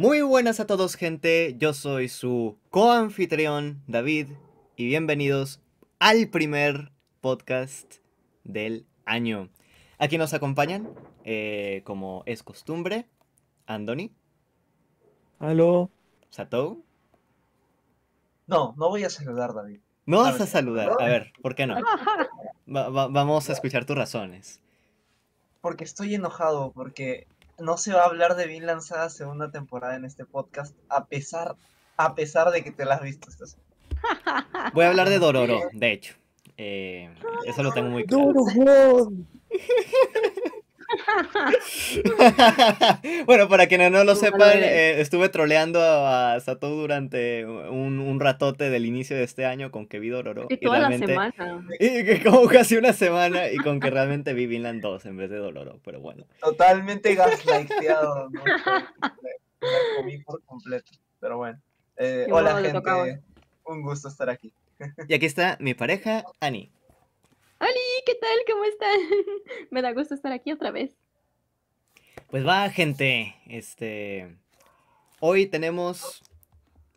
Muy buenas a todos gente, yo soy su coanfitrión David y bienvenidos al primer podcast del año. Aquí nos acompañan, eh, como es costumbre, Andoni. Aló. Satou. No, no voy a saludar David. No vas a saludar, a ver, ¿por qué no? vamos a escuchar tus razones. Porque estoy enojado, porque no se va a hablar de bien lanzada segunda temporada en este podcast, a pesar, a pesar de que te la has visto Voy a hablar de Dororo, de hecho. Eh, eso lo tengo muy claro. bueno, para quienes no lo sepan, eh, estuve troleando a, Satou durante un, ratote del inicio de este año con que vi Dororo. Y toda la semana. Y como casi una semana y con que realmente vi Vinland 2 en vez de Dororo, pero bueno. Totalmente gaslighteado. por completo, pero bueno. Eh, hola gente, un gusto estar aquí. y aquí está mi pareja, Annie. ¡Holi! ¿Qué tal? ¿Cómo están? Me da gusto estar aquí otra vez. Pues va, gente. Este. Hoy tenemos.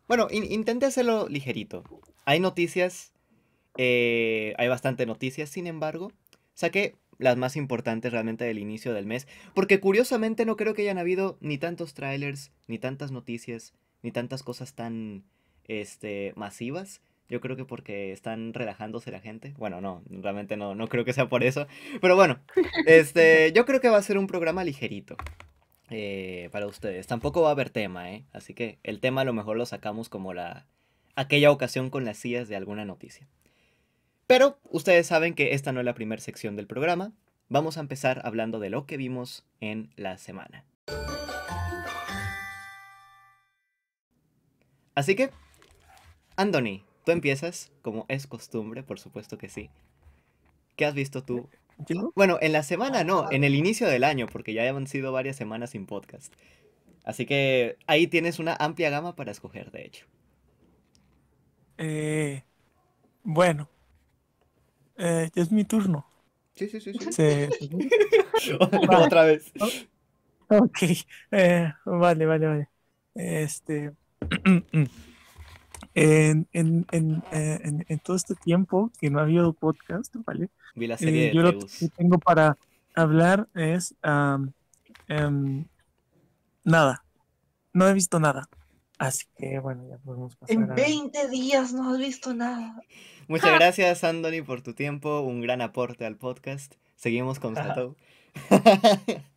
Bueno, intenté hacerlo ligerito. Hay noticias. Eh, hay bastante noticias, sin embargo. Saqué las más importantes realmente del inicio del mes. Porque curiosamente no creo que hayan habido ni tantos trailers, ni tantas noticias, ni tantas cosas tan. Este. masivas yo creo que porque están relajándose la gente. Bueno, no, realmente no, no creo que sea por eso. Pero bueno, este, yo creo que va a ser un programa ligerito eh, para ustedes. Tampoco va a haber tema, ¿eh? Así que el tema a lo mejor lo sacamos como la aquella ocasión con las sillas de alguna noticia. Pero ustedes saben que esta no es la primera sección del programa. Vamos a empezar hablando de lo que vimos en la semana. Así que, Anthony, Tú empiezas, como es costumbre, por supuesto que sí. ¿Qué has visto tú? Bueno, en la semana no, ah. en el inicio del año, porque ya han sido varias semanas sin podcast. Así que ahí tienes una amplia gama para escoger, de hecho. Eh, bueno, eh, es mi turno. Sí, sí, sí. sí. Otra vez. Ok, eh, vale, vale, vale. Este. Mm. Eh, en, todo este tiempo que no ha habido podcast, ¿vale? Eh, yo lo que tengo para hablar es em, nada. No he visto nada. Así que bueno, ya podemos pasar. En 20 días no has visto nada. Muchas ah. gracias, Andoni, por tu tiempo. Un gran aporte al podcast. Seguimos con Sato.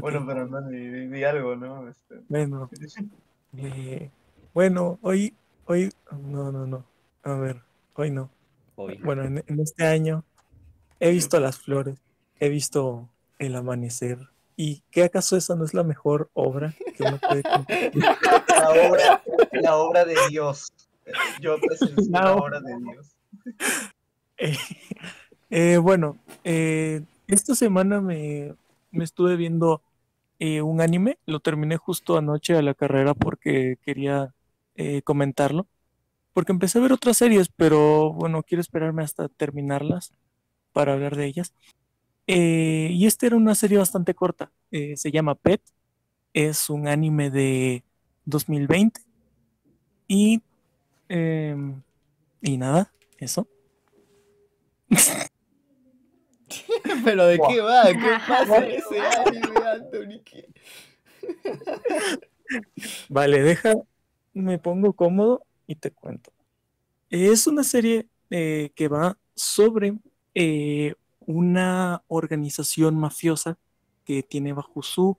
Bueno, pero no di, algo, ¿no? Este, bueno. Eh, bueno, hoy, hoy, no, no, no. A ver, hoy no. Hoy. Bueno, en, este año he visto las flores, he visto el amanecer. ¿Y qué acaso esa no es la mejor obra que uno puede la obra, la obra de Dios. Yo presencié la, obra de Dios. Eh, bueno, eh, esta semana me, me estuve viendo eh, un anime, lo terminé justo anoche a la carrera porque quería eh, comentarlo, porque empecé a ver otras series, pero bueno, quiero esperarme hasta terminarlas para hablar de ellas. Eh, y esta era una serie bastante corta, eh, se llama Pet, es un anime de 2020 y, em, y nada, eso. pero de qué va, qué pasa ese anime, vale, deja, me pongo cómodo y te cuento. Es una serie eh, que va sobre eh, una organización mafiosa que tiene bajo su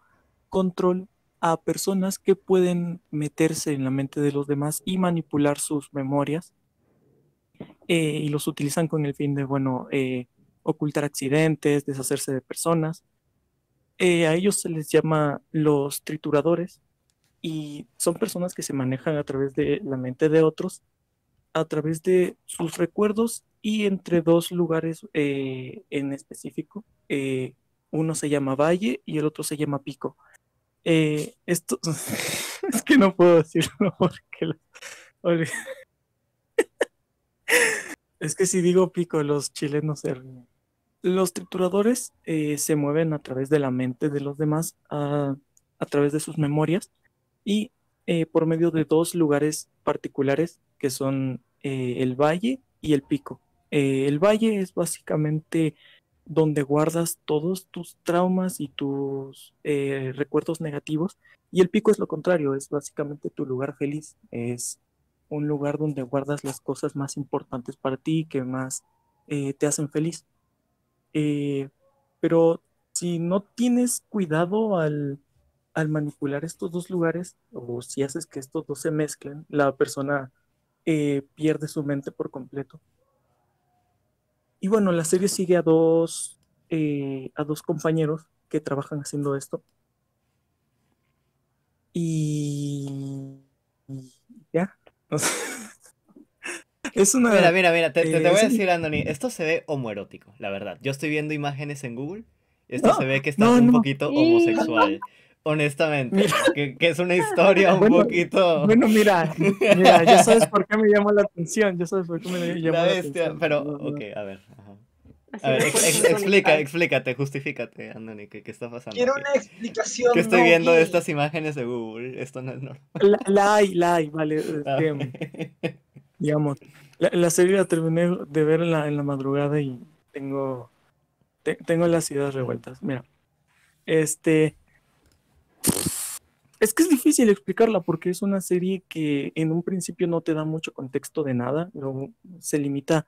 control a personas que pueden meterse en la mente de los demás y manipular sus memorias eh, y los utilizan con el fin de, bueno, ocultar accidentes, deshacerse de personas. a ellos se les llama los trituradores y son personas que se manejan a través de la mente de otros, a través de sus recuerdos y entre dos lugares eh, en específico. Eh, uno se llama Valle y el otro se llama Pico. Eh, esto es que no puedo decirlo porque es que si digo pico los chilenos se ríen. Los trituradores se mueven a través de la mente de los demás, a, ah, a, través de sus memorias, y eh, por medio de dos lugares particulares que son eh, el valle y el pico. Eh, el valle es básicamente donde guardas todos tus traumas y tus recuerdos negativos y el pico es lo contrario, es básicamente tu lugar feliz, es un lugar donde guardas las cosas más importantes para ti que más te hacen feliz. pero si no tienes cuidado al al manipular estos dos lugares, o si haces que estos dos se mezclen, la persona eh, pierde su mente por completo. Y bueno, la serie sigue a dos, eh, a dos compañeros que trabajan haciendo esto. Y, ya. es una. Mira, mira, mira, te, eh, voy a decir, Anthony, esto se ve homoerótico, la verdad. Yo estoy viendo imágenes en Google. Esto se ve que está un poquito homosexual. honestamente, que, que, es una historia un poquito... Bueno, mira, mira, ya sabes por qué me llamó la atención, ya sabes por qué me llamó la, atención. Pero, ok, a ver. A ver, pues, explica, explícate, justifícate, Andoni, ¿qué, ¿qué, está pasando? Quiero una explicación. Que estoy viendo estas imágenes de Google? Esto no es normal. La, hay, la hay, vale. Ah. Digamos, la, serie la terminé de ver en la, madrugada y tengo, tengo las ideas revueltas. Mira, este, es que es difícil explicarla porque es una serie que en un principio no te da mucho contexto de nada, se limita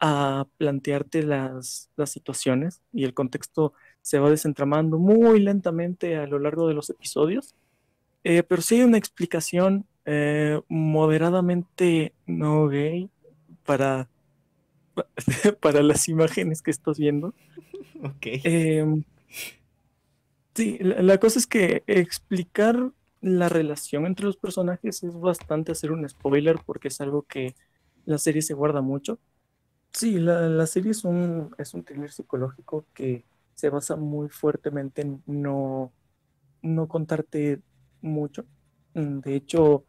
a plantearte las, las situaciones y el contexto se va desentramando muy lentamente a lo largo de los episodios. Eh, pero sí hay una explicación eh, moderadamente no gay para, para las imágenes que estás viendo. Ok. Eh, Sí, la, cosa es que explicar la relación entre los personajes es bastante hacer un spoiler porque es algo que la serie se guarda mucho. Sí, la, serie es un, es un thriller psicológico que se basa muy fuertemente en no, no contarte mucho. Mm, de hecho,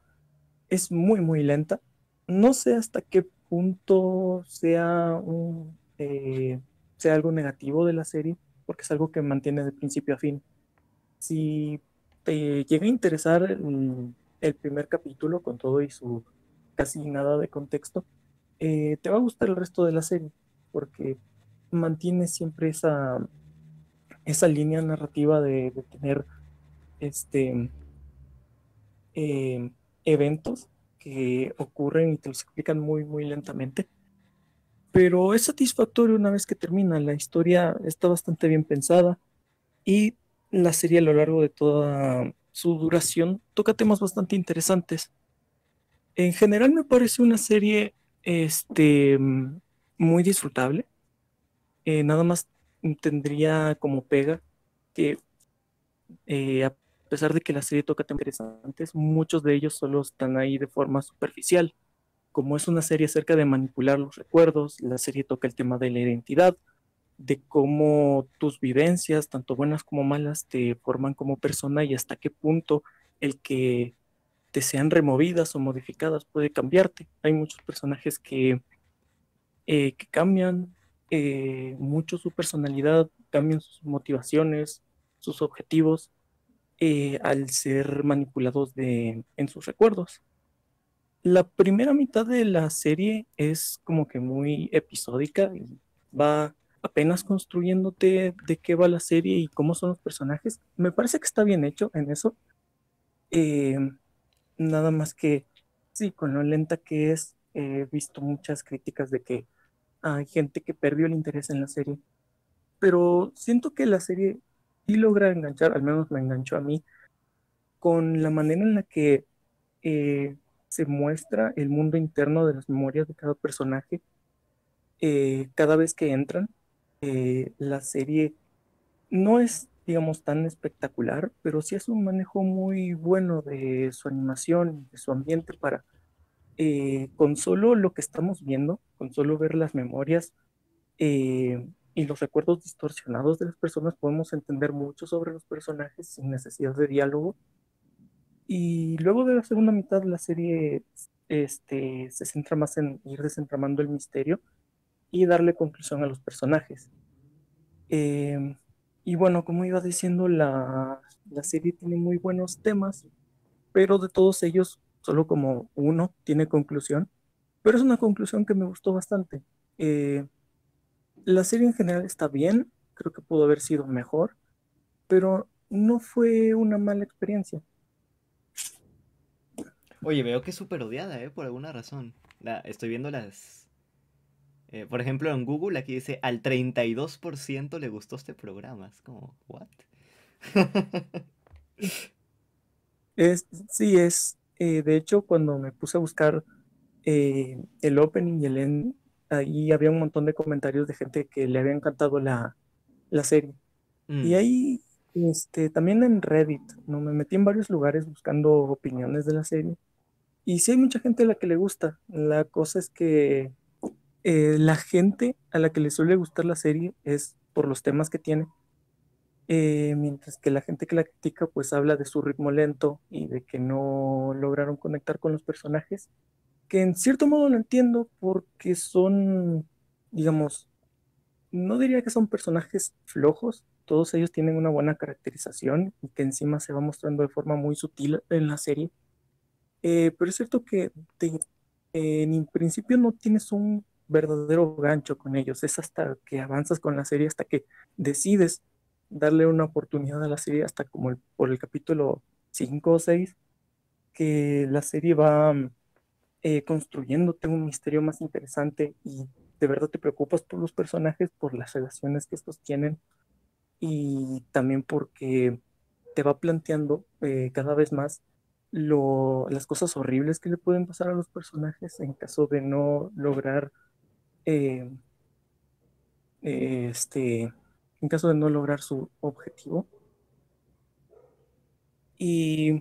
es muy, muy lenta. No sé hasta qué punto sea, un, eh, sea algo negativo de la serie, porque es algo que mantiene de principio a fin si te llega a interesar el primer capítulo con todo y su casi nada de contexto, eh, te va a gustar el resto de la serie, porque mantiene siempre esa, esa línea narrativa de, tener este, eh, eventos que ocurren y te los explican muy, muy lentamente. Pero es satisfactorio una vez que termina. La historia está bastante bien pensada y la serie a lo largo de toda su duración toca temas bastante interesantes. En general me parece una serie este, muy disfrutable. Eh, nada más tendría como pega que eh, a pesar de que la serie toca temas interesantes, muchos de ellos solo están ahí de forma superficial. Como es una serie acerca de manipular los recuerdos, la serie toca el tema de la identidad, de cómo tus vivencias, tanto buenas como malas, te forman como persona y hasta qué punto el que te sean removidas o modificadas puede cambiarte. Hay muchos personajes que, eh, que cambian eh, mucho su personalidad, cambian sus motivaciones, sus objetivos, eh, al ser manipulados en sus recuerdos. La primera mitad de la serie es como que muy episódica, va apenas construyéndote de qué va la serie y cómo son los personajes. Me parece que está bien hecho en eso. Em, nada más que, sí, con lo lenta que es, he visto muchas críticas de que hay gente que perdió el interés en la serie. Pero siento que la serie sí logra enganchar, al menos me enganchó a mí, con la manera en la que eh, se muestra el mundo interno de las memorias de cada personaje eh, cada vez que entran eh, la serie no es, digamos, tan espectacular, pero sí es un manejo muy bueno de su animación, de su ambiente para, eh, con solo lo que estamos viendo, con solo ver las memorias eh, y los recuerdos distorsionados de las personas, podemos entender mucho sobre los personajes sin necesidad de diálogo. Y luego de la segunda mitad la serie este, se centra más en ir desentramando el misterio y darle conclusión a los personajes. Em, y bueno, como iba diciendo, la, serie tiene muy buenos temas, pero de todos ellos, solo como uno tiene conclusión, pero es una conclusión que me gustó bastante. Eh, la serie en general está bien, creo que pudo haber sido mejor, pero no fue una mala experiencia. Oye, veo que es súper odiada, ¿eh? Por alguna razón. La, estoy viendo las, eh, por ejemplo, en Google aquí dice al 32% le gustó este programa. Es como, ¿what? es, sí, es. Eh, de hecho, cuando me puse a buscar eh, el opening y el end, ahí había un montón de comentarios de gente que le había encantado la, la serie. Y mm. ahí, este, también en Reddit, ¿no? me metí en varios lugares buscando opiniones de la serie. Y sí hay mucha gente a la que le gusta. La cosa es que eh, la gente a la que le suele gustar la serie es por los temas que tiene, eh, mientras que la gente que la critica pues habla de su ritmo lento y de que no lograron conectar con los personajes, que en cierto modo lo entiendo porque son, digamos, no diría que son personajes flojos, todos ellos tienen una buena caracterización y que encima se va mostrando de forma muy sutil en la serie, eh, pero es cierto que en principio no tienes un verdadero gancho con ellos. Es hasta que avanzas con la serie, hasta que decides darle una oportunidad a la serie, hasta como el, por el capítulo 5 o 6, que la serie va mm, eh, construyéndote un misterio más interesante y de verdad te preocupas por los personajes, por las relaciones que estos tienen y también porque te va planteando eh, cada vez más lo, las cosas horribles que le pueden pasar a los personajes en caso de no lograr eh, este, en caso de no lograr su objetivo. Y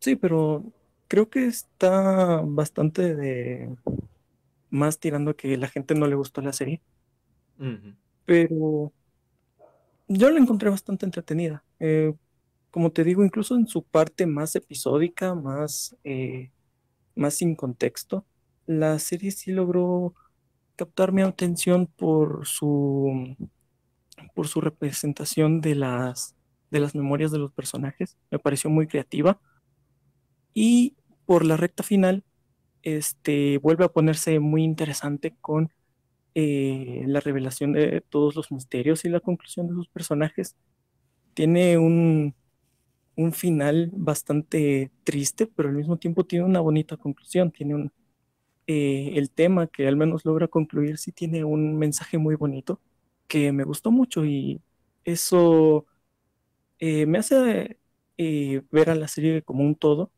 sí, pero creo que está bastante de más tirando que la gente no le gustó la serie. Pero yo la encontré bastante entretenida. Eh, como te digo, incluso en su parte más episódica, más, eh, más sin contexto, la serie sí logró captar mi atención por su, por su representación de las, de las memorias de los personajes. Me pareció muy creativa. Y por la recta final, este, vuelve a ponerse muy interesante con eh, la revelación de todos los misterios y la conclusión de sus personajes. Tiene un, un final bastante triste, pero al mismo tiempo tiene una bonita conclusión, tiene un, eh, el tema que al menos logra concluir sí tiene un mensaje muy bonito que me gustó mucho y eso eh, me hace eh, ver a la serie como un todo,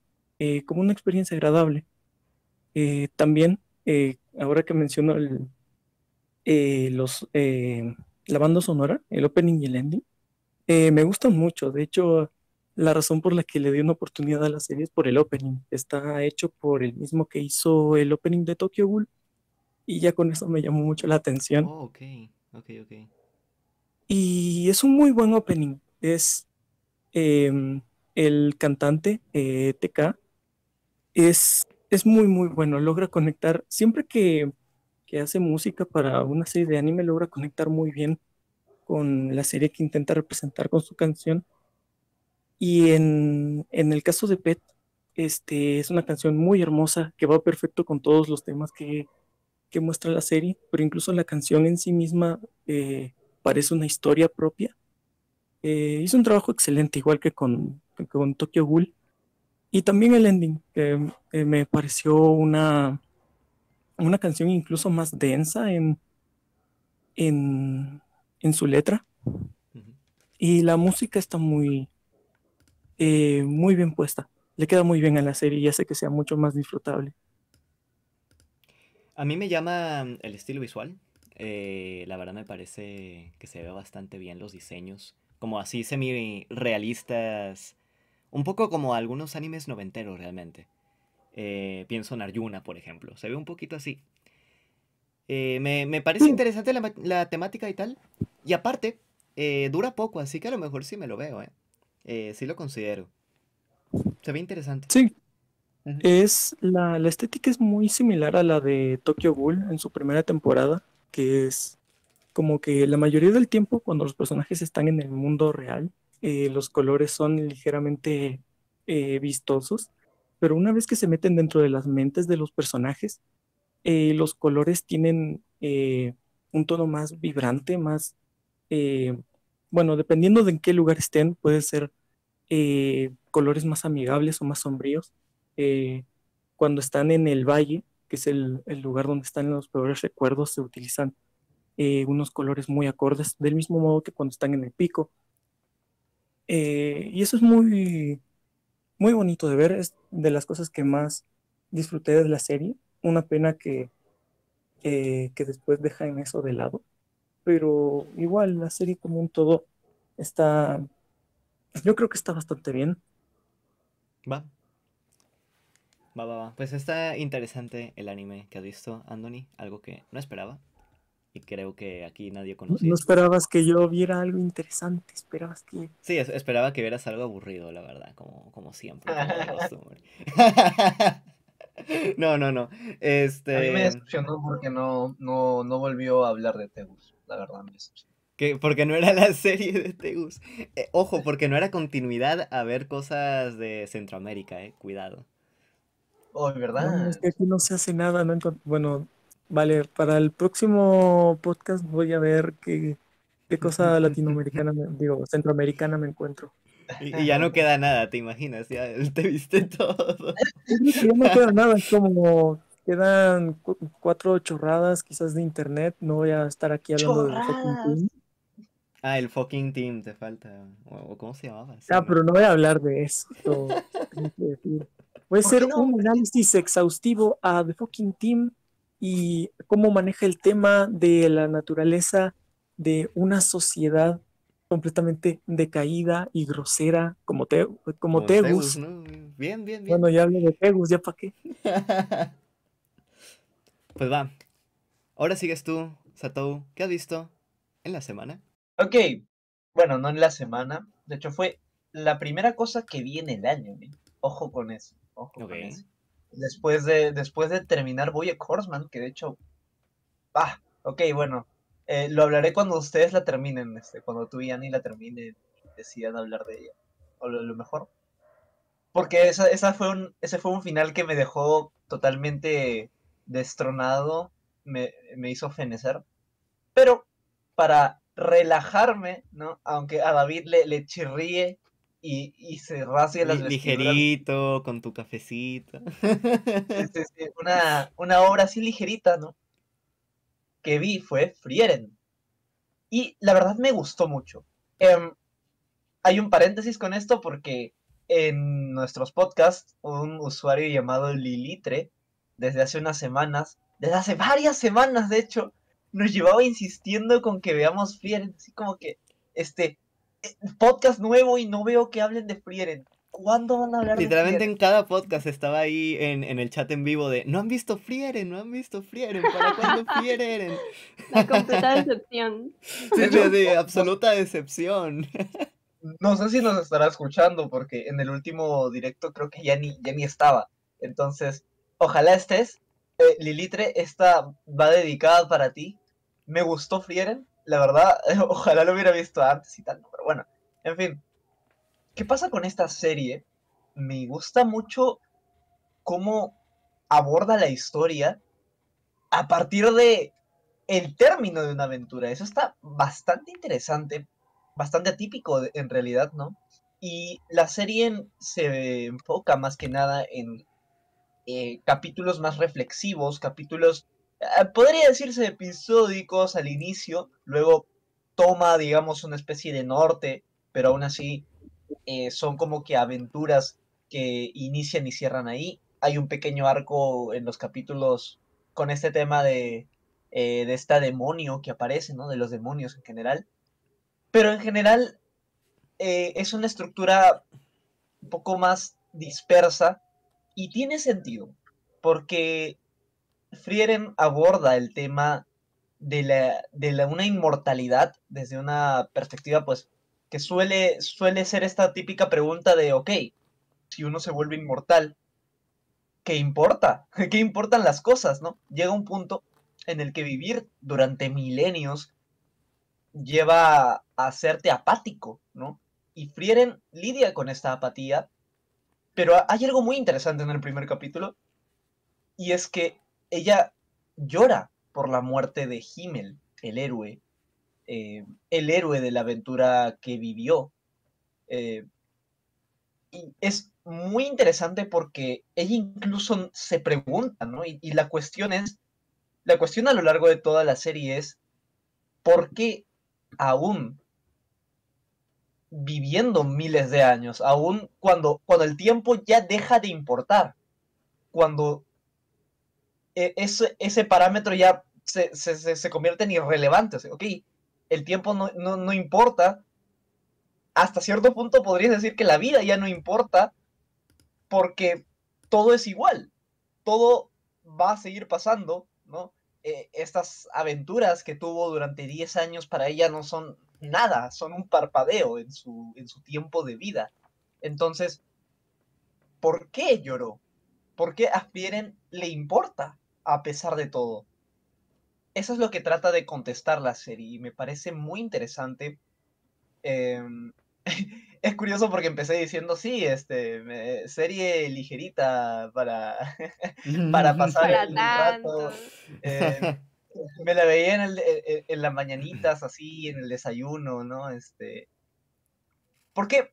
como una experiencia agradable. también, ahora que menciono los, la banda sonora, el opening y el ending, me gustan mucho. De hecho, la razón por la que le di una oportunidad a la serie es por el opening. Está hecho por el mismo que hizo el opening de Tokyo Ghoul. Y ya con eso me llamó mucho la atención. Oh, ok, ok, ok. Y es un muy buen opening. Es em, el cantante eh, TK. Es, es muy, muy bueno. Logra conectar. Siempre que, que hace música para una serie de anime, logra conectar muy bien con la serie que intenta representar con su canción y en, en el caso de Pet, este, es una canción muy hermosa que va perfecto con todos los temas que, muestra la serie, pero incluso la canción en sí misma eh, parece una historia propia. Eh, hizo un trabajo excelente, igual que con, con Tokyo Ghoul. Y también el ending, que eh, me pareció una, una canción incluso más densa en, en, su letra. Y la música está muy, eh, muy bien puesta. Le queda muy bien a la serie y hace que sea mucho más disfrutable. A mí me llama mm, el estilo visual. Eh, la verdad me parece que se ve bastante bien los diseños. Como así semi-realistas. Un poco como algunos animes noventeros realmente. Eh, pienso en Arjuna, por ejemplo. Se ve un poquito así. me, parece interesante la, temática y tal. Y aparte, dura poco, así que a lo mejor sí me lo veo, ¿eh? Eh, sí lo considero. Se ve interesante. Sí. Es la, estética es muy similar a la de Tokyo Ghoul en su primera temporada, que es como que la mayoría del tiempo cuando los personajes están en el mundo real, eh, los colores son ligeramente eh, vistosos, pero una vez que se meten dentro de las mentes de los personajes, los colores tienen un tono más vibrante, más bueno, dependiendo de en qué lugar estén, pueden ser eh, colores más amigables o más sombríos. Eh, cuando están en el valle, que es el, lugar donde están los peores recuerdos, se utilizan eh, unos colores muy acordes, del mismo modo que cuando están en el pico. y eso es muy, muy bonito de ver, es de las cosas que más disfruté de la serie. Una pena que, que después dejan eso de lado pero igual la serie como un todo está, yo creo que está bastante bien. Va. Va, va, va. Pues está interesante el anime que has visto, Anthony, algo que no esperaba y creo que aquí nadie conocía. No esperabas que yo viera algo interesante, esperabas que... Sí, esperaba que vieras algo aburrido, la verdad, como, como siempre. no, no, no. Este... A mí me este, decepcionó porque no, no, volvió a hablar de Tegus la verdad. Que porque no era la serie de este ojo, porque no era continuidad a ver cosas de Centroamérica, eh. Cuidado. Oh, ¿verdad? No, es que aquí no se hace nada. No bueno, vale, para el próximo podcast voy a ver qué, qué cosa latinoamericana, digo, centroamericana me encuentro. Y, ya no queda nada, ¿te imaginas? Ya te viste todo. no queda nada, es como quedan cuatro chorradas quizás de internet. No voy a estar aquí hablando del fucking team. Ah, el fucking team te falta. ¿Cómo se llamaba? ah, pero no voy a hablar de eso. Voy a hacer un análisis exhaustivo a The Fucking Team y cómo maneja el tema de la naturaleza de una sociedad completamente decaída y grosera como, te, como, Tegus. Bien, bien, bien. Bueno, ya hablo de Tegus, ¿ya para qué? Pues va. Ahora sigues tú, Satou. ¿Qué has visto en la semana? Ok. Bueno, no en la semana. De hecho, fue la primera cosa que vi en el año. Ojo con eso. Ojo con eso. Después de, después de terminar Corsman, Horseman, que de hecho. Ah, ok, bueno. Eh, lo hablaré cuando ustedes la terminen, este, cuando tú y Annie la terminen y decidan hablar de ella. O lo, mejor. Porque esa fue un, ese fue un final que me dejó totalmente destronado, me, hizo fenecer. Pero para relajarme, ¿no? Aunque a David le, le chirríe y, se rasgue las vestiduras. Ligerito, con tu cafecito. una, una obra así ligerita, ¿no? Que vi fue Frieren. Y la verdad me gustó mucho. Em, hay un paréntesis con esto porque en nuestros podcasts un usuario llamado Lilitre desde hace unas semanas, desde hace varias semanas de hecho, nos llevaba insistiendo con que veamos Frieren, así como que, este, eh, podcast nuevo y no veo que hablen de Frieren. ¿Cuándo van a hablar Literalmente en cada podcast estaba ahí en, el chat en vivo de no han visto Frieren, no han visto Frieren, ¿para cuándo Frieren? La completa decepción. Sí, de, absoluta decepción. No sé si nos estará escuchando porque en el último directo creo que ya ya ni estaba. Entonces, Ojalá estés. Eh, Lilitre, esta va dedicada para ti. Me gustó Frieren, la verdad. ojalá lo hubiera visto antes y tal, pero bueno. En fin. ¿Qué pasa con esta serie? Me gusta mucho cómo aborda la historia a partir de el término de una aventura. Eso está bastante interesante, bastante atípico en realidad, ¿no? Y la serie se enfoca más que nada en eh, capítulos más reflexivos, capítulos, eh, podría decirse episódicos al inicio, luego toma, digamos, una especie de norte, pero aún así eh, son como que aventuras que inician y cierran ahí. Hay un pequeño arco en los capítulos con este tema de, este esta demonio que aparece, ¿no? De los demonios en general. Pero en general es una estructura un poco más dispersa y tiene sentido, porque Frieren aborda el tema de, la, de la, una inmortalidad desde una perspectiva, pues, que suele, suele ser esta típica pregunta de, ok, si uno se vuelve inmortal, ¿qué importa? ¿Qué importan las cosas, no? Llega un punto en el que vivir durante milenios lleva a hacerte apático, ¿no? Y Frieren lidia con esta apatía pero hay algo muy interesante en el primer capítulo, y es que ella llora por la muerte de Himmel, el héroe, eh, el héroe de la aventura que vivió. Eh, y es muy interesante porque ella incluso se pregunta, ¿no? Y, y, la cuestión es, la cuestión a lo largo de toda la serie es, ¿por qué aún viviendo miles de años, aún cuando, cuando el tiempo ya deja de importar, cuando e, ese, ese parámetro ya se, convierte en irrelevante. ok, el tiempo no, importa. Hasta cierto punto podrías decir que la vida ya no importa porque todo es igual. Todo va a seguir pasando, ¿no? Eh, estas aventuras que tuvo durante 10 años para ella no son, nada, son un parpadeo en su, en su tiempo de vida. Entonces, ¿por qué lloró? ¿Por qué a le importa a pesar de todo? Eso es lo que trata de contestar la serie y me parece muy interesante. Em, es curioso porque empecé diciendo, sí, este, serie ligerita para, para pasar el rato. Em, me la veía e, e, en, las mañanitas, así, en el desayuno, ¿no? Este. Porque,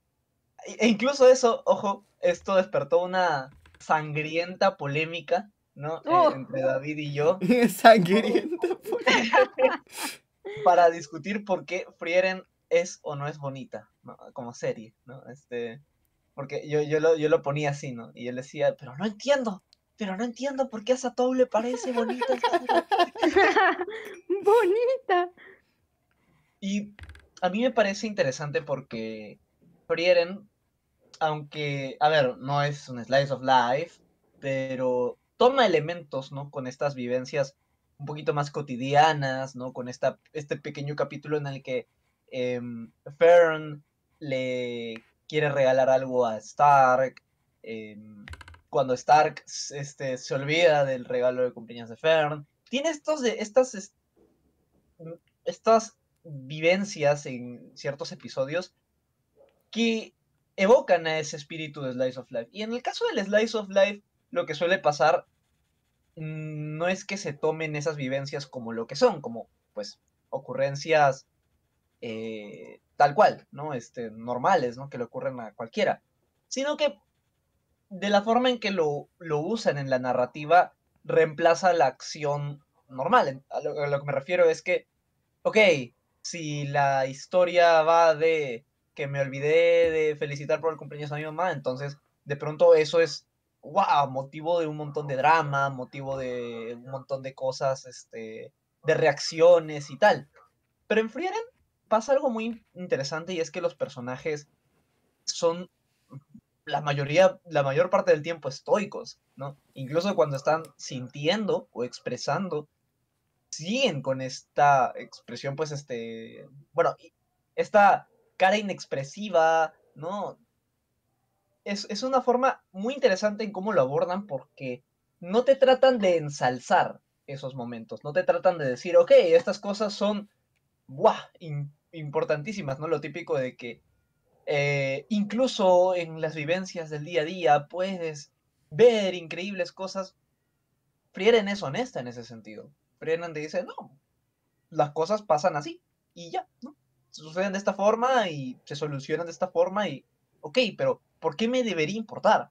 e, e incluso eso, ojo, esto despertó una sangrienta polémica, ¿no? Oh. entre David y yo. sangrienta polémica. Para discutir por qué Frieren es o no es bonita, Como serie, ¿no? Este. Porque yo, yo, lo, yo lo ponía así, ¿no? Y él decía, pero no entiendo, pero no entiendo por qué a Satou le parece bonita ¡Bonita! Y a mí me parece interesante porque Frieren, aunque, a ver, no es un slice of life, pero toma elementos, ¿no? Con estas vivencias un poquito más cotidianas, ¿no? Con esta, este pequeño capítulo en el que em, Fern le quiere regalar algo a Stark. Em, cuando Stark este, se olvida del regalo de cumpleaños de Fern. Tiene estos, estas, estas vivencias en ciertos episodios que evocan a ese espíritu de Slice of Life. Y en el caso del Slice of Life, lo que suele pasar mm, no es que se tomen esas vivencias como lo que son, como pues ocurrencias eh, tal cual, ¿no? Este, normales, ¿no? Que le ocurren a cualquiera. Sino que de la forma en que lo, usan en la narrativa, reemplaza la acción normal. A lo, que me refiero es que, ok, si la historia va de que me olvidé de felicitar por el cumpleaños de mi mamá, entonces de pronto eso es, wow, motivo de un montón de drama, motivo de un montón de cosas, este, de reacciones y tal. Pero en Frieren pasa algo muy interesante y es que los personajes son la mayoría, la mayor parte del tiempo estoicos, ¿no? Incluso cuando están sintiendo o expresando, siguen con esta expresión, pues, este, bueno, esta cara inexpresiva, ¿no? Es, una forma muy interesante en cómo lo abordan porque no te tratan de ensalzar esos momentos, no te tratan de decir, ok, estas cosas son, ¡buah!, importantísimas, ¿no? Lo típico de que eh, incluso en las vivencias del día a día puedes ver increíbles cosas. Frieren es honesta en ese sentido. Frieren te dice, no, las cosas pasan así y ya, ¿no? suceden de esta forma y se solucionan de esta forma y, ok, pero ¿por qué me debería importar?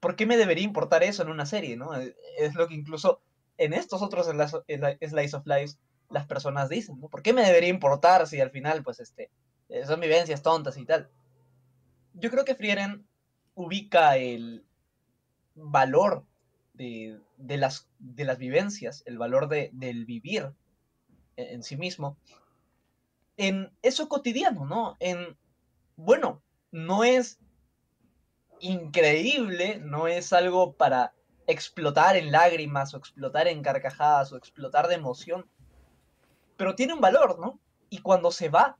¿Por qué me debería importar eso en una serie, no? Eh, es lo que incluso en estos otros slice of lives las personas dicen, ¿no? ¿Por qué me debería importar si al final, pues, este, eh, son vivencias tontas y tal. Yo creo que Frieren ubica el valor de, las, de las vivencias, el valor del vivir en, en, sí mismo, en eso cotidiano, ¿no? En, bueno, no es increíble, no es algo para explotar en lágrimas o explotar en carcajadas o explotar de emoción, pero tiene un valor, ¿no? Y cuando se va,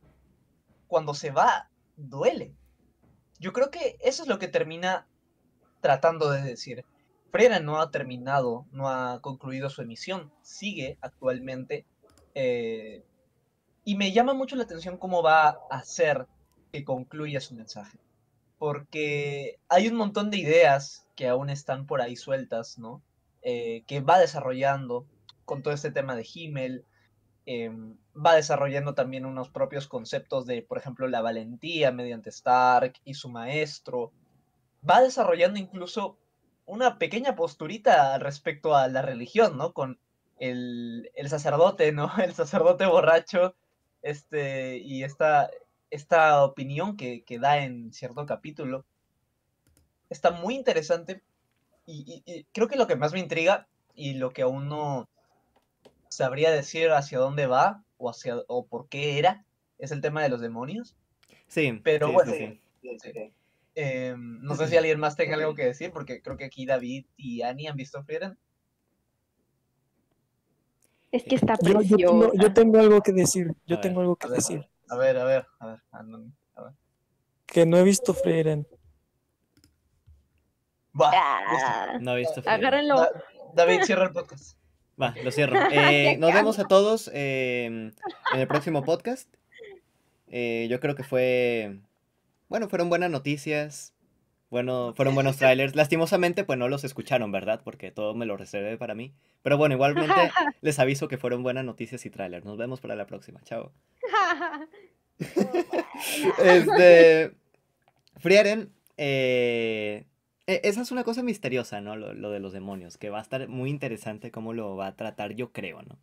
cuando se va, duele. Yo creo que eso es lo que termina tratando de decir. Frera no ha terminado, no ha concluido su emisión, sigue actualmente. Eh, y me llama mucho la atención cómo va a hacer que concluya su mensaje. Porque hay un montón de ideas que aún están por ahí sueltas, ¿no? Eh, que va desarrollando con todo este tema de Himmel, Em, va desarrollando también unos propios conceptos de, por ejemplo, la valentía mediante Stark y su maestro. Va desarrollando incluso una pequeña posturita respecto a la religión, ¿no? Con el, sacerdote, ¿no? El sacerdote borracho, este, y esta, esta opinión que, da en cierto capítulo. Está muy interesante y creo que lo que más me intriga y lo que aún no, ¿sabría decir hacia dónde va o, hacia, o por qué era? Es el tema de los demonios. Sí. Pero bueno, no sé si alguien más tenga algo que decir, porque creo que aquí David y Annie han visto Frieren. Es que está Yo, tengo algo que decir. Yo tengo algo que decir. A ver, a ver, a ver, Que no he visto Frieren. Ah. no he visto Agárrenlo. David, cierra el podcast. Va, lo cierro. Eh, nos vemos a todos em, en el próximo podcast. Eh, yo creo que fue. Bueno, fueron buenas noticias. Bueno, fueron buenos trailers. Lastimosamente, pues no los escucharon, ¿verdad? Porque todo me lo reservé para mí. Pero bueno, igualmente les aviso que fueron buenas noticias y trailers. Nos vemos para la próxima. Chao. este. Frieren. Eh, e-, esa es una cosa misteriosa, ¿no? Lo, de los demonios, que va a estar muy interesante cómo lo va a tratar, yo creo, ¿no?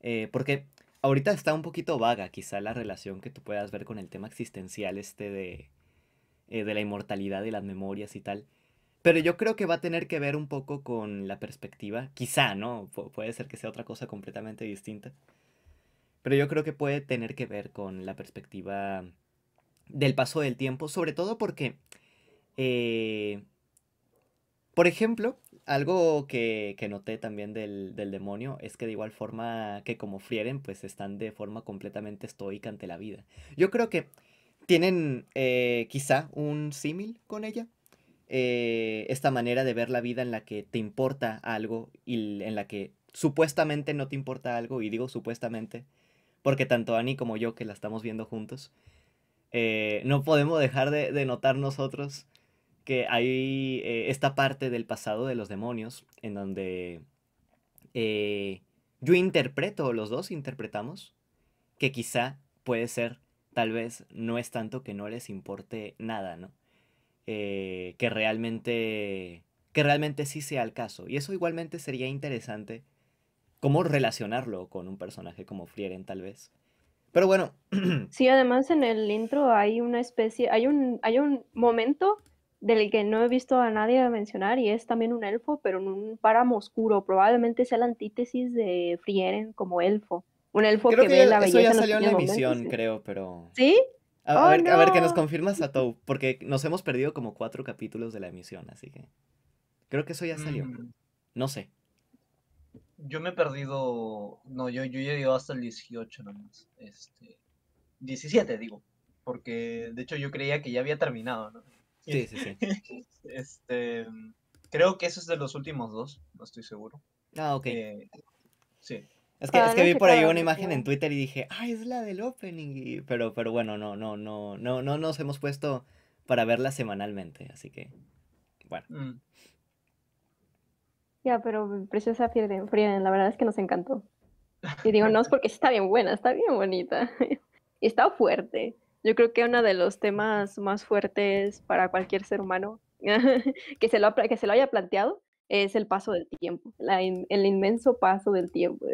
Eh, porque ahorita está un poquito vaga quizá la relación que tú puedas ver con el tema existencial este de, eh, de la inmortalidad y las memorias y tal. Pero yo creo que va a tener que ver un poco con la perspectiva, quizá, ¿no? puede ser que sea otra cosa completamente distinta. Pero yo creo que puede tener que ver con la perspectiva del paso del tiempo, sobre todo porque... Eh, por ejemplo, algo que, noté también del, demonio es que de igual forma que como Frieren, pues están de forma completamente estoica ante la vida. Yo creo que tienen eh, quizá un símil con ella. Eh, esta manera de ver la vida en la que te importa algo y en la que supuestamente no te importa algo, y digo supuestamente, porque tanto Annie como yo que la estamos viendo juntos, eh, no podemos dejar de, de notar nosotros que hay eh, esta parte del pasado de los demonios en donde eh, yo interpreto, los dos interpretamos, que quizá puede ser, tal vez no es tanto que no les importe nada, ¿no? Eh, que realmente, que realmente sí sea el caso. Y eso igualmente sería interesante, cómo relacionarlo con un personaje como Frieren, tal vez. Pero bueno. Sí, además en el intro hay una especie, hay un, hay un momento del que no he visto a nadie mencionar y es también un elfo, pero en un páramo oscuro. Probablemente sea la antítesis de Frieren como elfo. Un elfo que, la belleza. Eso ya salió en la emisión, creo, pero. ¿Sí? A, oh, ver, a ver que nos confirmas a Tou, porque nos hemos perdido como cuatro capítulos de la emisión, así que. Creo que eso ya salió. Mm. No sé. Yo me he perdido. No, yo, yo he ido hasta el 18 nomás. Este. 17, digo. Porque de hecho yo creía que ya había terminado, ¿no? Sí, sí, este, creo que ese es de los últimos dos, no estoy seguro. Ah, ok. Eh, sí. Es que, vi por ahí una imagen en Twitter y dije, ah, es la del opening. pero, pero bueno, no, no, no, no, no nos hemos puesto para verla semanalmente, así que, bueno. Mm. Ya, pero Preciosa Frieden, la verdad es que nos encantó. Y digo, no, es porque está bien buena, está bien bonita. y está fuerte yo creo que uno de los temas más fuertes para cualquier ser humano que, se lo, que se lo haya planteado es el paso del tiempo, el inmenso paso del tiempo.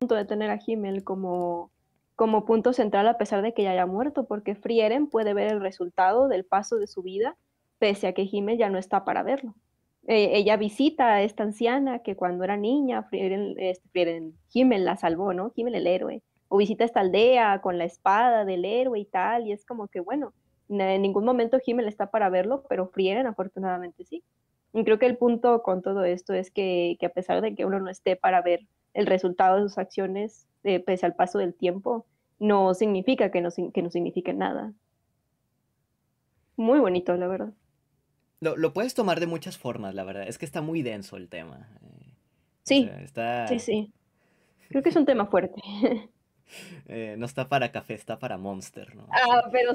Punto de tener a Himmel como, como punto central a pesar de que ya haya muerto, porque Frieren puede ver el resultado del paso de su vida, pese a que Himmel ya no está para verlo. Eh, ella visita a esta anciana que cuando era niña, Frieren, este, Himmel la salvó, ¿no? Himmel el héroe o visita esta aldea con la espada del héroe y tal, y es como que, bueno, en ningún momento Himmel está para verlo, pero Frieren afortunadamente sí. Y creo que el punto con todo esto es que, a pesar de que uno no esté para ver el resultado de sus acciones, eh, pese al paso del tiempo, no significa que no, que no signifique nada. Muy bonito, la verdad. Lo, puedes tomar de muchas formas, la verdad. Es que está muy denso el tema. Eh. Sí. Sí, sí. Creo que es un tema fuerte. Eh, no está para café, está para Monster, ¿no? Ah, pero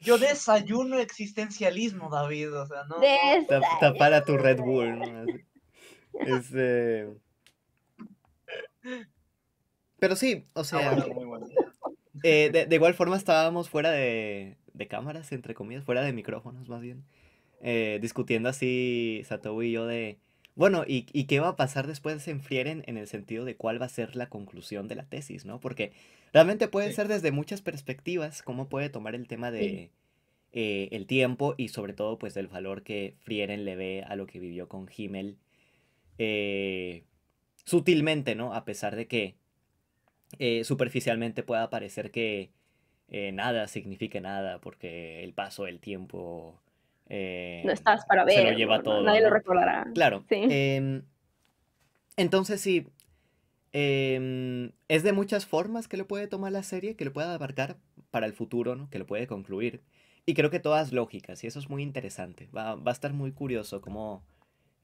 Yo desayuno existencialismo, David, o sea, no. Está, para tu Red Bull, ¿no? Eh, pero sí, o ah, sea. Eh, de, igual forma estábamos fuera de, cámaras, entre comillas, fuera de micrófonos más bien, discutiendo así Sato y yo de, bueno, y, qué va a pasar después en se en el sentido de cuál va a ser la conclusión de la tesis, ¿no? Porque realmente puede ser desde muchas perspectivas cómo puede tomar el tema de eh, el tiempo y sobre todo pues del valor que Frieren le ve a lo que vivió con Himmel eh, sutilmente, ¿no? A pesar de que eh, superficialmente pueda parecer que nada significa nada porque el paso del tiempo eh, no estás para ver. Nadie lo recordará. Claro. Em, entonces sí, em, es de muchas formas que lo puede tomar la serie, que lo pueda abarcar para el futuro, ¿no? que lo puede concluir. Y creo que todas lógicas, y eso es muy interesante. Va, a estar muy curioso cómo,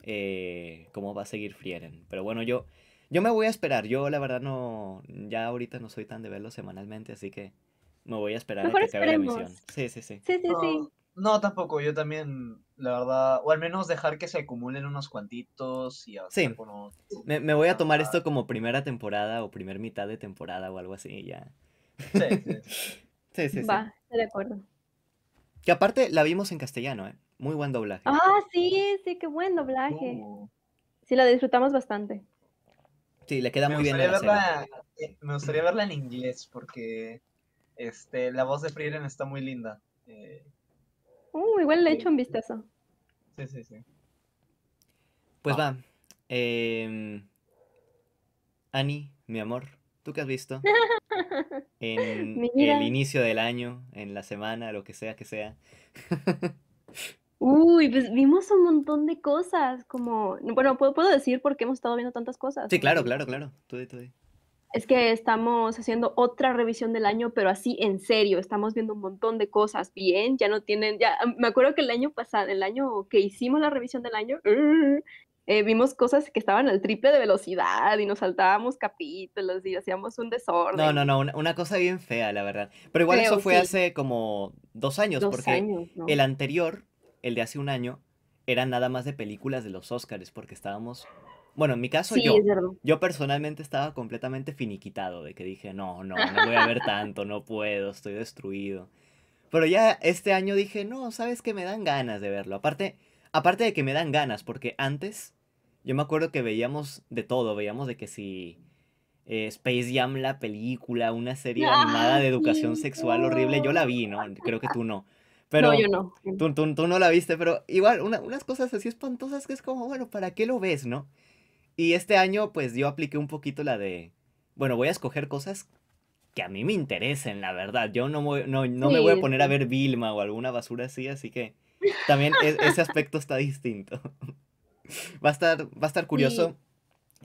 eh, cómo va a seguir Frieren. Pero bueno, yo, yo me voy a esperar. Yo la verdad no, ya ahorita no soy tan de verlo semanalmente, así que me voy a esperar a que acabe la emisión. Sí, sí, sí. Sí, sí, sí. Oh. No, tampoco. Yo también, la verdad, o al menos dejar que se acumulen unos cuantitos y sí. Me, voy a tomar esto como primera temporada o primer mitad de temporada o algo así ya. Sí, sí. sí, sí, sí. Va, de acuerdo. Que aparte la vimos en castellano, ¿eh? Muy buen doblaje. Ah, sí, sí, qué buen doblaje. Uh. Sí, la disfrutamos bastante. Sí, le queda muy bien. Eh, me gustaría verla en inglés porque este, la voz de Frieren está muy linda. Eh, Uh, igual le he hecho un vistazo. Sí, sí, sí. Pues ah. va. Eh, Ani, mi amor, ¿tú qué has visto? en el inicio del año, en la semana, lo que sea que sea. Uy, pues vimos un montón de cosas, como, bueno, puedo, puedo decir por qué hemos estado viendo tantas cosas. Sí, claro, claro, claro. Tú, tú, tú es que estamos haciendo otra revisión del año, pero así en serio, estamos viendo un montón de cosas bien, ya no tienen, ya ah, me acuerdo que el año pasado, el año que hicimos la revisión del año, eh, vimos cosas que estaban al triple de velocidad y nos saltábamos capítulos y hacíamos un desorden. No, no, no, una, cosa bien fea, la verdad. Pero igual eso fue hace como dos años, porque el anterior, el de hace un año, era nada más de películas de los Oscars, porque estábamos bueno, en mi caso yo, yo personalmente estaba completamente finiquitado de que dije, no, no, no voy a ver tanto, no puedo, estoy destruido. Pero ya este año dije, no, sabes que me dan ganas de verlo. Aparte, aparte de que me dan ganas, porque antes yo me acuerdo que veíamos de todo, veíamos de que si eh, Space Jam la película, una serie animada de educación sexual horrible, yo la vi, ¿no? Creo que tú no. Pero no, yo no. Tú, tú, no la viste, pero igual unas cosas así espantosas que es como, bueno, ¿para qué lo ves, no? Y este año, pues yo apliqué un poquito la de, bueno, voy a escoger cosas que a mí me interesen, la verdad. Yo no, no, no me voy a poner a ver Vilma o alguna basura así, así que también e, ese aspecto está distinto. va, a estar, va a estar curioso.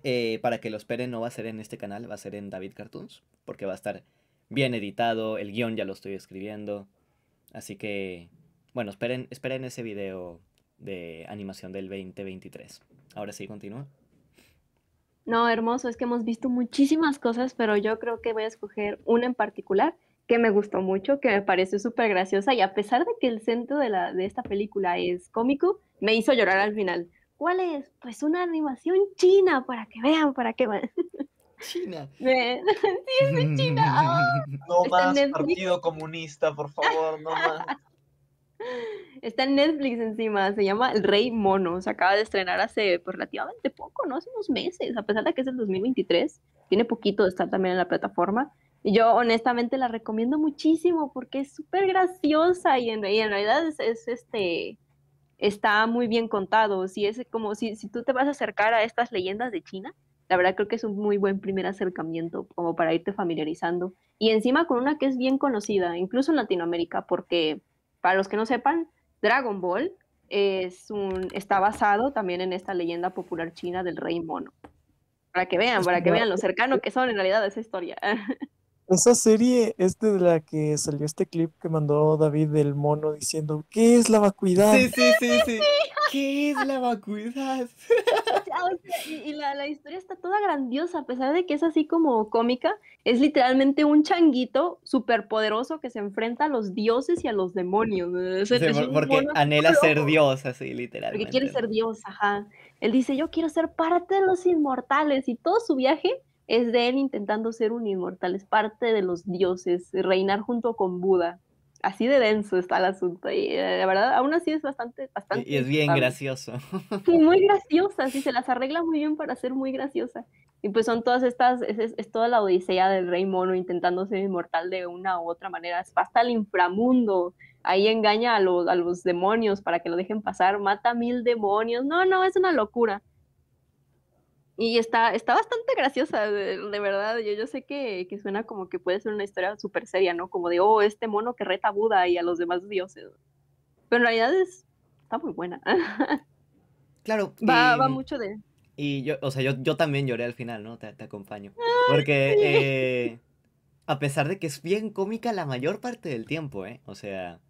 Eh, para que lo esperen, no va a ser en este canal, va a ser en David Cartoons, porque va a estar bien editado, el guión ya lo estoy escribiendo. Así que, bueno, esperen, esperen ese video de animación del 2023. Ahora sí, continúa. No, hermoso, es que hemos visto muchísimas cosas, pero yo creo que voy a escoger una en particular que me gustó mucho, que me pareció súper graciosa y a pesar de que el centro de, la, de esta película es cómico, me hizo llorar al final. ¿Cuál es? Pues una animación china, para que vean, para que vean. China. sí, es de China. No más Partido Comunista, por favor, no más. Está en Netflix encima, se llama El Rey Mono, se acaba de estrenar hace pues, relativamente poco, ¿no? Hace unos meses, a pesar de que es el 2023, tiene poquito de estar también en la plataforma. Y yo honestamente la recomiendo muchísimo porque es súper graciosa y en, realidad es, este, está muy bien contado. Si es como si, tú te vas a acercar a estas leyendas de China, la verdad creo que es un muy buen primer acercamiento como para irte familiarizando. Y encima con una que es bien conocida, incluso en Latinoamérica, porque para los que no sepan, Dragon Ball es un, está basado también en esta leyenda popular china del rey mono. Para que vean, para que vean lo cercano que son en realidad a esa historia. Esa serie es de la que salió este clip que mandó David del mono diciendo, ¿qué es la vacuidad? Sí, sí, sí, sí. ¿Qué es la vacuidad? Ah, y la, historia está toda grandiosa, a pesar de que es así como cómica, es literalmente un changuito superpoderoso que se enfrenta a los dioses y a los demonios. Eh, porque anhela ser dios, así literal Porque quiere ser dios, ajá. Él dice, yo quiero ser parte de los inmortales y todo su viaje es de él intentando ser un inmortal, es parte de los dioses, reinar junto con Buda. Así de denso está el asunto. Y eh, la verdad, aún así es bastante. bastante y es bien gracioso. muy graciosa, sí, se las arregla muy bien para ser muy graciosa. Y pues son todas estas, es, toda la odisea del rey mono intentando ser inmortal de una u otra manera. Es hasta el inframundo. Ahí engaña a los, a los demonios para que lo dejen pasar. Mata mil demonios. No, no, es una locura. Y está, está bastante graciosa, de, verdad. Yo, sé que, suena como que puede ser una historia súper seria, ¿no? Como de, oh, este mono que reta a Buda y a los demás dioses. Pero en realidad es, está muy buena. Claro. va, mucho de... Y yo, o sea, yo, también lloré al final, ¿no? Te, acompaño. Porque eh, a pesar de que es bien cómica la mayor parte del tiempo, ¿eh? O sea,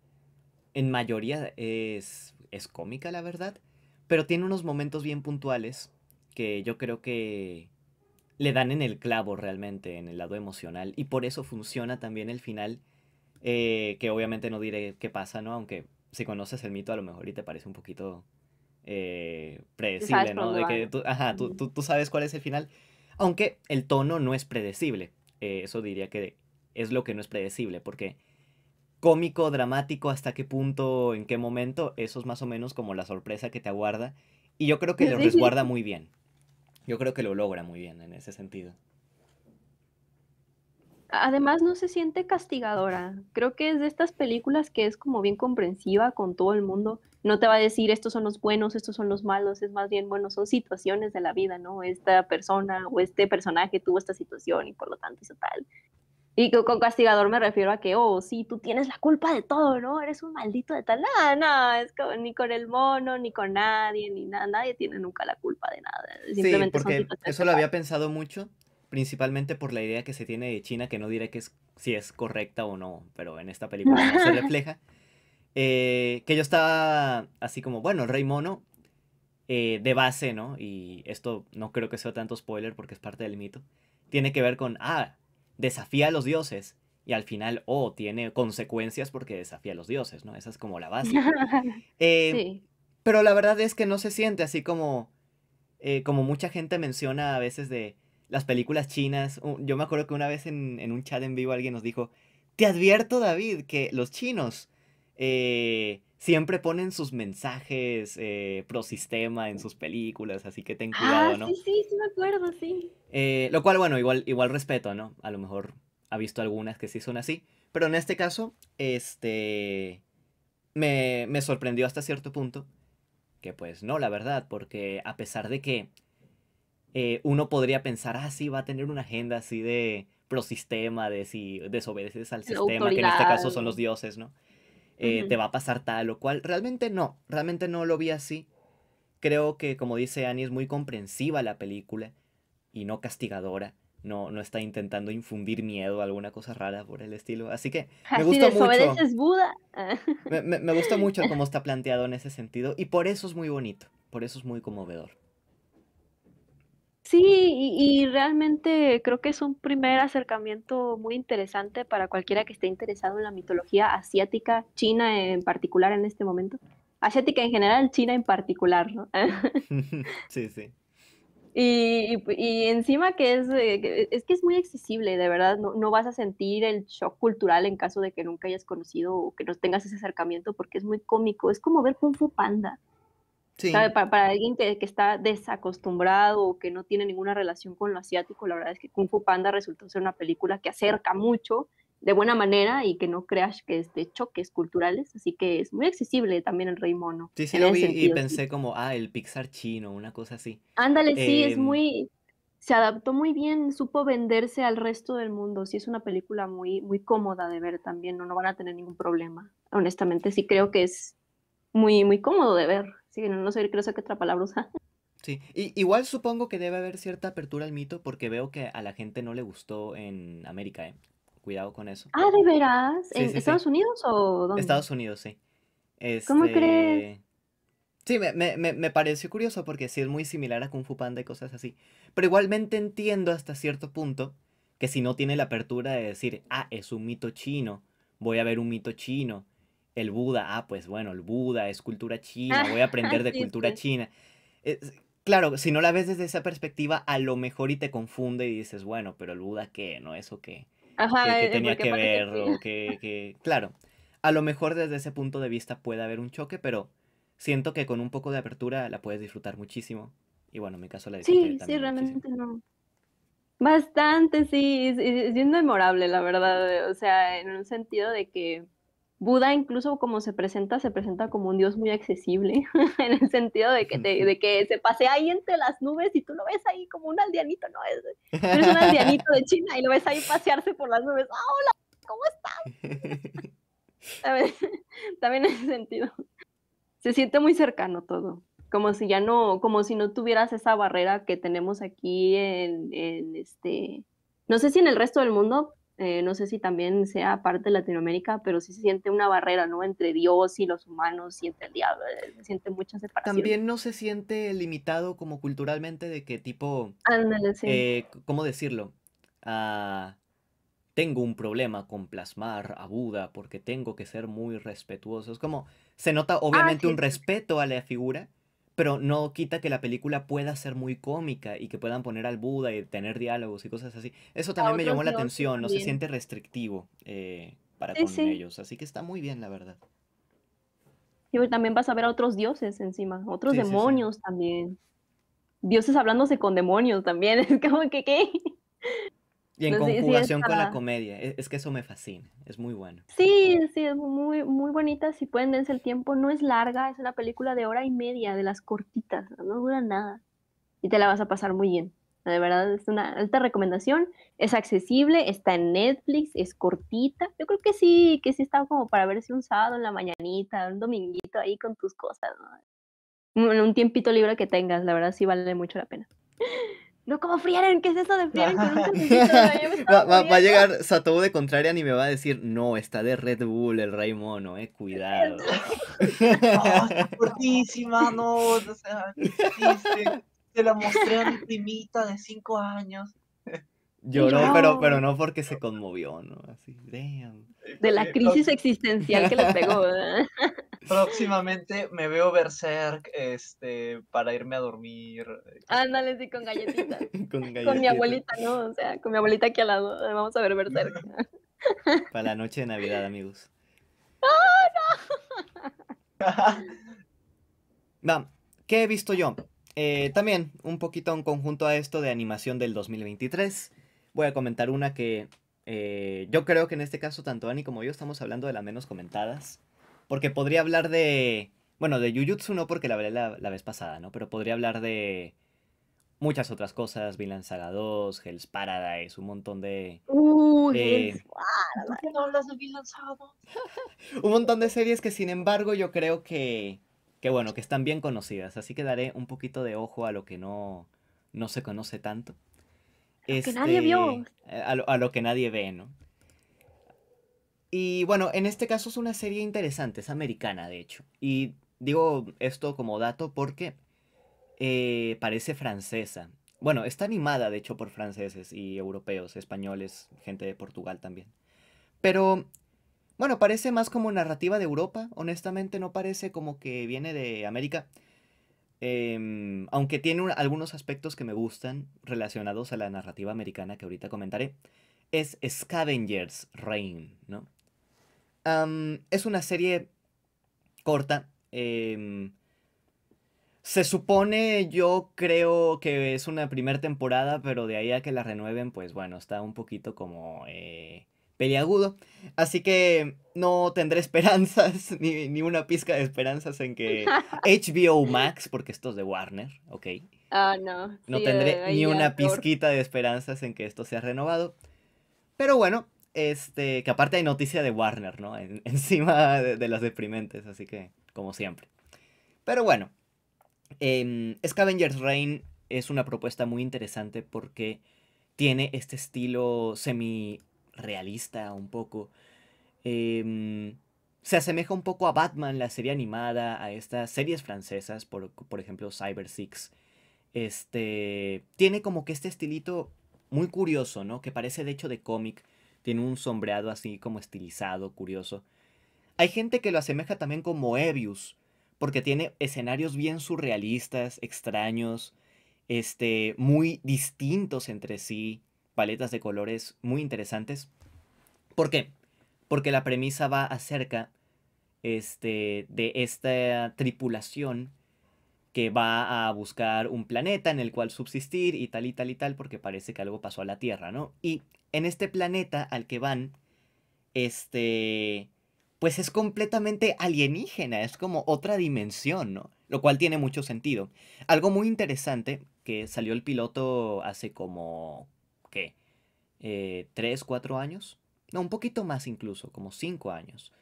en mayoría es, es cómica, la verdad. Pero tiene unos momentos bien puntuales que yo creo que le dan en el clavo realmente, en el lado emocional. Y por eso funciona también el final, eh, que obviamente no diré qué pasa, ¿no? Aunque si conoces el mito a lo mejor y te parece un poquito eh, predecible, ¿no? De que tú, ajá, tú, sabes cuál es el final. Aunque el tono no es predecible. Eh, eso diría que es lo que no es predecible, porque cómico, dramático, hasta qué punto, en qué momento, eso es más o menos como la sorpresa que te aguarda. Y yo creo que lo resguarda muy bien. Yo creo que lo logra muy bien en ese sentido. Además, no se siente castigadora. Creo que es de estas películas que es como bien comprensiva con todo el mundo. No te va a decir estos son los buenos, estos son los malos. Es más bien, bueno, son situaciones de la vida, ¿no? Esta persona o este personaje tuvo esta situación y por lo tanto hizo tal. Y con castigador me refiero a que, oh, sí, tú tienes la culpa de todo, ¿no? Eres un maldito de tal. Nada, no, es como, ni con el mono, ni con nadie, ni nada. Nadie tiene nunca la culpa de nada. Simplemente sí, porque eso lo había pensado mucho, principalmente por la idea que se tiene de China, que no diré que es, si es correcta o no, pero en esta película se refleja. Eh, que yo estaba así como, bueno, el rey mono eh, de base, ¿no? Y esto no creo que sea tanto spoiler porque es parte del mito. Tiene que ver con, ah, desafía a los dioses y al final, o oh, tiene consecuencias porque desafía a los dioses, ¿no? Esa es como la base. Eh, pero la verdad es que no se siente así como, eh, como mucha gente menciona a veces de las películas chinas. Yo me acuerdo que una vez en, un chat en vivo alguien nos dijo, te advierto David que los chinos eh, siempre ponen sus mensajes pro sistema en sus películas, así que ten ah, cuidado, ¿no? Sí, sí, sí me acuerdo, sí. Eh, lo cual, bueno, igual, igual respeto, ¿no? A lo mejor ha visto algunas que sí son así. Pero en este caso, este. Me, me sorprendió hasta cierto punto. Que pues no, la verdad, porque a pesar de que eh, uno podría pensar, ah, sí, va a tener una agenda así de prosistema, de si desobedeces al sistema, que en este caso son los dioses, ¿no? Eh, te va a pasar tal o cual. Realmente no, realmente no lo vi así. Creo que, como dice Annie, es muy comprensiva la película y no castigadora. No, no está intentando infundir miedo, alguna cosa rara por el estilo. Así que me Así gusta mucho. Buda. me, me, me gusta mucho cómo está planteado en ese sentido y por eso es muy bonito, por eso es muy conmovedor. Sí, y, y, realmente creo que es un primer acercamiento muy interesante para cualquiera que esté interesado en la mitología asiática, China en particular en este momento. Asiática en general, China en particular, ¿no? sí, sí. Pues, y, encima que es, es que es muy accesible, de verdad, no, vas a sentir el shock cultural en caso de que nunca hayas conocido o que no tengas ese acercamiento porque es muy cómico, es como ver Kung Fu Panda. Para, alguien que, que, está desacostumbrado o que no tiene ninguna relación con lo asiático, la verdad es que Kung Fu Panda resultó ser una película que acerca mucho de buena manera y que no creas que este choques culturales, así que es muy accesible también el Rey Mono. Sí, sí, lo vi y pensé como, ah, el Pixar chino, una cosa así. Ándale, sí, es em, muy, se adaptó muy bien, supo venderse al resto del mundo, sí es una película muy, muy cómoda de ver también, no, no van a tener ningún problema, honestamente, sí creo que es muy, muy cómodo de ver, sí no, sé, creo que otra palabra usar. Sí, y, igual supongo que debe haber cierta apertura al mito porque veo que a la gente no le gustó en América, ¿eh? cuidado con eso. Ah, ¿de veras? Estados Unidos o dónde? Estados Unidos, sí. ¿Cómo crees? Este, sí, me, pareció curioso porque sí es muy similar a Kung Fu Panda y cosas así. Pero igualmente entiendo hasta cierto punto que si no tiene la apertura de decir, ah, es un mito chino, voy a ver un mito chino, el Buda, ah, pues bueno, el Buda es cultura china, voy a aprender de cultura china. Eh, claro, si no la ves desde esa perspectiva, a lo mejor y te confunde y dices, bueno, pero el Buda qué, ¿no? es o qué? que, tenía que ver o que, Claro, a lo mejor desde ese punto de vista puede haber un choque, pero siento que con un poco de apertura la puedes disfrutar muchísimo. Y bueno, en mi caso la disfruté Sí, sí, realmente no. Bastante, sí, es, es, la verdad. O sea, en un sentido de que Buda incluso como se presenta, se presenta como un dios muy accesible, en el sentido de que, de que se pasea ahí entre las nubes y tú lo ves ahí como un aldeanito, ¿no? Es, eres un aldeanito de China y lo ves ahí pasearse por las nubes. hola! ¿Cómo estás? También en ese sentido. Se siente muy cercano todo, como si ya no, como si no tuvieras esa barrera que tenemos aquí en, en este, no sé si en el resto del mundo, eh, no sé si también sea parte de Latinoamérica, pero sí se siente una barrera, ¿no? Entre Dios y los humanos, y entre el diablo, eh, se siente mucha separación. También no se siente limitado como culturalmente de qué tipo... Ándale, eh, ¿Cómo decirlo? Ah, tengo un problema con plasmar a Buda porque tengo que ser muy respetuoso. Es como, se nota ah, obviamente un respeto a la figura, pero no quita que la película pueda ser muy cómica y que puedan poner al Buda y tener diálogos y cosas así. Eso también me llamó la atención, no se siente restrictivo eh, para con ellos, así que está muy bien, la verdad. Y también vas a ver a otros dioses encima, otros demonios también. Dioses hablándose con demonios también, es como que qué. Y en conjugación con la comedia, e, es, que eso me fascina, es muy bueno. Sí, sí, es muy, muy bonita, si pueden dense el tiempo, no es larga, es una película de hora y media, de las cortitas, no dura nada. Y te la vas a pasar muy bien. De verdad, es una alta recomendación, es accesible, está en Netflix, es cortita. Yo creo que sí, que sí está como para verse un sábado en la mañanita, un dominguito ahí con tus cosas, un, un tiempito libre que tengas, la verdad sí vale mucho la pena. No, como frieren, ¿qué es eso de Friaren? va, a llegar Satou de Contrarian y me va a decir, no, está de Red Bull el Rey Mono, eh, cuidado. oh, está no, o se, la mostré a mi primita de cinco años. Lloró, pero, pero no porque se conmovió, ¿no? Así, damn. Eh, de la eh, crisis existencial que le pegó, Próximamente me veo Berserk este, para irme a dormir. Ándale, sí, con galletitas. con galletitas. Con mi abuelita, ¿no? O sea, con mi abuelita aquí al lado. Eh, vamos a ver Berserk. para la noche de Navidad, amigos. ¡Ah, no! no, ¿qué he visto yo? también un poquito en conjunto a esto de animación del 2023 voy a comentar una que eh, yo creo que en este caso tanto Ani como yo estamos hablando de las menos comentadas. Porque podría hablar de... Bueno, de Jujutsu no porque la hablé la, vez pasada, ¿no? Pero podría hablar de muchas otras cosas, Vinland Saga 2, Hell's Paradise, un montón de... Eh, de un montón de series que sin embargo yo creo que... Que bueno, que están bien conocidas, así que daré un poquito de ojo a lo que no, no se conoce tanto. Es que nadie vio. Este, a lo, a lo, que nadie ve, ¿no? Y bueno, en este caso es una serie interesante, es americana, de hecho. Y digo esto como dato porque eh, parece francesa. Bueno, está animada, de hecho, por franceses y europeos, españoles, gente de Portugal también. Pero, bueno, parece más como narrativa de Europa, honestamente, no parece como que viene de América. Em, aunque tiene algunos aspectos que me gustan relacionados a la narrativa americana que ahorita comentaré, es Scavenger's Reign, ¿no? es una serie corta. Em, se supone, yo creo que es una primera temporada, pero de ahí a que la renueven, pues bueno, está un poquito como eh, peliagudo. Así que no tendré esperanzas, ni, una pizca de esperanzas en que HBO Max, porque esto es de Warner, ok. Ah, no. No tendré ni una pizquita de esperanzas en que esto sea renovado. Pero bueno, este, que aparte hay noticia de Warner, ¿no? encima de, las deprimentes, así que, como siempre. Pero bueno, em, Scavengers Reign es una propuesta muy interesante porque tiene este estilo semi realista un poco. Em, se asemeja un poco a Batman, la serie animada, a estas series francesas, por, ejemplo Cyber Six. Este, tiene como que este estilito muy curioso, ¿no? Que parece de hecho de cómic. Tiene un sombreado así como estilizado, curioso. Hay gente que lo asemeja también como Moebius, porque tiene escenarios bien surrealistas, extraños, este, muy distintos entre sí paletas de colores muy interesantes. ¿Por qué? Porque la premisa va acerca este, de esta tripulación que va a buscar un planeta en el cual subsistir y tal y tal y tal, porque parece que algo pasó a la Tierra, ¿no? Y en este planeta al que van, este, pues es completamente alienígena, es como otra dimensión, ¿no? Lo cual tiene mucho sentido. Algo muy interesante que salió el piloto hace como eh, ¿Tres, cuatro años? No, un poquito más incluso, como cinco años.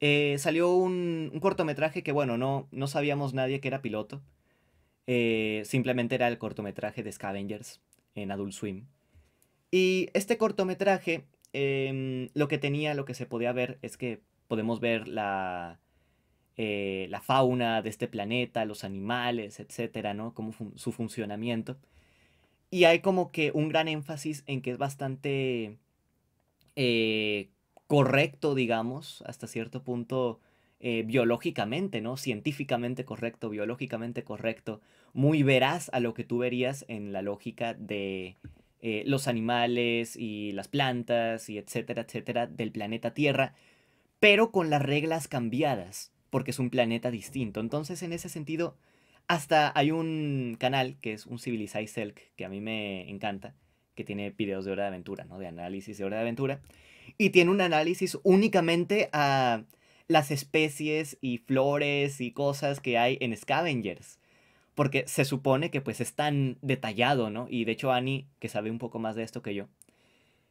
Eh, salió un, cortometraje que, bueno, no, no sabíamos nadie que era piloto. Eh, simplemente era el cortometraje de Scavengers en Adult Swim. Y este cortometraje, em, lo que tenía, lo que se podía ver es que podemos ver la, la fauna de este planeta, los animales, etcétera, ¿no? Como su funcionamiento. Y hay como que un gran énfasis en que es bastante eh, correcto, digamos, hasta cierto punto eh, biológicamente, ¿no? Científicamente correcto, biológicamente correcto, muy veraz a lo que tú verías en la lógica de eh, los animales y las plantas y etcétera, etcétera, del planeta Tierra, pero con las reglas cambiadas, porque es un planeta distinto. Entonces, en ese sentido, hasta hay un canal que es un Civilized Selk, que a mí me encanta, que tiene videos de hora de aventura, ¿no? De análisis de hora de aventura. Y tiene un análisis únicamente a las especies y flores y cosas que hay en Scavengers. Porque se supone que pues es tan detallado, ¿no? Y de hecho Annie, que sabe un poco más de esto que yo,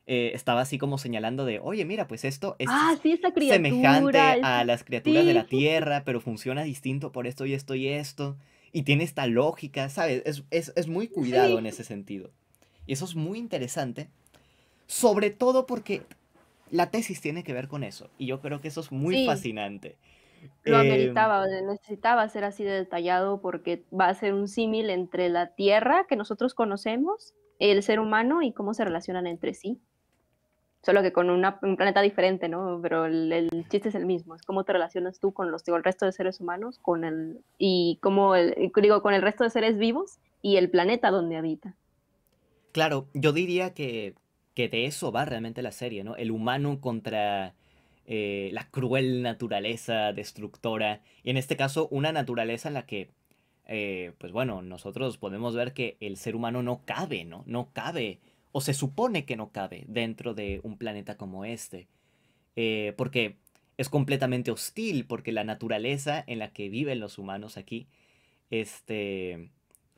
eh, estaba así como señalando de, oye, mira, pues esto es ah, semejante a las criaturas de la Tierra, pero funciona distinto por esto y esto y esto y tiene esta lógica, ¿sabes? Es, muy cuidado en ese sentido. Y eso es muy interesante, sobre todo porque la tesis tiene que ver con eso, y yo creo que eso es muy fascinante. Lo em, necesitaba ser así de detallado porque va a ser un símil entre la Tierra que nosotros conocemos, el ser humano y cómo se relacionan entre sí solo que con un planeta diferente, ¿no? Pero el, chiste es el mismo, es cómo te relacionas tú con los el resto de seres humanos, con el y cómo digo con el resto de seres vivos y el planeta donde habita. Claro, yo diría que, que de eso va realmente la serie, ¿no? El humano contra eh, la cruel naturaleza destructora y en este caso una naturaleza en la que eh, pues bueno, nosotros podemos ver que el ser humano no cabe, ¿no? No cabe o se supone que no cabe dentro de un planeta como este, eh, porque es completamente hostil, porque la naturaleza en la que viven los humanos aquí, este,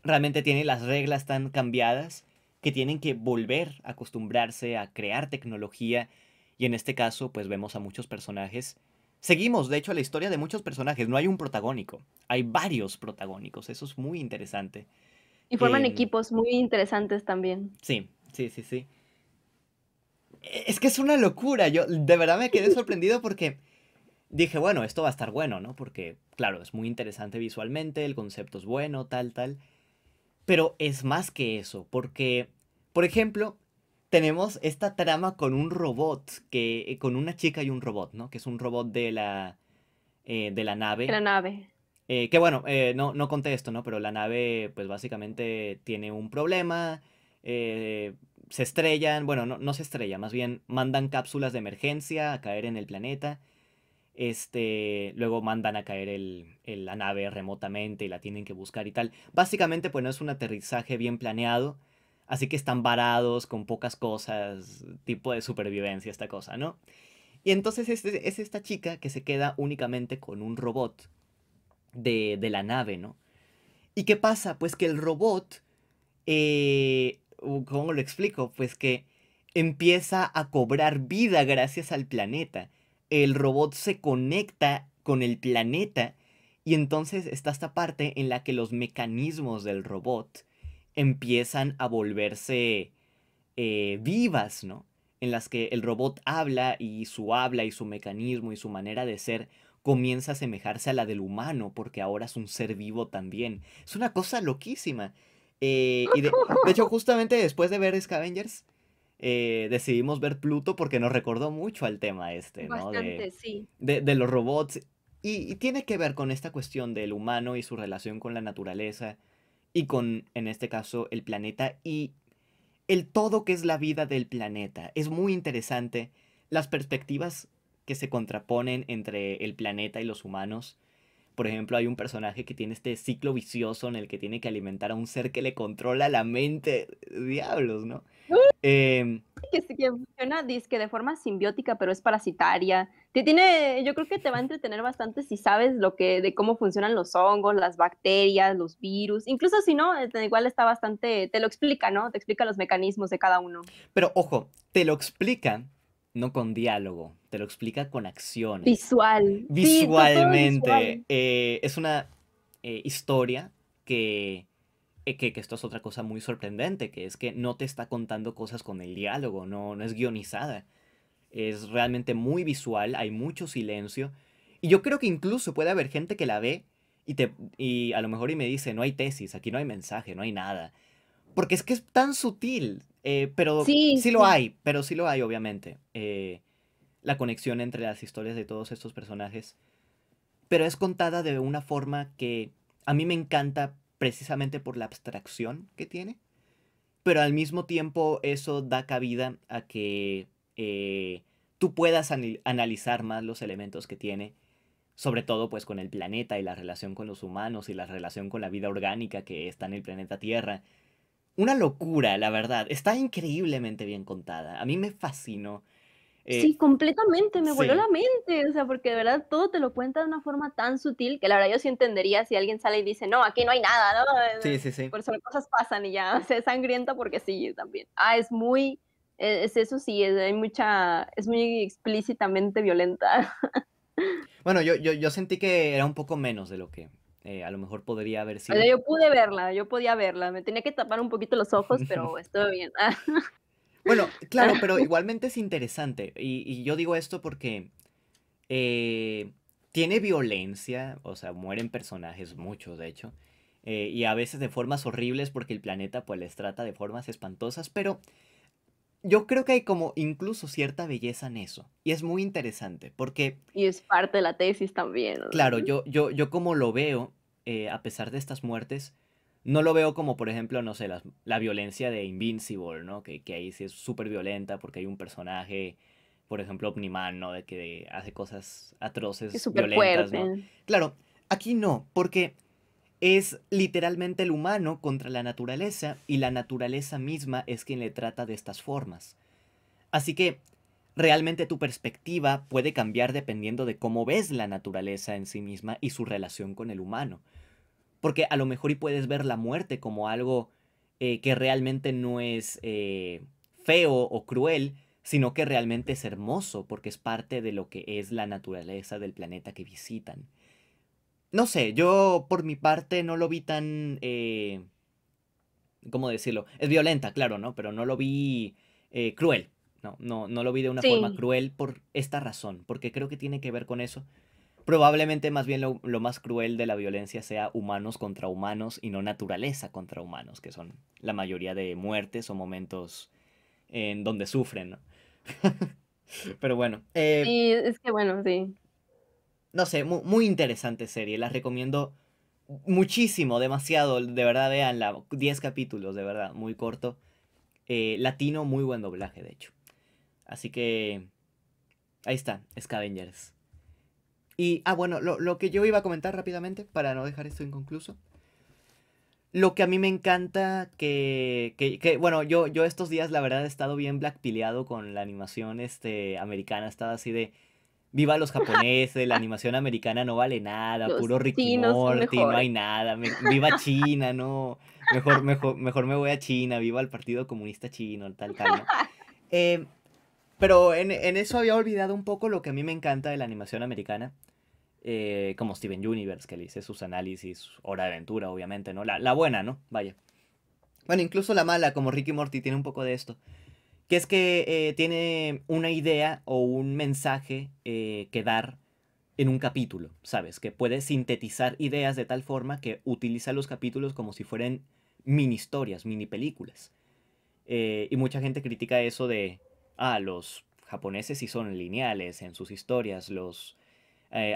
realmente tiene las reglas tan cambiadas que tienen que volver a acostumbrarse a crear tecnología y en este caso pues vemos a muchos personajes. Seguimos, de hecho, la historia de muchos personajes, no hay un protagónico, hay varios protagónicos, eso es muy interesante. Y forman em, equipos muy interesantes también. Sí, Sí, sí, sí. E-, es que es una locura. Yo de verdad me quedé sorprendido porque dije, bueno, esto va a estar bueno, ¿no? Porque, claro, es muy interesante visualmente, el concepto es bueno, tal, tal. Pero es más que eso, porque, por ejemplo, tenemos esta trama con un robot, que, eh, con una chica y un robot, ¿no? Que es un robot de la, eh, de la nave. la nave. Eh, que bueno, no, no conté esto, ¿no? Pero la nave, pues básicamente tiene un problema, eh, se estrellan, bueno, no, se estrella, más bien mandan cápsulas de emergencia a caer en el planeta. Este, luego mandan a caer el, la nave remotamente y la tienen que buscar y tal. Básicamente, pues no es un aterrizaje bien planeado, así que están varados con pocas cosas, tipo de supervivencia, esta cosa, ¿no? Y entonces es, esta chica que se queda únicamente con un robot de, de la nave, ¿no? ¿Y qué pasa? Pues que el robot eh, ¿Cómo lo explico? Pues que empieza a cobrar vida gracias al planeta. El robot se conecta con el planeta y entonces está esta parte en la que los mecanismos del robot empiezan a volverse eh, vivas, ¿no? En las que el robot habla y su habla y su mecanismo y su manera de ser comienza a asemejarse a la del humano porque ahora es un ser vivo también. Es una cosa loquísima. Eh, de, hecho, justamente después de ver Scavengers, eh, decidimos ver Pluto porque nos recordó mucho al tema este, ¿no? de, de, los robots. y, tiene que ver con esta cuestión del humano y su relación con la naturaleza y con, en este caso, el planeta y el todo que es la vida del planeta. Es muy interesante las perspectivas que se contraponen entre el planeta y los humanos por ejemplo, hay un personaje que tiene este ciclo vicioso en el que tiene que alimentar a un ser que le controla la mente. Diablos, ¿no? Em, que, que, funciona, que de forma simbiótica, pero es parasitaria. Te tiene, yo creo que te va a entretener bastante si sabes lo que, de cómo funcionan los hongos, las bacterias, los virus. Incluso si no, eh, igual está bastante, te lo explica, ¿no? Te explica los mecanismos de cada uno. Pero ojo, te lo explican no con diálogo, te lo explica con acción Visual. Visualmente. Eh, es una eh, historia que, eh, que, que, esto es otra cosa muy sorprendente, que es que no te está contando cosas con el diálogo, no, no es guionizada. Es realmente muy visual, hay mucho silencio. Y yo creo que incluso puede haber gente que la ve y, te, y a lo mejor y me dice, no hay tesis, aquí no hay mensaje, no hay nada. Porque es que es tan sutil, eh, pero sí, lo hay, pero sí lo hay, obviamente. Eh, la conexión entre las historias de todos estos personajes. Pero es contada de una forma que a mí me encanta precisamente por la abstracción que tiene. Pero al mismo tiempo eso da cabida a que eh, tú puedas analizar más los elementos que tiene. Sobre todo pues con el planeta y la relación con los humanos y la relación con la vida orgánica que está en el planeta Tierra una locura, la verdad. Está increíblemente bien contada. A mí me fascinó. Eh, sí, completamente, me voló la mente, o sea, porque de verdad todo te lo cuenta de una forma tan sutil que la verdad yo sí entendería si alguien sale y dice, no, aquí no hay nada, ¿no? Sí, sí, sí. Por eso las cosas pasan y ya, Se sangrienta porque sí, también. Ah, es muy, e-, es eso sí, es, hay mucha, es muy explícitamente violenta. Bueno, yo, yo sentí que era un poco menos de lo que, eh, a lo mejor podría haber sido. yo pude verla, yo podía verla. Me tenía que tapar un poquito los ojos, pero estuvo bien. Ah. bueno, claro, pero igualmente es interesante. Y, yo digo esto porque eh, tiene violencia, o sea, mueren personajes, muchos de hecho. Eh, y a veces de formas horribles porque el planeta pues les trata de formas espantosas, pero yo creo que hay como incluso cierta belleza en eso. Y es muy interesante porque... Y es parte de la tesis también. ¿no? Claro, yo, yo, yo como lo veo, eh, a pesar de estas muertes, no lo veo como, por ejemplo, no sé, la, la violencia de Invincible, ¿no? Que, que ahí sí es súper violenta porque hay un personaje, por ejemplo, Omniman, ¿no? De que hace cosas atroces, es violentas, fuerte. Claro, aquí no, porque es literalmente el humano contra la naturaleza y la naturaleza misma es quien le trata de estas formas. Así que realmente tu perspectiva puede cambiar dependiendo de cómo ves la naturaleza en sí misma y su relación con el humano. Porque a lo mejor y puedes ver la muerte como algo eh, que realmente no es eh, feo o cruel, sino que realmente es hermoso porque es parte de lo que es la naturaleza del planeta que visitan no sé, yo por mi parte no lo vi tan... Eh, ¿Cómo decirlo? Es violenta, claro, ¿no? Pero no lo vi eh, cruel. No, no, no lo vi de una forma cruel por esta razón, porque creo que tiene que ver con eso. Probablemente más bien lo, más cruel de la violencia sea humanos contra humanos y no naturaleza contra humanos, que son la mayoría de muertes o momentos en donde sufren, ¿no? Pero bueno. Eh, sí, es que bueno, sí no sé, muy, interesante serie. La recomiendo muchísimo, demasiado. De verdad, veanla. 10 capítulos, de verdad, muy corto. Eh, latino, muy buen doblaje, de hecho. Así que ahí está, Scavengers. Y, ah, bueno, lo, que yo iba a comentar rápidamente, para no dejar esto inconcluso. Lo que a mí me encanta, que, que, bueno, yo, yo estos días la verdad he estado bien blackpileado con la animación este, americana, estado así de Viva los japoneses, la animación americana no vale nada, puro Ricky Morty, no hay nada. viva China, no. Mejor, mejor, mejor me voy a China, viva el Partido Comunista Chino, tal, tal. Eh, pero en, en, eso había olvidado un poco lo que a mí me encanta de la animación americana. Eh, como Steven Universe, que le hice sus análisis, hora de aventura, obviamente, ¿no? La, la buena, ¿no? Vaya. Bueno, incluso la mala, como Ricky Morty, tiene un poco de esto que es que eh, tiene una idea o un mensaje eh, que dar en un capítulo, ¿sabes? Que puede sintetizar ideas de tal forma que utiliza los capítulos como si fueran mini historias, mini películas. Eh, y mucha gente critica eso de, ah, los japoneses sí son lineales en sus historias, los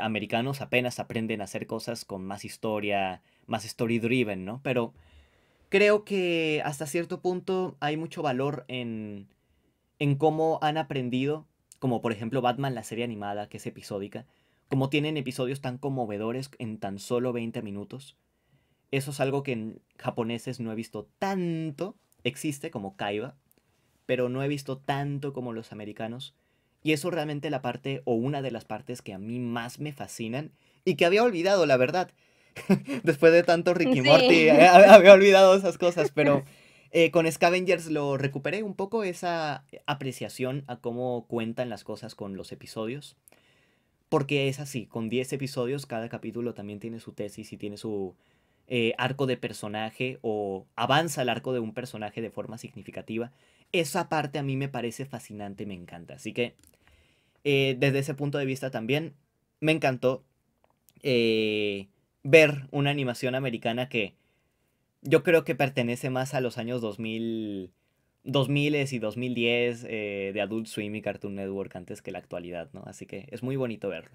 americanos apenas aprenden a hacer cosas con más historia, más story driven, ¿no? Pero creo que hasta cierto punto hay mucho valor en en cómo han aprendido, como por ejemplo Batman, la serie animada, que es episódica, como tienen episodios tan conmovedores en tan solo 20 minutos. Eso es algo que en japoneses no he visto tanto, existe como Kaiba, pero no he visto tanto como los americanos. Y eso realmente la parte o una de las partes que a mí más me fascinan y que había olvidado, la verdad. Después de tanto Ricky y Morty, eh, había olvidado esas cosas, pero Eh, con Scavengers lo recuperé un poco esa apreciación a cómo cuentan las cosas con los episodios. Porque es así, con 10 episodios cada capítulo también tiene su tesis y tiene su eh, arco de personaje o avanza el arco de un personaje de forma significativa. Esa parte a mí me parece fascinante, me encanta. Así que eh, desde ese punto de vista también me encantó ver una animación americana que yo creo que pertenece más a los años 2000, y 2010 eh, de Adult Swim y Cartoon Network antes que la actualidad, ¿no? Así que es muy bonito verlo.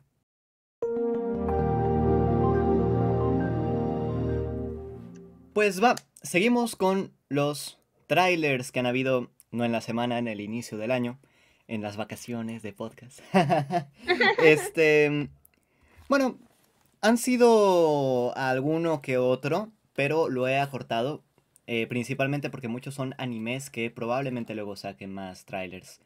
Pues va, seguimos con los trailers que han habido, no en la semana, en el inicio del año, en las vacaciones de podcast. este, bueno, han sido alguno que otro pero lo he acortado eh, principalmente porque muchos son animes que probablemente luego saquen más trailers.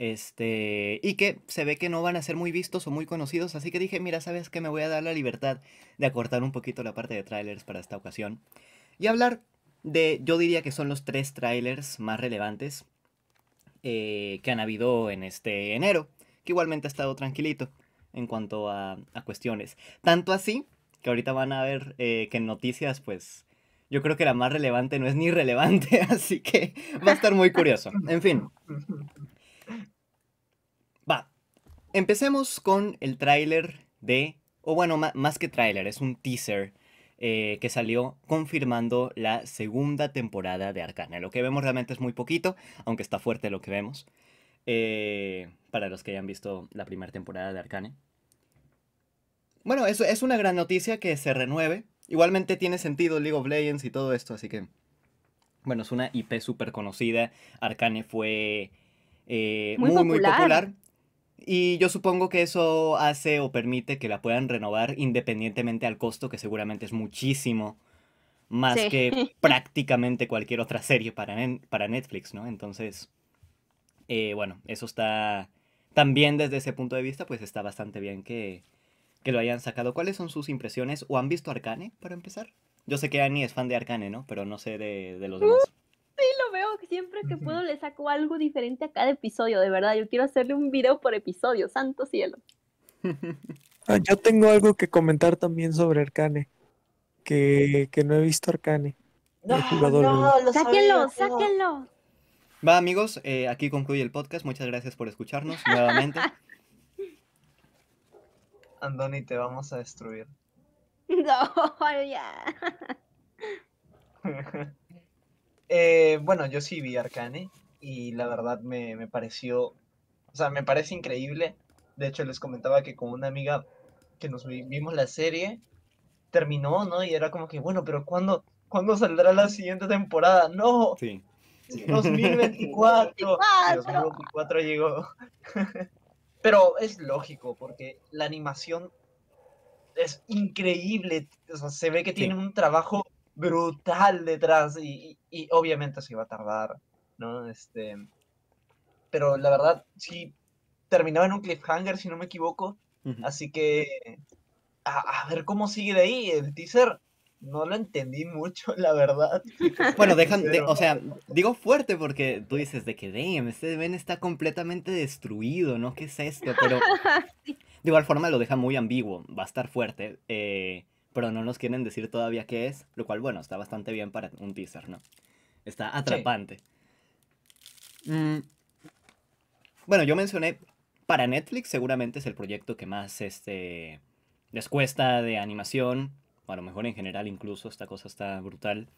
Este, y que se ve que no van a ser muy vistos o muy conocidos, así que dije, mira, sabes que me voy a dar la libertad de acortar un poquito la parte de trailers para esta ocasión y hablar de, yo diría que son los tres trailers más relevantes eh, que han habido en este enero, que igualmente ha estado tranquilito en cuanto a, a cuestiones. Tanto así que ahorita van a ver eh, que en noticias, pues yo creo que la más relevante no es ni relevante, así que va a estar muy curioso. En fin. Va. Empecemos con el tráiler de, o bueno, más que tráiler, es un teaser eh, que salió confirmando la segunda temporada de Arcane. Lo que vemos realmente es muy poquito, aunque está fuerte lo que vemos. Eh, para los que hayan visto la primera temporada de Arcane. Bueno, eso es una gran noticia que se renueve. Igualmente tiene sentido League of Legends y todo esto, así que... Bueno, es una IP súper conocida. Arcane fue eh, muy, muy, popular. Y yo supongo que eso hace o permite que la puedan renovar independientemente al costo, que seguramente es muchísimo más que prácticamente cualquier otra serie para, para Netflix, ¿no? Entonces, eh, bueno, eso está también desde ese punto de vista, pues está bastante bien que, que lo hayan sacado. ¿Cuáles son sus impresiones? ¿O han visto Arcane, para empezar? Yo sé que Annie es fan de Arcane, ¿no? Pero no sé de, los uh, demás. sí, lo veo. Siempre que puedo le saco algo diferente a cada episodio, de verdad. Yo quiero hacerle un video por episodio, santo cielo. Ah, yo tengo algo que comentar también sobre Arcane. Que, no he visto Arcane. No, no, sáquenlo, sáquenlo. Va amigos, eh, aquí concluye el podcast. Muchas gracias por escucharnos nuevamente. Andoni, te vamos a destruir. No, ya. Eh, bueno, yo sí vi Arcane y la verdad me, pareció, o sea, me parece increíble. De hecho, les comentaba que con una amiga que nos vimos la serie, terminó, ¿no? Y era como que, bueno, pero ¿cuándo, ¿cuándo saldrá la siguiente temporada? No. Sí. 2024. 2024 llegó. Pero es lógico, porque la animación es increíble. O sea, se ve que tiene un trabajo brutal detrás y, y, obviamente se iba a tardar, ¿no? Este, pero la verdad, sí, terminaba en un cliffhanger, si no me equivoco. Así que a, a, ver cómo sigue de ahí. El eh, teaser no lo entendí mucho, la verdad. Bueno, dejan, o sea, digo fuerte porque tú dices de que, damn, este Ben está completamente destruido, ¿no? ¿Qué es esto? Pero de igual forma lo deja muy ambiguo, va a estar fuerte, eh, pero no nos quieren decir todavía qué es, lo cual, bueno, está bastante bien para un teaser, ¿no? Está atrapante. Mm. Bueno, yo mencioné, para Netflix seguramente es el proyecto que más este, les cuesta de animación a lo mejor en general incluso, esta cosa está brutal.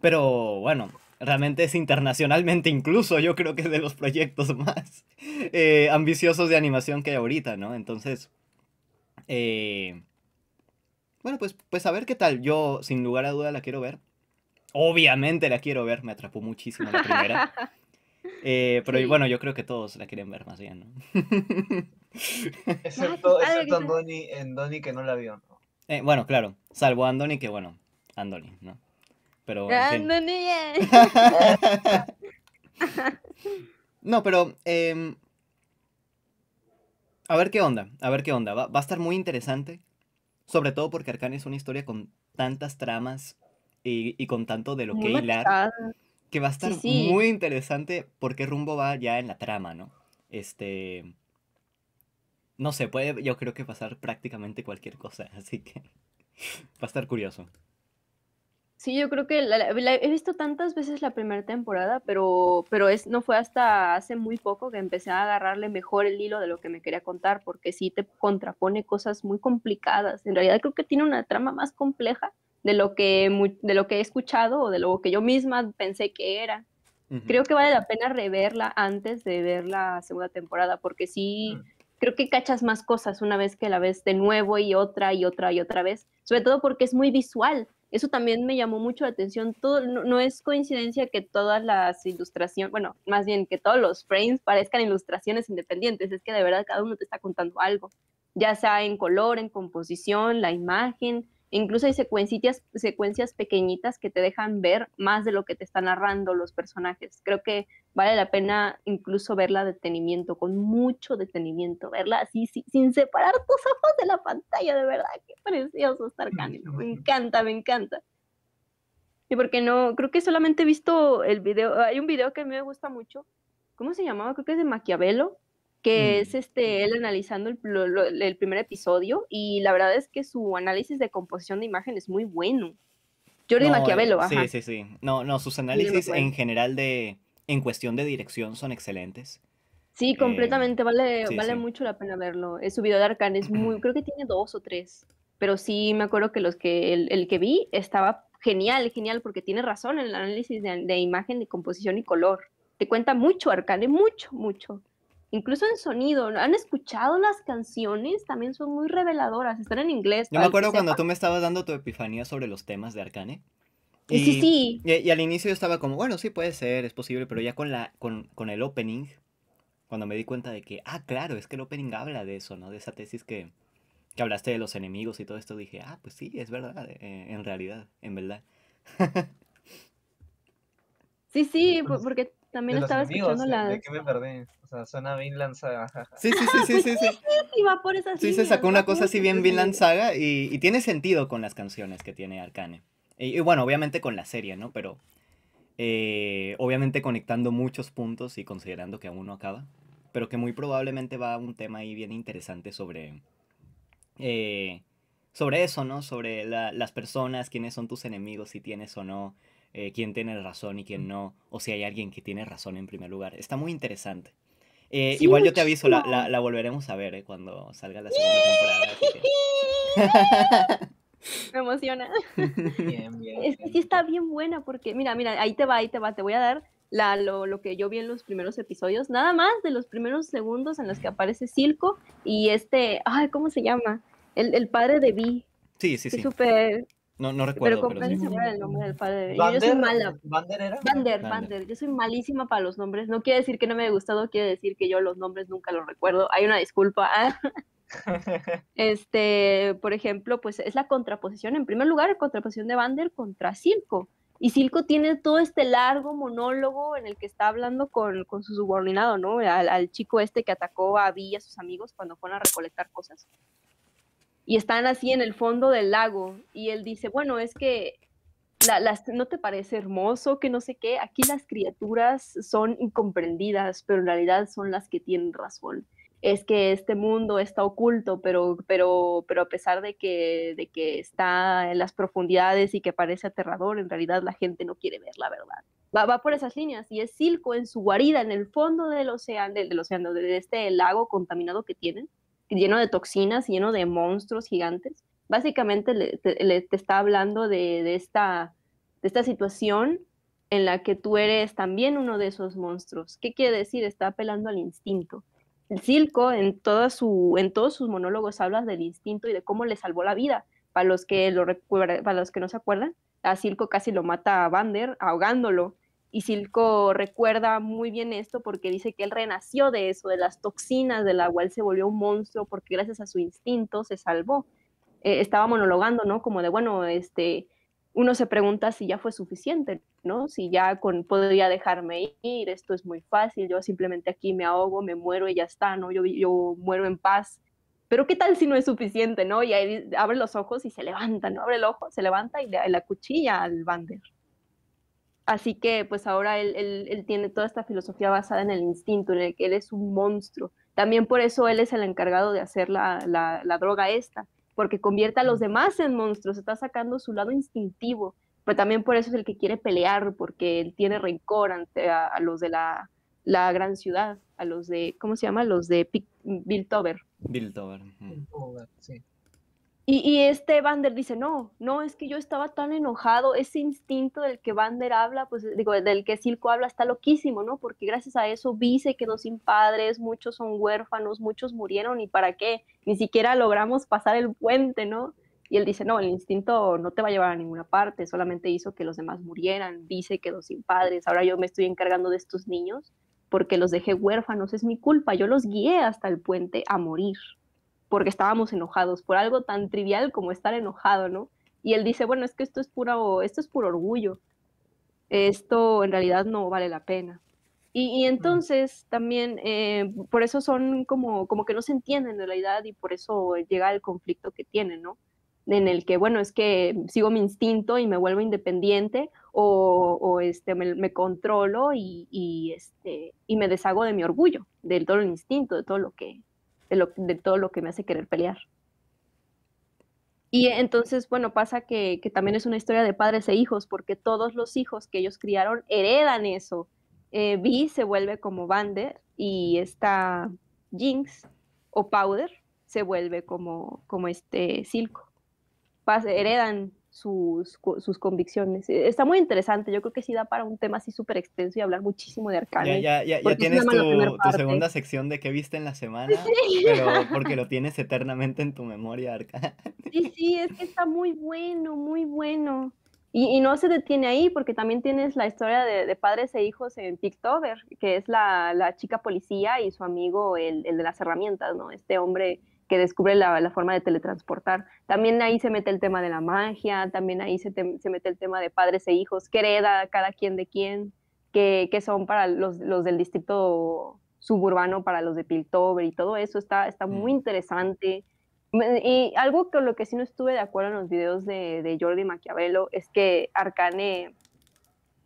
Pero bueno, realmente es internacionalmente incluso, yo creo que es de los proyectos más eh, ambiciosos de animación que hay ahorita, ¿no? Entonces, eh, bueno, pues, pues a ver qué tal. Yo sin lugar a duda la quiero ver. Obviamente la quiero ver, me atrapó muchísimo la primera. Eh, pero bueno, yo creo que todos la quieren ver más bien, ¿no? excepto, en en Donnie que no la vio, ¿no? Eh, bueno, claro, salvo Andoni, que bueno, Andoni, ¿no? Pero. ¡Andoni! Eh. no, pero. Em, a ver qué onda, a ver qué onda. Va, a estar muy interesante. Sobre todo porque Arcane es una historia con tantas tramas y, con tanto de lo que hilar. Que va a estar muy interesante porque rumbo va ya en la trama, ¿no? Este no sé, puede yo creo que pasar prácticamente cualquier cosa, así que va a estar curioso. Sí, yo creo que la, he visto tantas veces la primera temporada, pero, pero es, no fue hasta hace muy poco que empecé a agarrarle mejor el hilo de lo que me quería contar, porque sí te contrapone cosas muy complicadas. En realidad creo que tiene una trama más compleja de lo que, de lo que he escuchado o de lo que yo misma pensé que era. Creo que vale la pena reverla antes de ver la segunda temporada, porque sí creo que cachas más cosas una vez que la ves de nuevo y otra y otra y otra vez, sobre todo porque es muy visual. Eso también me llamó mucho la atención. Todo, no, no es coincidencia que todas las ilustraciones, bueno, más bien que todos los frames parezcan ilustraciones independientes, es que de verdad cada uno te está contando algo, ya sea en color, en composición, la imagen, Incluso hay secuencias, secuencias pequeñitas que te dejan ver más de lo que te están narrando los personajes. Creo que vale la pena incluso verla detenimiento, con mucho detenimiento, verla así, sin separar tus ojos de la pantalla, de verdad, qué precioso estar Me encanta, me encanta. Y porque no, creo que solamente he visto el video, hay un video que a mí me gusta mucho, ¿cómo se llamaba? Creo que es de Maquiavelo, que mm. es este, él analizando el, primer episodio y la verdad es que su análisis de composición de imagen es muy bueno. Jordi Maquiavelo, ajá. Sí, sí, sí. No, no, sus análisis en general de, en cuestión de dirección son excelentes. Sí, eh, completamente, vale, vale mucho la pena verlo. Su video de Arcane es muy, creo que tiene dos o tres, pero sí me acuerdo que los que, el, que vi estaba genial, genial, porque tiene razón en el análisis de, imagen, de composición y color. Te cuenta mucho Arcane, mucho, mucho incluso en sonido. ¿Han escuchado las canciones? También son muy reveladoras, están en inglés. Yo me acuerdo cuando tú me estabas dando tu epifanía sobre los temas de Arcane. sí, sí. Y, al inicio yo estaba como, bueno, sí puede ser, es posible, pero ya con, la, con, con el opening, cuando me di cuenta de que, ah, claro, es que el opening habla de eso, ¿no? De esa tesis que, hablaste de los enemigos y todo esto, dije, ah, pues sí, es verdad, eh, en realidad, en verdad. sí, sí, porque también estaba escuchando la... me perdí? suena Vinland Saga. Sí, sí, sí, sí, sí. sí, se sacó una cosa así bien Vinland Saga y, tiene sentido con las canciones que tiene Arcane. Y, bueno, obviamente con la serie, ¿no? Pero eh, obviamente conectando muchos puntos y considerando que aún no acaba, pero que muy probablemente va a un tema ahí bien interesante sobre... Eh, sobre eso, ¿no? Sobre las personas, quiénes son tus enemigos, si tienes o no, eh, quién tiene razón y quién no, o si hay alguien que tiene razón en primer lugar. Está muy interesante. Eh, igual yo te aviso, la, volveremos a ver eh, cuando salga la segunda temporada. Me emociona. Bien, bien, es que sí está bien buena porque, mira, mira, ahí te va, ahí te va, te voy a dar la, lo, que yo vi en los primeros episodios, nada más de los primeros segundos en los que aparece Silco y este, ay, ¿cómo se llama? El, el padre de Vi. Sí, sí, sí. Súper, no, no recuerdo. Pero compré el nombre del padre. yo, soy mala. Yo soy malísima para los nombres. No quiere decir que no me haya gustado, quiere decir que yo los nombres nunca los recuerdo. Hay una disculpa. este, por ejemplo, pues es la contraposición. En primer lugar, la contraposición de Bander contra Silco. Y Silco tiene todo este largo monólogo en el que está hablando con, su subordinado, ¿no? Al, chico este que atacó a Vi y a sus amigos cuando fueron a recolectar cosas y están así en el fondo del lago. Y él dice, bueno, es que las, no te parece hermoso, que no sé qué, aquí las criaturas son incomprendidas, pero en realidad son las que tienen razón. Es que este mundo está oculto, pero, pero, pero a pesar de que, de que está en las profundidades y que parece aterrador, en realidad la gente no quiere ver la verdad. Va, va por esas líneas y es Silco en su guarida, en el fondo del océano, del, del océano, de este lago contaminado que tienen, lleno de toxinas, lleno de monstruos gigantes. Básicamente le, te, está hablando de, esta, esta situación en la que tú eres también uno de esos monstruos. ¿Qué quiere decir? Está apelando al instinto. El Silco en, toda su, en todos sus monólogos habla del instinto y de cómo le salvó la vida. Para los que, lo, para los que no se acuerdan, a Silco casi lo mata a Vander ahogándolo y Silco recuerda muy bien esto porque dice que él renació de eso, de las toxinas del la cual se volvió un monstruo porque gracias a su instinto se salvó. Eh, estaba monologando, ¿no? Como de, bueno, este, uno se pregunta si ya fue suficiente, ¿no? Si ya con, podría dejarme ir, esto es muy fácil, yo simplemente aquí me ahogo, me muero y ya está, ¿no? Yo, muero en paz. Pero ¿qué tal si no es suficiente, no? Y ahí abre los ojos y se levanta, ¿no? Abre el ojo, se levanta y le, la cuchilla al bander. Así que pues ahora él, tiene toda esta filosofía basada en el instinto, en el que él es un monstruo. También por eso él es el encargado de hacer la, droga esta, porque convierte a los demás en monstruos, está sacando su lado instintivo, pero también por eso es el que quiere pelear, porque él tiene rencor ante a, los de la, gran ciudad, a los de, ¿cómo se llama? Los de Piltover. Piltover. sí. Y, este Vander dice, no, no, es que yo estaba tan enojado, ese instinto del que Vander habla, pues digo, del que Silco habla está loquísimo, ¿no? Porque gracias a eso Vi quedó sin padres, muchos son huérfanos, muchos murieron y para qué, ni siquiera logramos pasar el puente, ¿no? Y él dice, no, el instinto no te va a llevar a ninguna parte, solamente hizo que los demás murieran, dice quedó sin padres, ahora yo me estoy encargando de estos niños porque los dejé huérfanos, es mi culpa, yo los guié hasta el puente a morir porque estábamos enojados por algo tan trivial como estar enojado, ¿no? Y él dice, bueno, es que esto es puro, esto es puro orgullo, esto en realidad no vale la pena. Y, mm. entonces también, eh, por eso son como, como que no se entienden la edad, y por eso llega el conflicto que tienen, ¿no? en el que, bueno, es que sigo mi instinto y me vuelvo independiente o, este, me, controlo y, este, y me deshago de mi orgullo, de todo el instinto, de todo lo que, de, todo lo que me hace querer pelear. Y entonces, bueno, pasa que, también es una historia de padres e hijos, porque todos los hijos que ellos criaron heredan eso. Eh, Vi se vuelve como Bander y esta Jinx o Powder se vuelve como, como este Silco. pase heredan sus, sus, convicciones. Eh, está muy interesante, yo creo que sí da para un tema así súper extenso y hablar muchísimo de Arcane. Ya, tienes tu, segunda sección de qué viste en la semana, pero porque lo tienes eternamente en tu memoria, arca Sí, sí, es que está muy bueno, muy bueno. Y, y no se detiene ahí, porque también tienes la historia de, padres e hijos en TikToker, que es la, la, chica policía y su amigo, el, el de las herramientas, ¿no? Este hombre que descubre la, forma de teletransportar. También ahí se mete el tema de la magia, también ahí se, mete el tema de padres e hijos, qué hereda cada quien de quién, que son para los, los, del distrito suburbano, para los de Piltover y todo eso está, está muy mm. interesante. Y algo con lo que sí no estuve de acuerdo en los videos de, de Jordi Maquiavelo es que Arcane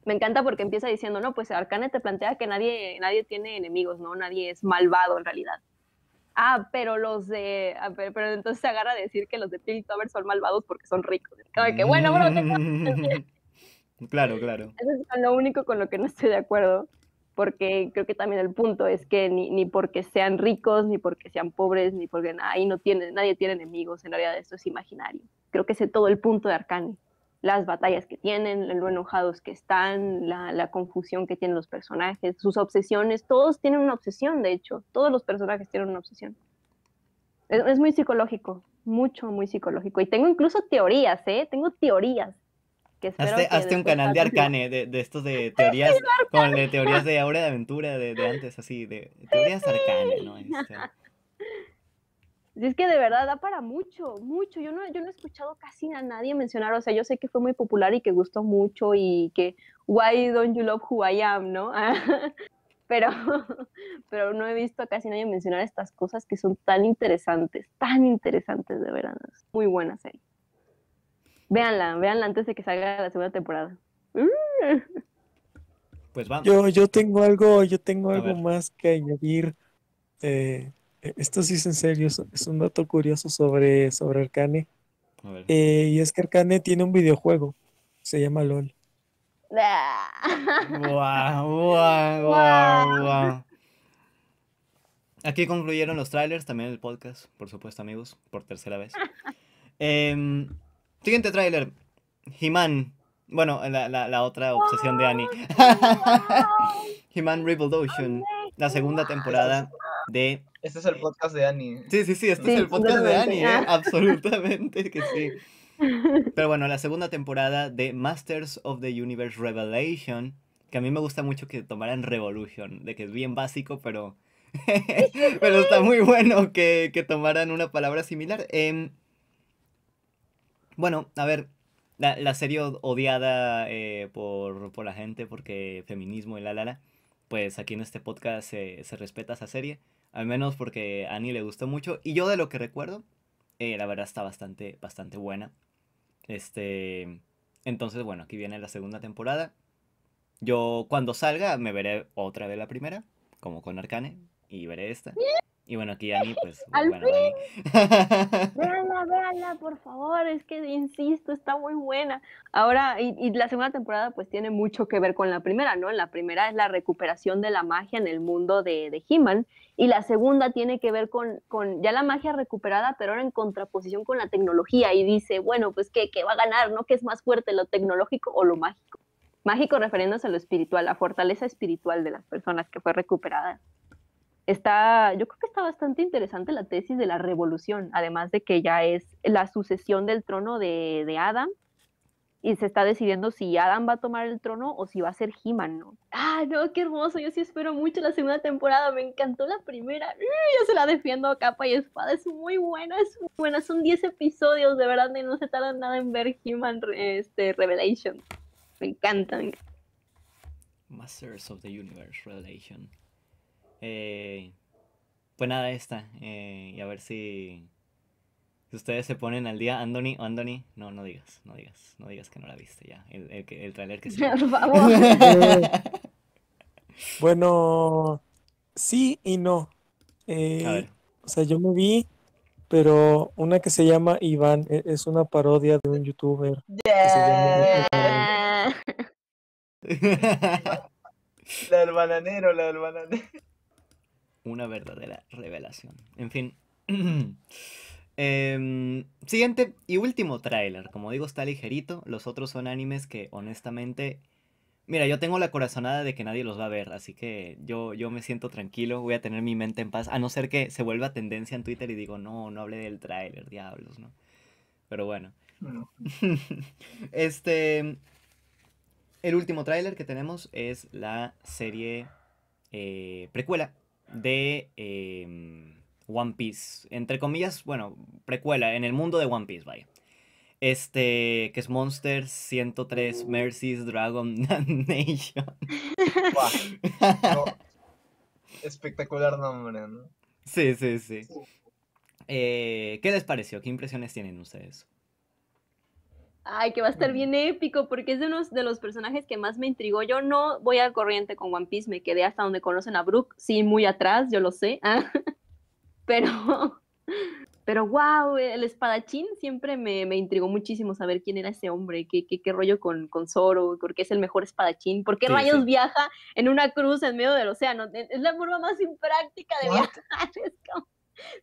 me encanta porque empieza diciendo, no, pues Arcane te plantea que nadie, nadie tiene enemigos, ¿no? Nadie es malvado en realidad ah, pero los de, ah, pero, entonces se agarra a decir que los de Piltover son malvados porque son ricos. Mm. claro, claro. Eso es lo único con lo que no estoy de acuerdo, porque creo que también el punto es que ni, porque sean ricos, ni porque sean pobres, ni porque ahí no tiene, nadie tiene enemigos, en realidad esto es imaginario. Creo que ese es todo el punto de Arcane las batallas que tienen, lo enojados que están, la, confusión que tienen los personajes, sus obsesiones, todos tienen una obsesión, de hecho, todos los personajes tienen una obsesión. Es, muy psicológico, mucho, muy psicológico. Y tengo incluso teorías, ¿eh? Tengo teorías. hazte, un canal de Arcane, de, estos de teorías, como de teorías de Aura de Aventura, de, antes, así, de teorías Arcane, ¿no? Este. Es que de verdad da para mucho, mucho. Yo no, yo no he escuchado casi a nadie mencionar, o sea, yo sé que fue muy popular y que gustó mucho y que why don't you love who I am, ¿no? pero, pero no he visto a casi nadie mencionar estas cosas que son tan interesantes, tan interesantes de verdad. Muy buena serie. Véanla, véanla antes de que salga la segunda temporada. Pues vamos. Yo, yo tengo algo, yo tengo algo más que añadir. Eh, eh, esto sí es en serio, es un dato curioso sobre, sobre Arcane. Eh, y es que Arcane tiene un videojuego, se llama LOL. Ah. Aquí concluyeron los trailers, también el podcast, por supuesto, amigos, por tercera vez. Em, siguiente trailer, He-Man. Bueno, la, otra obsesión de Annie. He-Man Revolution, la segunda temporada este es el podcast de Annie. Sí, sí, sí, este es el podcast de Annie, ¿eh? ah. absolutamente que sí. Pero bueno, la segunda temporada de Masters of the Universe Revelation, que a mí me gusta mucho que tomaran Revolution, de que es bien básico, pero, pero está muy bueno que, tomaran una palabra similar. Em, bueno, a ver, la, serie odiada eh, por, la gente porque feminismo y la la la, pues aquí en este podcast se, se respeta esa serie. Al menos porque a Annie le gusta mucho. Y yo de lo que recuerdo, eh, la verdad está bastante, bastante buena. Este. Entonces, bueno, aquí viene la segunda temporada. Yo cuando salga me veré otra vez la primera, como con Arcane, y veré esta. Y bueno, aquí mí, pues. ¡Al bueno, fin! véanla, véanla, por favor. Es que insisto, está muy buena. Ahora, y, y, la segunda temporada, pues tiene mucho que ver con la primera, ¿no? La primera es la recuperación de la magia en el mundo de, de He-Man. Y la segunda tiene que ver con, con ya la magia recuperada, pero ahora en contraposición con la tecnología. Y dice, bueno, pues que va a ganar, ¿no? ¿Qué es más fuerte, lo tecnológico o lo mágico? Mágico refiriéndose a lo espiritual, la fortaleza espiritual de las personas que fue recuperada está, yo creo que está bastante interesante la tesis de la revolución, además de que ya es la sucesión del trono de, Adam, y se está decidiendo si Adam va a tomar el trono o si va a ser He-Man, ¿no? Ah, no, qué hermoso, yo sí espero mucho la segunda temporada, me encantó la primera, yo se la defiendo a capa y espada, es muy buena, es muy buena, son 10 episodios, de verdad, y no se tarda nada en ver He-Man este, Revelation, me encantan. Masters of the Universe Revelation. Eh, pues nada, esta. Eh, y a ver si, ustedes se ponen al día. Anthony, Anthony, no, no digas, no digas, no digas que no la viste ya. El, el, el trailer que se Por bueno, sí y no. Eh, o sea, yo me vi, pero una que se llama Iván e, es una parodia de un youtuber. la del bananero, la del bananero una verdadera revelación. En fin. Em, siguiente y último tráiler. Como digo, está ligerito. Los otros son animes que honestamente... Mira, yo tengo la corazonada de que nadie los va a ver, así que yo, yo me siento tranquilo, voy a tener mi mente en paz, a no ser que se vuelva tendencia en Twitter y digo, no, no hable del tráiler, diablos, ¿no? Pero bueno. este... El último tráiler que tenemos es la serie eh, precuela de em, One Piece. Entre comillas, bueno, precuela, en el mundo de One Piece, vaya. Este, que es Monster 103 mercys Dragon Nation. Espectacular nombre, ¿no? Sí, sí, sí. Eh, ¿Qué les pareció? ¿Qué impresiones tienen ustedes? ay, que va a estar bien épico, porque es de uno de los personajes que más me intrigó. Yo no voy a corriente con One Piece, me quedé hasta donde conocen a Brooke, sí, muy atrás, yo lo sé. Ah, pero, pero wow, el espadachín siempre me, intrigó muchísimo saber quién era ese hombre, qué, qué, rollo con, con Zoro, por qué es el mejor espadachín, por qué rayos viaja en una cruz en medio del océano. E, es la forma más impráctica de viajar.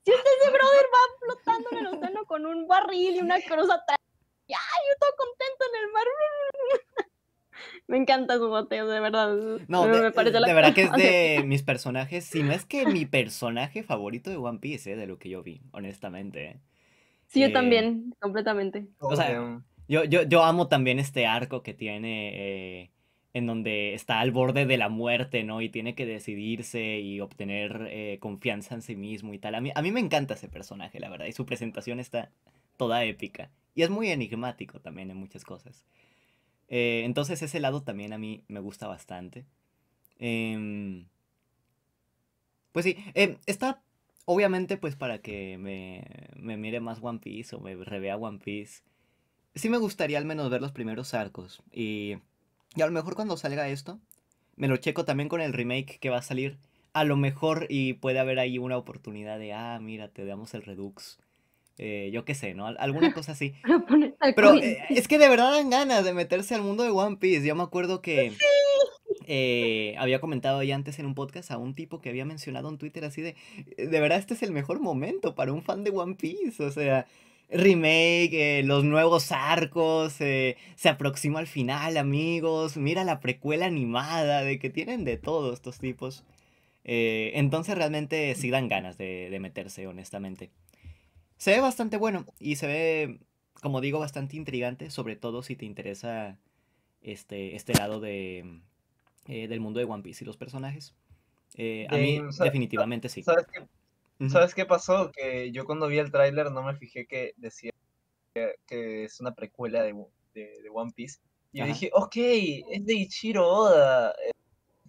Si usted ese brother va flotando en el océano con un barril y una cruz atrás, ya yo todo contento en el mar! Me encanta su boteo, de verdad. No, me de, parece la de verdad que es de mis personajes, si no es que mi personaje favorito de One Piece, eh, de lo que yo vi, honestamente. Eh. Sí, yo eh, también, completamente. O sea, yo, yo, yo amo también este arco que tiene en donde está al borde de la muerte, ¿no? Y tiene que decidirse y obtener confianza en sí mismo y tal. a mí me encanta ese personaje, la verdad, y su presentación está toda épica. Y es muy enigmático también en muchas cosas. Eh, entonces ese lado también a mí me gusta bastante. Em, pues sí, em, está obviamente pues para que me, me, mire más One Piece o me revea One Piece. Sí me gustaría al menos ver los primeros arcos. Y, y a lo mejor cuando salga esto, me lo checo también con el remake que va a salir. A lo mejor y puede haber ahí una oportunidad de, ah, mira, te damos el Redux eh, yo qué sé, ¿no? Alguna cosa así. Pero eh, es que de verdad dan ganas de meterse al mundo de One Piece. Yo me acuerdo que eh, había comentado ya antes en un podcast a un tipo que había mencionado en Twitter así de, de verdad este es el mejor momento para un fan de One Piece. O sea, remake, los nuevos arcos, se aproxima al final, amigos. Mira la precuela animada, de que tienen de todo estos tipos. entonces realmente sí dan ganas de, de meterse, honestamente. Se ve bastante bueno y se ve, como digo, bastante intrigante, sobre todo si te interesa este, este lado de, mm, eh, del mundo de One Piece y los personajes. Eh, a mí, definitivamente sí. ¿sabes qué, pasó? Que yo cuando vi el tráiler no me fijé que decía que, es una precuela de, de One Piece. Y yo dije, ok, es de Ichiro Oda,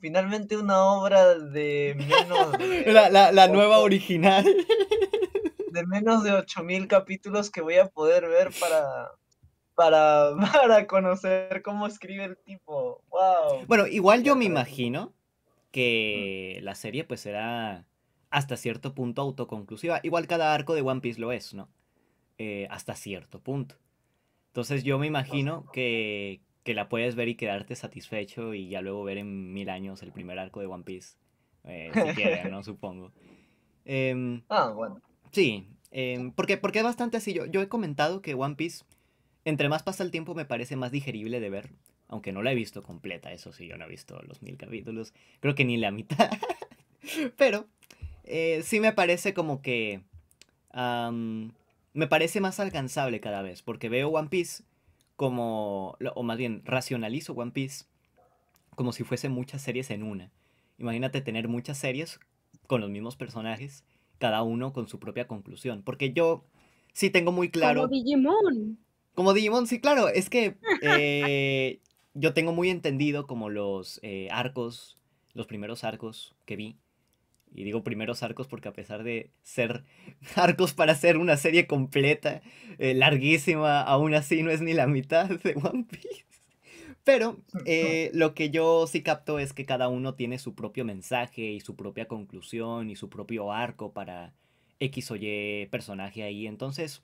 finalmente una obra de menos... De, la, nueva original. De menos de 8.000 capítulos que voy a poder ver para, para, para conocer cómo escribe el tipo. ¡Wow! Bueno, igual yo me imagino que la serie pues será hasta cierto punto autoconclusiva. Igual cada arco de One Piece lo es, ¿no? Eh, hasta cierto punto. Entonces yo me imagino que, que la puedes ver y quedarte satisfecho y ya luego ver en mil años el primer arco de One Piece. Eh, si quieren, ¿no? Supongo. Em, ah, bueno. Sí, em, porque, porque es bastante así. Yo, yo he comentado que One Piece, entre más pasa el tiempo, me parece más digerible de ver. Aunque no la he visto completa, eso sí, yo no he visto los mil capítulos. Creo que ni la mitad. Pero eh, sí me parece como que... me parece más alcanzable cada vez, porque veo One Piece como, o más bien, racionalizo One Piece como si fuese muchas series en una. Imagínate tener muchas series con los mismos personajes, cada uno con su propia conclusión, porque yo sí tengo muy claro... Como Digimon. Como Digimon, sí, claro, es que eh, yo tengo muy entendido como los eh, arcos, los primeros arcos que vi, y digo primeros arcos porque a pesar de ser arcos para hacer una serie completa, eh, larguísima, aún así no es ni la mitad de One Piece. Pero eh, lo que yo sí capto es que cada uno tiene su propio mensaje y su propia conclusión y su propio arco para X o Y personaje ahí. Entonces,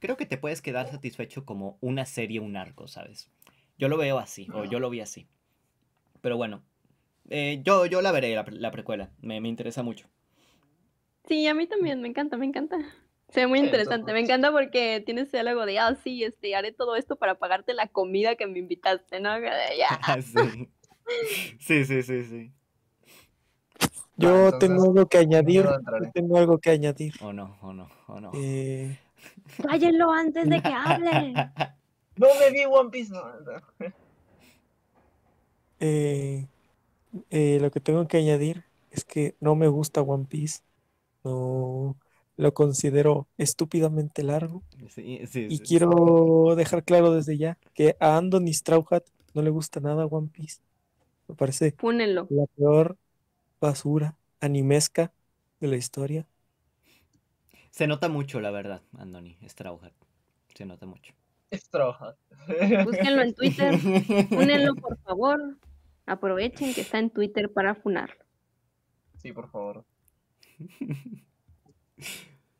creo que te puedes quedar satisfecho como una serie, un arco, ¿sabes? Yo lo veo así, o yo lo vi así. Pero bueno, eh, yo, yo la veré, la, precuela. Me, me, interesa mucho. Sí, a mí también, me encanta, me encanta. Se ve muy interesante. me encanta porque tienes algo de, ah, sí, este, haré todo esto para pagarte la comida que me invitaste, ¿no? sí. sí, sí, sí, sí. Yo ah, tengo algo que añadir. tengo algo que añadir. O no, o no, o no. Eh... Cállenlo antes de que hable. no me vi One Piece. Eh... Eh, lo que tengo que añadir es que no me gusta One Piece. No lo considero estúpidamente largo. y quiero dejar claro desde ya que a Andoni Strauhat no le gusta nada One Piece. Me parece la peor basura animesca de la historia. Se nota mucho, la verdad, Andoni Strauhat. Se nota mucho. Búsquenlo en Twitter. Únenlo, por favor. Aprovechen que está en Twitter para funar Sí, por favor.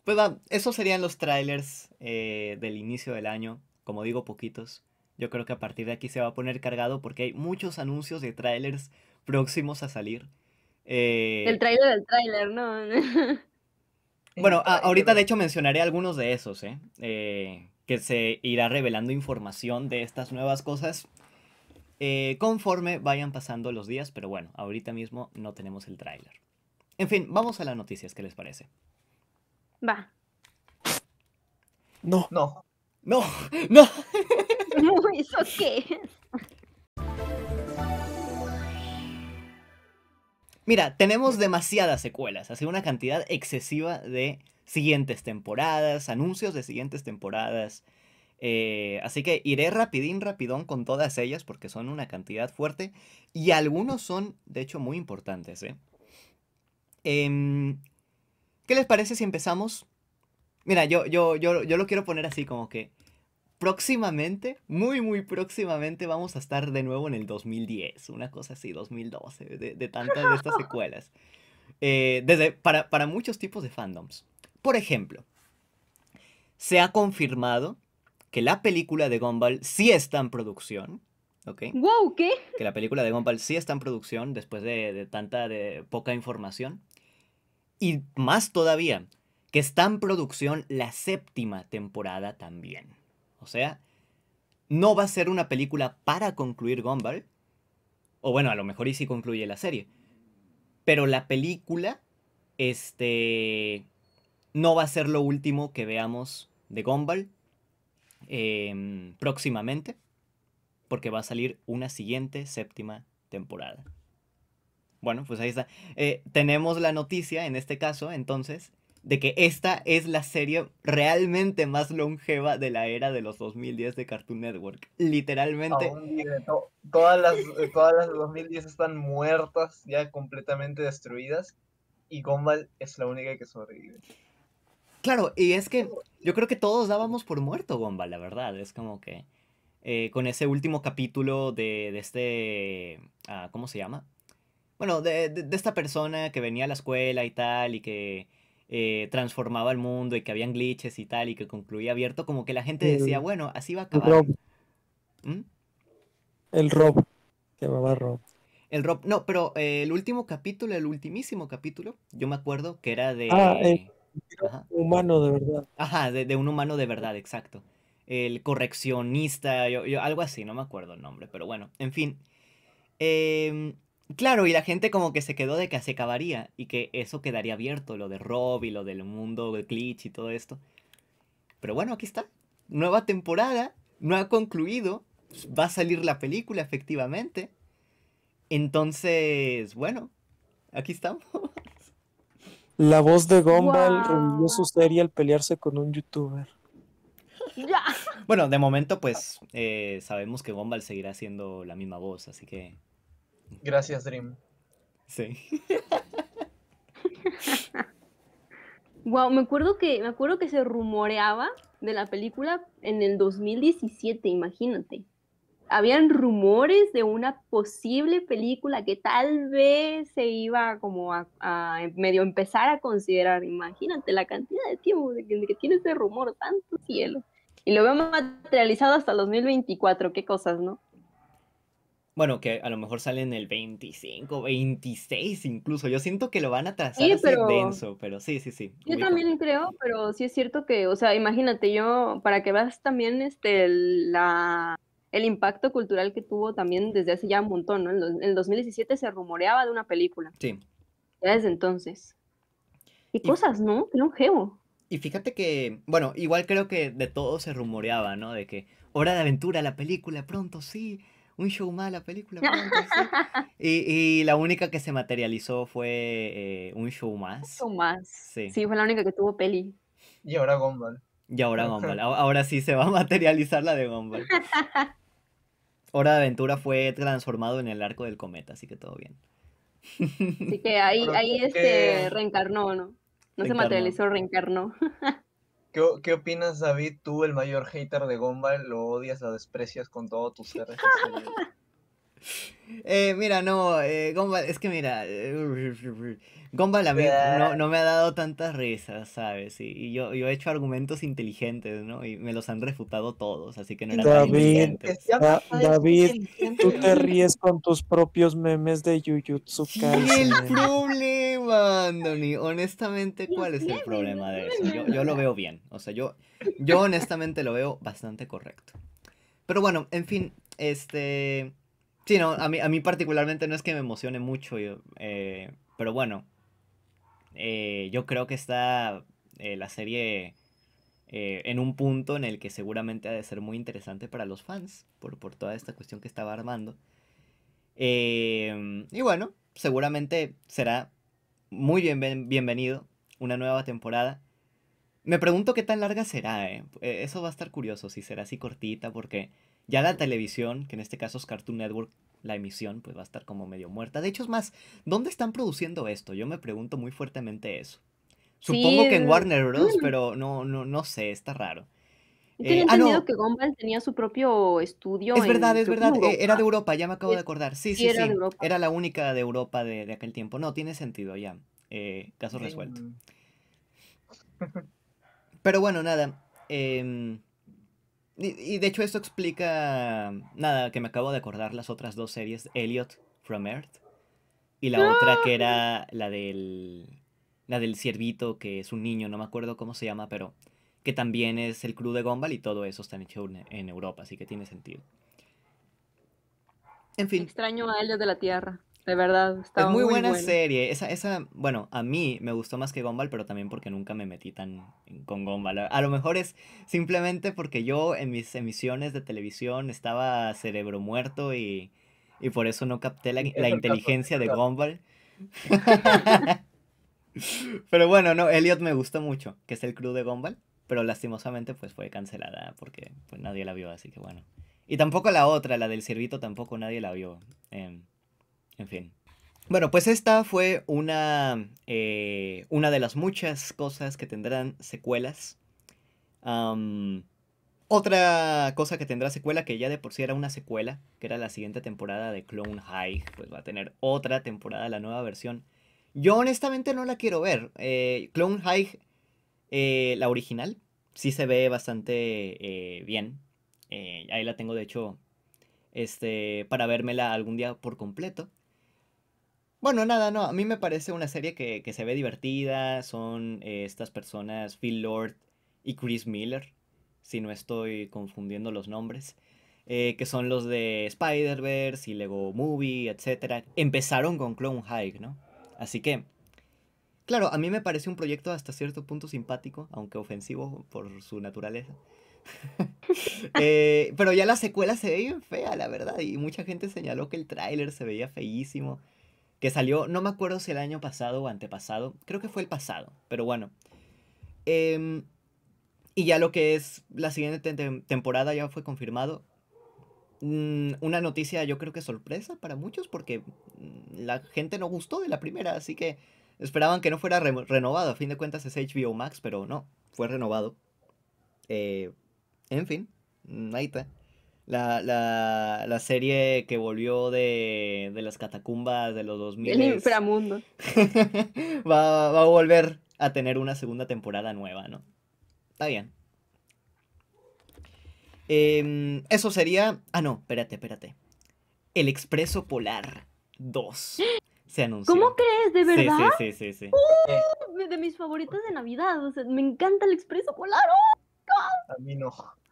pues va, esos serían los trailers eh, del inicio del año. Como digo, poquitos. Yo creo que a partir de aquí se va a poner cargado porque hay muchos anuncios de trailers próximos a salir. Eh, El trailer del trailer, ¿no? bueno, ahorita de hecho mencionaré algunos de esos, ¿eh? que se irá revelando información de estas nuevas cosas eh, conforme vayan pasando los días, pero bueno, ahorita mismo no tenemos el tráiler. En fin, vamos a las noticias, ¿qué les parece? Va. No. No. No. No. no ¿Eso qué Mira, tenemos demasiadas secuelas, así una cantidad excesiva de siguientes temporadas, anuncios de siguientes temporadas, eh, así que iré rapidín, rapidón con todas ellas porque son una cantidad fuerte y algunos son, de hecho, muy importantes. ¿eh? Em, qué les parece si empezamos? Mira, yo, yo, yo, lo quiero poner así como que próximamente, muy, muy próximamente vamos a estar de nuevo en el 2010, una cosa así, 2012, de, tantas de estas secuelas. Eh, desde, para, para muchos tipos de fandoms. Por ejemplo, se ha confirmado que la película de Gumball sí está en producción. Okay. Wow, ¿qué? Que la película de Gumball sí está en producción después de, tanta de poca información. Y más todavía, que está en producción la séptima temporada también. O sea, no va a ser una película para concluir Gumball. O bueno, a lo mejor y sí concluye la serie. Pero la película, este, no va a ser lo último que veamos de Gumball Em, próximamente, porque va a salir una siguiente séptima temporada. Bueno, pues ahí está. Eh, tenemos la noticia, en este caso, entonces, de que esta es la serie realmente más longeva de la era de los 2010 de Cartoon Network. Literalmente. todas, las, eh, todas las 2010 están muertas, ya completamente destruidas, y Gumball es la única que sobrevive. Claro, y es que yo creo que todos dábamos por muerto Bomba, la verdad. Es como que eh, con ese último capítulo de, de este... Ah, ¿Cómo se llama? Bueno, de, de, esta persona que venía a la escuela y tal y que eh, transformaba el mundo y que habían glitches y tal y que concluía abierto, como que la gente decía, bueno, así va a acabar. El Rob. ¿Mm? El Rob. Que va Rob. El Rob. No, pero eh, el último capítulo, el ultimísimo capítulo, yo me acuerdo que era ah, de... Ah, humano de verdad. Ajá, de, un humano de verdad, exacto. El correccionista, yo, algo así, no me acuerdo el nombre, pero bueno, en fin. Em, claro, y la gente como que se quedó de que se acabaría y que eso quedaría abierto, lo de Rob y lo del mundo de glitch y todo esto. Pero bueno, aquí está. Nueva temporada, no ha concluido, va a salir la película efectivamente. Entonces, bueno, aquí estamos. La voz de Gumball wow. revivió su serie al pelearse con un youtuber. Bueno, de momento, pues eh, sabemos que Gumball seguirá siendo la misma voz, así que. Gracias, Dream. Sí. wow, me acuerdo que, me acuerdo que se rumoreaba de la película en el 2017, imagínate habían rumores de una posible película que tal vez se iba como a, medio empezar a considerar. Imagínate la cantidad de tiempo de que, tiene ese rumor, tanto cielo. Y lo vemos materializado hasta 2024, qué cosas, ¿no? Bueno, que a lo mejor sale en el 25, 26 incluso. Yo siento que lo van a trazar pero... denso, pero sí, sí, sí. Yo también creo, pero sí es cierto que, o sea, imagínate yo, para que veas también este, la, el impacto cultural que tuvo también desde hace ya un montón, ¿no? En el 2017 se rumoreaba de una película. Sí. Ya desde entonces. Y, cosas, ¿no? un longevo. Y fíjate que, bueno, igual creo que de todo se rumoreaba, ¿no? De que Hora de Aventura, la película, pronto, sí. Un show más, la película, pronto, sí. Y, la única que se materializó fue eh, un show más. Un show más. Sí. sí, fue la única que tuvo peli. Y ahora Gumball. Y ahora Gumball. Ahora sí se va a materializar la de Gumball. Hora de Aventura fue transformado en el arco del cometa, así que todo bien. Así que ahí, ahí este reencarnó, ¿no? No se materializó, reencarnó. ¿Qué, opinas, David? Tú, el mayor hater de Gumball, lo odias, lo desprecias con todo tus ser. Eh, mira, no, eh, es que mira, eh, Gumball a mí no, me ha dado tantas risas, ¿sabes? Y, yo, yo, he hecho argumentos inteligentes, ¿no? Y me los han refutado todos, así que no era David, tan David, tú te ríes con tus propios memes de Jujutsu Kaisen. el problema, Anthony? Honestamente, ¿cuál es el problema de eso? Yo, lo veo bien, o sea, yo, yo honestamente lo veo bastante correcto. Pero bueno, en fin, este... Sí, no, a mí, a mí particularmente no es que me emocione mucho, eh, pero bueno, eh, yo creo que está eh, la serie en un punto en el que seguramente ha de ser muy interesante para los fans, por, por toda esta cuestión que estaba armando. y bueno, seguramente será muy bien, bienvenido una nueva temporada. Me pregunto qué tan larga será, Eso va a estar curioso, si será así cortita, porque... Ya la televisión, que en este caso es Cartoon Network, la emisión pues va a estar como medio muerta. De hecho, es más, ¿dónde están produciendo esto? Yo me pregunto muy fuertemente eso. Supongo que en Warner Bros., pero no, no, no sé, está raro. Tenía eh, ah, que Gumball tenía su propio estudio. Es verdad, es verdad. Eh, era de Europa, ya me acabo de acordar. Sí, sí, sí. Era, la única de Europa de, aquel tiempo. No, tiene sentido ya. Eh, caso resuelto. Pero bueno, nada. Em, y, de hecho esto explica, mm, nada, que me acabo de acordar las otras dos series, Elliot from Earth y la otra que era la del, la del ciervito, que es un niño, no me acuerdo cómo se llama, pero que también es el crew de gombal y todo eso está hecho en Europa, así que tiene sentido. En fin. Extraño a Elliot de la Tierra de verdad. Está es muy, buena, serie. Esa, esa, bueno, a mí me gustó más que Gumball, pero también porque nunca me metí tan con Gumball. A lo mejor es simplemente porque yo en mis emisiones de televisión estaba cerebro muerto y, por eso no capté la, inteligencia de Gumball. pero bueno, no, Elliot me gustó mucho, que es el crew de Gumball, pero lastimosamente pues fue cancelada porque pues nadie la vio, así que bueno. Y tampoco la otra, la del ciervito, tampoco nadie la vio. Em, en fin. Bueno, pues esta fue una, eh, una de las muchas cosas que tendrán secuelas. otra cosa que tendrá secuela, que ya de por sí era una secuela, que era la siguiente temporada de Clone High, pues va a tener otra temporada, la nueva versión. Yo honestamente no la quiero ver. Eh, Clone High, eh, la original, sí se ve bastante bien. ahí la tengo, de hecho, este, para vérmela algún día por completo. Bueno, nada, no, a mí me parece una serie que, se ve divertida, son eh, estas personas, Phil Lord y Chris Miller, si no estoy confundiendo los nombres, eh, que son los de Spider-Verse y Lego Movie, etc. Empezaron con Clone High, ¿no? Así que, claro, a mí me parece un proyecto hasta cierto punto simpático, aunque ofensivo por su naturaleza. Eh, pero ya la secuela se ve fea, la verdad, y mucha gente señaló que el tráiler se veía feísimo que salió, no me acuerdo si el año pasado o antepasado, creo que fue el pasado, pero bueno. Em, y ya lo que es la siguiente temporada ya fue confirmado. Mm, una noticia yo creo que sorpresa para muchos porque mm, la gente no gustó de la primera, así que esperaban que no fuera renovado. A fin de cuentas es HBO Max, pero no, fue renovado. Eh, en fin, mm, ahí está la, la, la serie que volvió de, de, las catacumbas de los 2000. El inframundo. va, a volver a tener una segunda temporada nueva, ¿no? Está bien. Em, eso sería. Ah, no, espérate, espérate. El Expreso Polar 2 se anunció. ¿Cómo crees? ¿De verdad? Sí, sí, sí, sí. Uh, de mis favoritos de Navidad. me encanta el Expreso Polar. Oh, a mí no.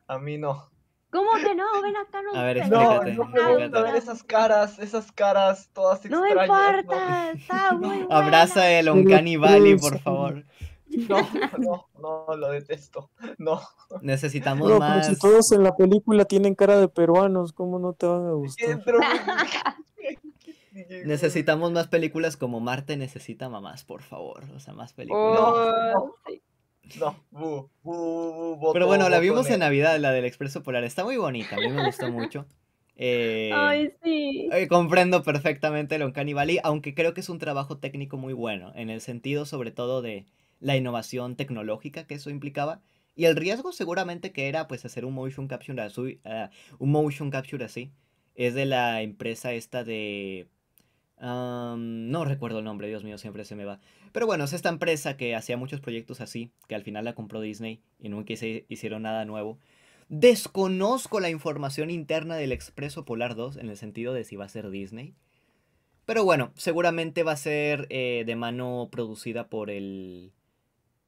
A mí no. ¿Cómo que no? Ven acá, no. A ver, explícate, no, esas caras, esas caras todas extrañas. No importa, está muy Abraza el Uncanny Valley, por favor. No, no, no, lo detesto. No. Necesitamos más. si todos en la película tienen cara de peruanos, ¿cómo no te van a gustar? Necesitamos más películas como Marte necesita mamás, por favor. O sea, más películas. no, no. Oh, No, bu, bu, bu, Pero bueno, la vimos en Navidad, la del Expreso Polar. Está muy bonita, a mí me gustó mucho. Eh, Ay, sí. Eh, comprendo perfectamente lo Canibali, aunque creo que es un trabajo técnico muy bueno, en el sentido sobre todo de la innovación tecnológica que eso implicaba. Y el riesgo seguramente que era pues hacer un motion capture así, ah, un motion capture así. Es de la empresa esta de... no recuerdo el nombre, Dios mío, siempre se me va. Pero bueno, es esta empresa que hacía muchos proyectos así, que al final la compró Disney y nunca hicieron nada nuevo. Desconozco la información interna del Expreso Polar 2 en el sentido de si va a ser Disney. Pero bueno, seguramente va a ser eh, de mano producida por el,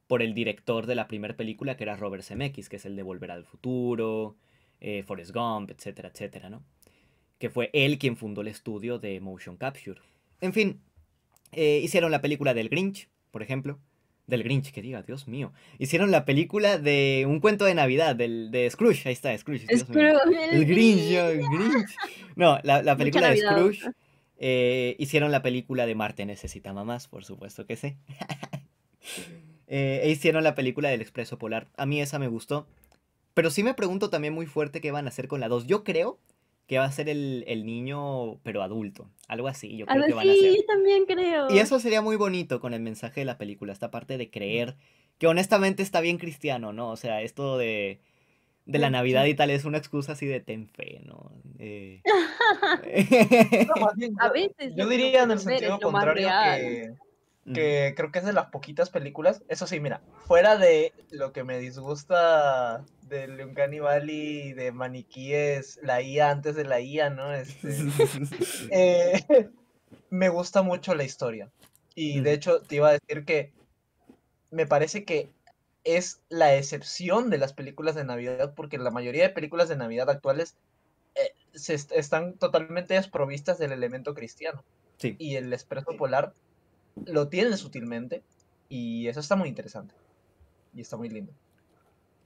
por el director de la primera película, que era Robert Zemeckis, que es el de Volver al Futuro, eh, Forrest Gump, etcétera, etcétera, ¿no? Que fue él quien fundó el estudio de Motion Capture. En fin, eh, hicieron la película del Grinch, por ejemplo. Del Grinch, que diga, Dios mío. Hicieron la película de un cuento de Navidad, del, de Scrooge. Ahí está, Scrooge. El Grinch, oh, Grinch. No, la, película de Scrooge. Eh, hicieron la película de Marte Necesita Mamás, por supuesto que sí. Eh, e hicieron la película del Expreso Polar. A mí esa me gustó. Pero sí me pregunto también muy fuerte qué van a hacer con la 2. Yo creo que va a ser el, niño, pero adulto. Algo así, yo creo que van sí, a ser. yo también creo. Y eso sería muy bonito con el mensaje de la película, esta parte de creer, que honestamente está bien cristiano, ¿no? O sea, esto de, de la Navidad y tal es una excusa así de ten fe, ¿no? Eh... a veces. Yo diría en el sentido contrario que que creo que es de las poquitas películas. Eso sí, mira, fuera de lo que me disgusta de Leon y de maniquíes, la IA antes de la IA, ¿no? Este, eh, me gusta mucho la historia. Y de hecho, te iba a decir que me parece que es la excepción de las películas de Navidad, porque la mayoría de películas de Navidad actuales eh, se están totalmente desprovistas del elemento cristiano. Y el expreso polar lo tienen sutilmente y eso está muy interesante y está muy lindo.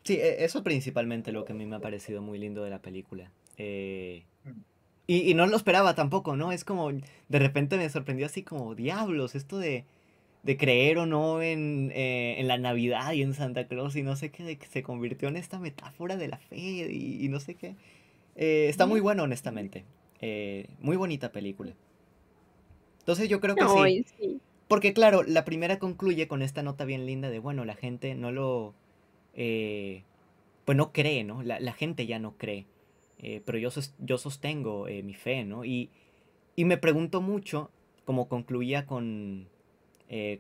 Sí, e, eso principalmente lo que a mí me ha parecido muy lindo de la película. Eh, mm. y, no lo esperaba tampoco, ¿no? Es como, de repente me sorprendió así como, diablos, esto de, de creer o no en, eh, en, la Navidad y en Santa Claus y no sé qué, que se convirtió en esta metáfora de la fe y, no sé qué. Eh, está muy mm. bueno, honestamente. muy bonita película. Entonces yo creo que sí. Porque claro, la primera concluye con esta nota bien linda de, bueno, la gente no lo... Eh, pues no cree, ¿no? La, gente ya no cree. Eh, pero yo, yo sostengo eh, mi fe, ¿no? Y, y, me pregunto mucho, como concluía con,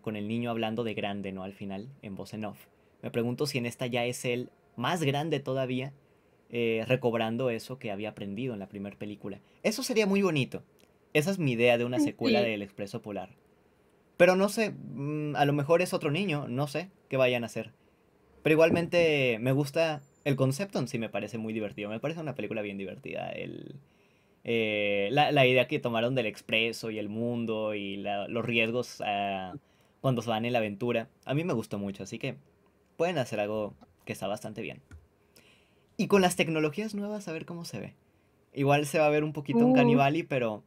con el niño hablando de grande, ¿no? Al final, en voz en off. Me pregunto si en esta ya es él más grande todavía, recobrando eso que había aprendido en la primera película. Eso sería muy bonito. Esa es mi idea de una mm, secuela del Expreso Polar. Pero no sé, mm, a lo mejor es otro niño, no sé qué vayan a hacer. Pero igualmente me gusta el concepto en sí, me parece muy divertido. Me parece una película bien divertida. El, eh, la, idea que tomaron del expreso y el mundo y los riesgos ah, cuando se van en la aventura. A mí me gustó mucho, así que pueden hacer algo que está bastante bien. Y con las tecnologías nuevas, a ver cómo se ve. Igual se va a ver un poquito un uh. Canibali, pero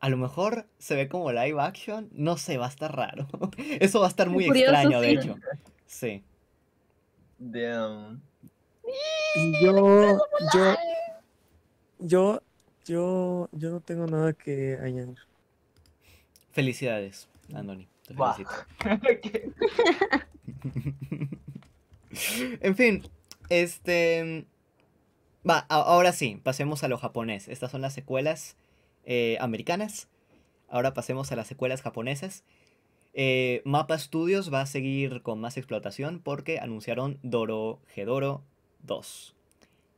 a lo mejor se ve como live action, no sé, va a estar raro. Eso va a estar muy extraño, de hecho. Sí. Damn. Yo, yo, yo, yo, no tengo nada que añadir. Felicidades, Andoni. en fin, este... Va, ahora sí, pasemos a lo japonés. Estas son las secuelas eh, americanas. Ahora pasemos a las secuelas japonesas. Eh, Mapa Studios va a seguir con más explotación porque anunciaron Doro 2.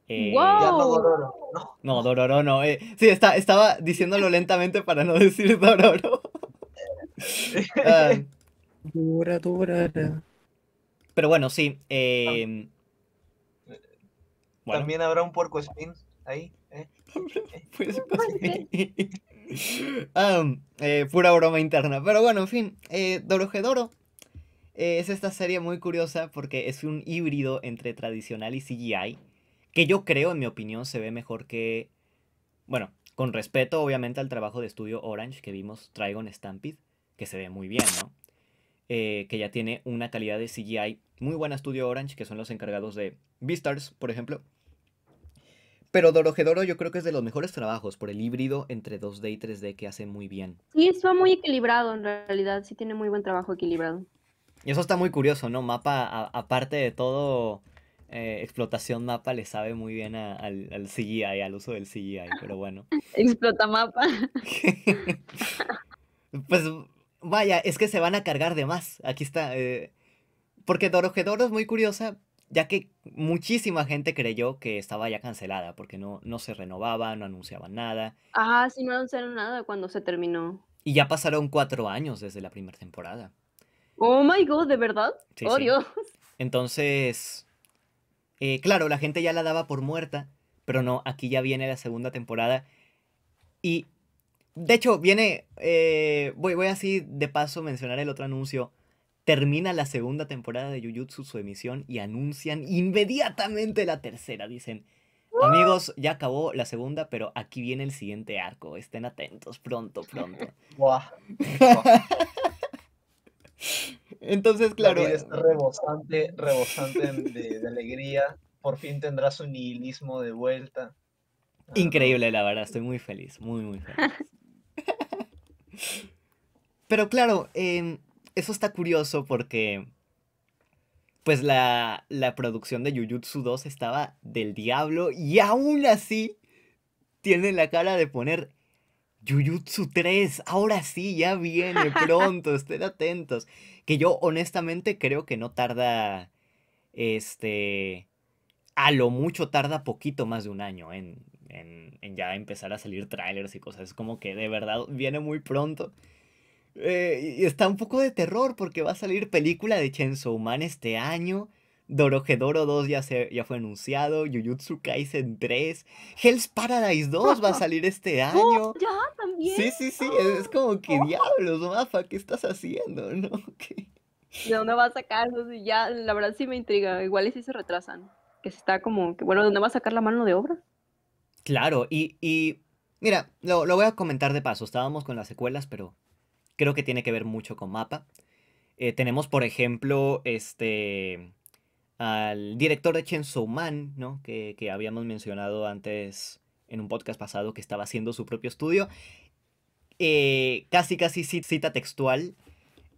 Eh, no. Dororo no. sí, está, estaba diciéndolo lentamente para no decir Dororo. Ah. Pero bueno, sí. También habrá un puerco spin ahí pues, eh, pura broma interna. Pero bueno, en fin, eh, eh, es esta serie muy curiosa porque es un híbrido entre tradicional y CGI, que yo creo, en mi opinión, se ve mejor que... Bueno, con respeto obviamente al trabajo de estudio Orange que vimos, Trigon Stampede, que se ve muy bien, ¿no? Eh, que ya tiene una calidad de CGI muy buena estudio Orange, que son los encargados de Beastars, por ejemplo. Pero Dorojedoro yo creo que es de los mejores trabajos por el híbrido entre 2D y 3D que hace muy bien. Sí, está muy equilibrado en realidad, sí tiene muy buen trabajo equilibrado. Y eso está muy curioso, ¿no? Mapa, aparte de todo, eh, explotación mapa le sabe muy bien al, CGI, al uso del CGI, pero bueno. Explota mapa. pues vaya, es que se van a cargar de más. Aquí está. Eh, porque Dorojedoro es muy curiosa, ya que muchísima gente creyó que estaba ya cancelada porque no, no se renovaba, no anunciaban nada. Ah, sí, no anunciaron nada cuando se terminó. Y ya pasaron cuatro años desde la primera temporada. Oh my god, ¿de verdad? oh Dios. Entonces, eh, claro, la gente ya la daba por muerta, pero no, aquí ya viene la segunda temporada. Y, de hecho, viene, eh, voy, voy así de paso a mencionar el otro anuncio Termina la segunda temporada de Jujutsu su emisión y anuncian inmediatamente la tercera. Dicen, amigos, ya acabó la segunda, pero aquí viene el siguiente arco. Estén atentos, pronto, pronto. Entonces, claro. Es eh, rebosante, rebosante de, alegría. Por fin tendrá su nihilismo de vuelta. Ah, Increíble, la verdad. Estoy muy feliz, muy, muy feliz. Pero claro, eh, eso está curioso porque pues la, la, producción de Jujutsu 2 estaba del diablo y aún así tiene la cara de poner Jujutsu 3, ahora sí, ya viene pronto, estén atentos. Que yo honestamente creo que no tarda, este, a lo mucho tarda poquito más de un año en, en ya empezar a salir trailers y cosas, es como que de verdad viene muy pronto. Eh, y está un poco de terror porque va a salir película de Chainsaw Man este año. Dorohedoro 2 ya, se, ya fue anunciado, Jujutsu Kaisen 3, Hell's Paradise 2 va a salir este oh, año. Oh, ya, también. Sí, sí, sí, es, como que oh. diablos, Mafa, ¿qué estás haciendo? ¿No? ¿De dónde va a sacar? ya, la verdad sí me intriga, igual y si se retrasan, que está como, que, bueno, dónde va a sacar la mano de obra? Claro, y, mira, lo voy a comentar de paso, estábamos con las secuelas, pero creo que tiene que ver mucho con mapa. Eh, tenemos, por ejemplo, este al director de Chen Man, ¿no? Que, habíamos mencionado antes en un podcast pasado que estaba haciendo su propio estudio. Eh, casi, casi cita textual.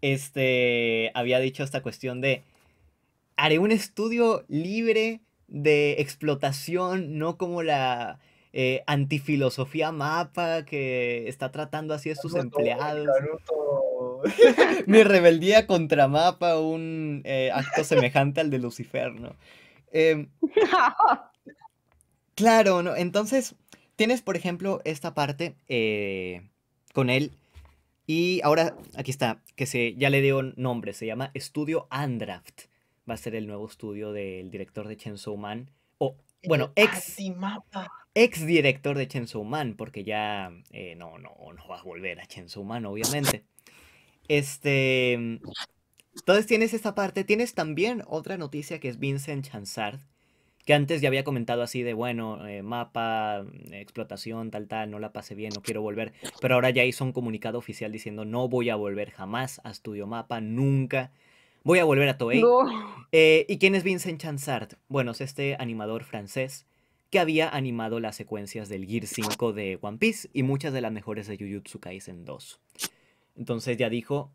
Este había dicho esta cuestión de haré un estudio libre de explotación, no como la eh, antifilosofía mapa que está tratando así a sus empleados. Mi rebeldía contra mapa, un eh, acto semejante al de Lucifer, ¿no? Em, claro, ¿no? Entonces, tienes, por ejemplo, esta parte eh, con él. Y ahora, aquí está, que se, ya le dio nombre, se llama Estudio Andraft. Va a ser el nuevo estudio del director de Chainsaw Man. O, bueno, ex... mapa ex director de Chainsaw Man, porque ya eh, no, no, no va a volver a Chainsaw Man, obviamente. Este, entonces tienes esta parte, tienes también otra noticia que es Vincent Chansard, que antes ya había comentado así de, bueno, eh, mapa, explotación, tal, tal, no la pasé bien, no quiero volver, pero ahora ya hizo un comunicado oficial diciendo, no voy a volver jamás a Studio Mapa, nunca. Voy a volver a Toei. Eh, ¿Y quién es Vincent Chansard? Bueno, es este animador francés que había animado las secuencias del Gear 5 de One Piece y muchas de las mejores de Jujutsu Kaisen 2. Entonces ya dijo,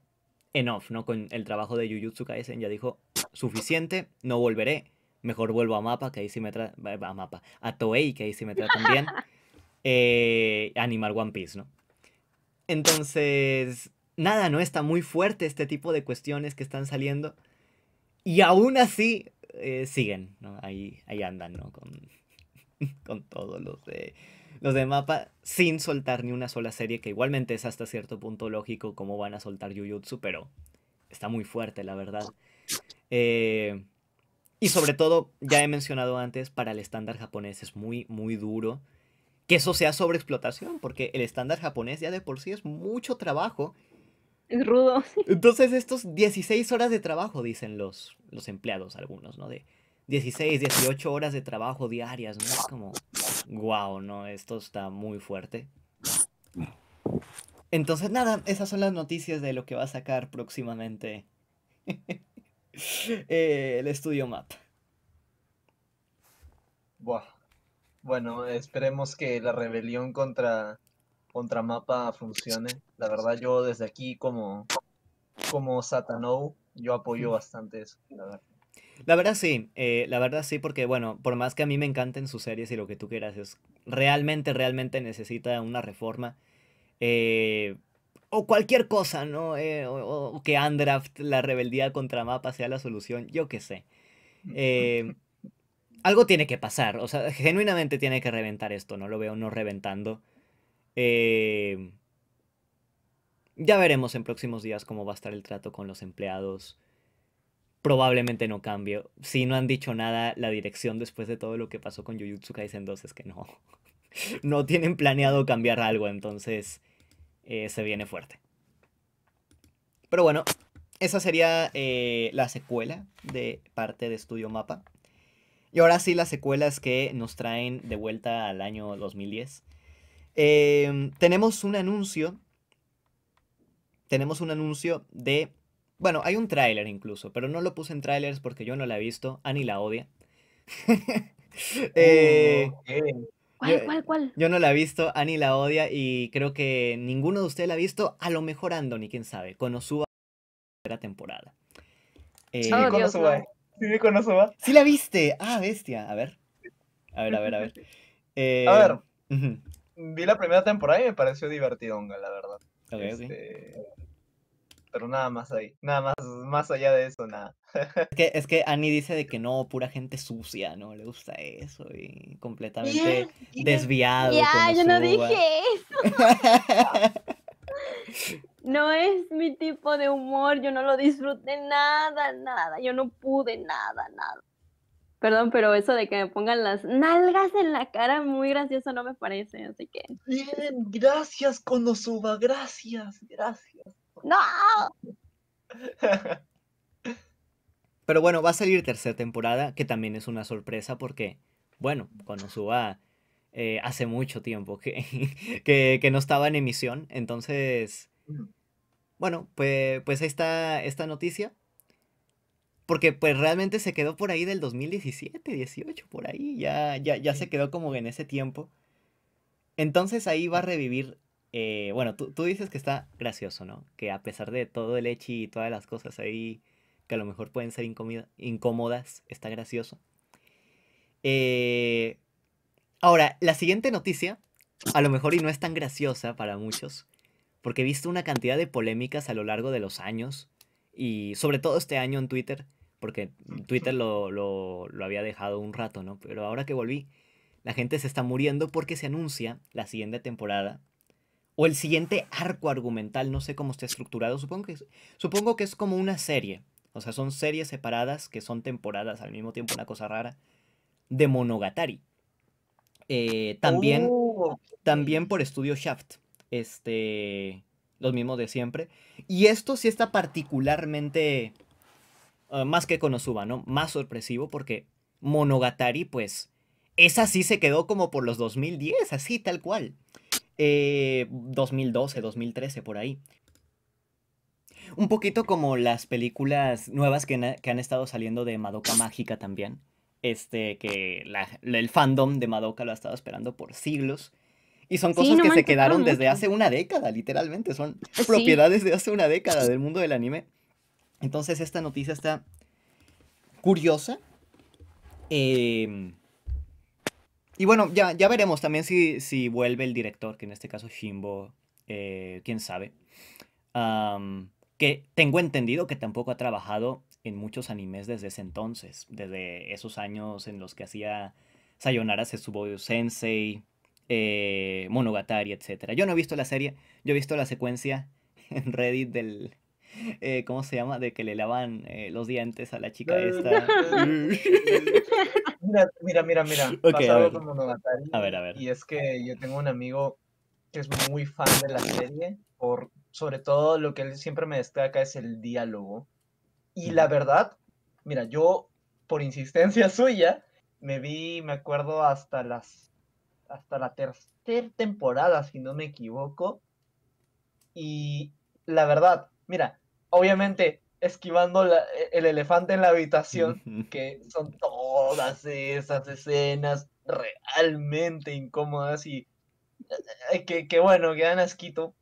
enough, ¿no? Con el trabajo de Jujutsu Kaisen ya dijo, suficiente, no volveré, mejor vuelvo a Mapa, que ahí sí me a Mapa, a Toei, que ahí sí me trae también. Eh, animar One Piece, ¿no? Entonces, nada, no está muy fuerte este tipo de cuestiones que están saliendo y aún así eh, siguen, ¿no? Ahí, ahí andan, ¿no? con todos los de, los de mapa sin soltar ni una sola serie, que igualmente es hasta cierto punto lógico cómo van a soltar Jujutsu, pero está muy fuerte, la verdad. Eh, y sobre todo, ya he mencionado antes, para el estándar japonés es muy, muy duro que eso sea sobreexplotación, porque el estándar japonés ya de por sí es mucho trabajo. Es rudo. Entonces, estos 16 horas de trabajo, dicen los, los empleados algunos, ¿no? De, 16, 18 horas de trabajo diarias, ¿no? Es como, wow, ¿no? Esto está muy fuerte. Entonces, nada, esas son las noticias de lo que va a sacar próximamente eh, el estudio Map. Bueno, esperemos que la rebelión contra, contra Mapa funcione. La verdad, yo desde aquí, como, como Satanou, yo apoyo bastante eso, la verdad. La verdad sí, eh, la verdad sí, porque bueno, por más que a mí me encanten sus series y lo que tú quieras, es realmente, realmente necesita una reforma. Eh, o cualquier cosa, ¿no? Eh, o, que Andraft, la rebeldía contra Mapa, sea la solución, yo qué sé. algo tiene que pasar, o sea, genuinamente tiene que reventar esto, no lo veo no reventando. ya veremos en próximos días cómo va a estar el trato con los empleados probablemente no cambio. Si no han dicho nada, la dirección después de todo lo que pasó con Jujutsu Kaisen 2 es que no. No tienen planeado cambiar algo, entonces eh, se viene fuerte. Pero bueno, esa sería eh, la secuela de parte de Estudio Mapa. Y ahora sí, las secuelas que nos traen de vuelta al año 2010. Em, tenemos un anuncio. Tenemos un anuncio de bueno, hay un tráiler incluso, pero no lo puse en tráilers porque yo no la he visto. Ani la odia. Eh, oh, ¿Cuál, cuál, cuál? Yo no la he visto, Ani la odia y creo que ninguno de ustedes la ha visto. A lo mejor Andoni, quién sabe, con la primera temporada. Eh, Sí, oh, Sí la viste. Ah, bestia. A ver. A ver, a ver, a ver. A eh, ver. Vi la primera temporada y me pareció divertidonga, la verdad. este pero nada más ahí, nada más, más allá de eso, nada. Es que, es que Annie dice de que no, pura gente sucia, ¿no? Le gusta eso y completamente desviado. Ya, yo no dije eso. no es mi tipo de humor, yo no lo disfruté nada, nada, yo no pude nada, nada. Perdón, pero eso de que me pongan las nalgas en la cara, muy gracioso no me parece, así que. Bien, gracias, suba gracias, gracias. ¡No! Pero bueno, va a salir tercera temporada, que también es una sorpresa porque, bueno, cuando suba, eh, hace mucho tiempo que, que, no estaba en emisión. Entonces, bueno, pues, pues ahí está esta noticia. Porque pues realmente se quedó por ahí del 2017, 18, por ahí. Ya, ya, ya se quedó como en ese tiempo. Entonces ahí va a revivir eh, bueno, tú, dices que está gracioso, ¿no? Que a pesar de todo el echi y todas las cosas ahí que a lo mejor pueden ser incómodas, está gracioso. Eh, ahora, la siguiente noticia, a lo mejor y no es tan graciosa para muchos, porque he visto una cantidad de polémicas a lo largo de los años, y sobre todo este año en Twitter, porque Twitter lo, lo había dejado un rato, ¿no? Pero ahora que volví, la gente se está muriendo porque se anuncia la siguiente temporada o el siguiente arco argumental, no sé cómo está estructurado, supongo que es, supongo que es como una serie, o sea, son series separadas que son temporadas al mismo tiempo, una cosa rara, de Monogatari. Eh, también, oh, también por Studio Shaft, este, los mismos de siempre. Y esto sí está particularmente, ah, más que Konosuba, ¿no? Más sorpresivo porque Monogatari, pues, esa sí se quedó como por los 2010, así tal cual eh, 2012, 2013, por ahí. Un poquito como las películas nuevas que, han estado saliendo de Madoka Mágica también. Este, que el fandom de Madoka lo ha estado esperando por siglos. Y son cosas que se quedaron desde hace una década, literalmente. Son pues propiedades de hace una década pues del mundo del anime. Entonces esta noticia está curiosa. Eh, y bueno, ya, ya veremos también si, si vuelve el director, que en este caso Shimbo, eh, quién sabe. que tengo entendido que tampoco ha trabajado en muchos animes desde ese entonces, desde esos años en los que hacía Sayonara Setsuboyo Sensei, eh, Monogatari, etc. Yo no he visto la serie, yo he visto la secuencia en Reddit del, eh, ¿cómo se llama? De que le lavan eh, los dientes a la chica esta. Mira, mira, mira, mira. a, ver. a ver, a ver. Y es que yo tengo un amigo que es muy fan de la serie, por, sobre todo lo que él siempre me destaca es el diálogo. Y la verdad, mira, yo, por insistencia suya, me vi, me acuerdo, hasta las hasta la tercera temporada, si no me equivoco. Y la verdad, mira, obviamente esquivando e, el elefante en la habitación, que son todos todas esas escenas realmente incómodas y que, bueno, que dan asquito.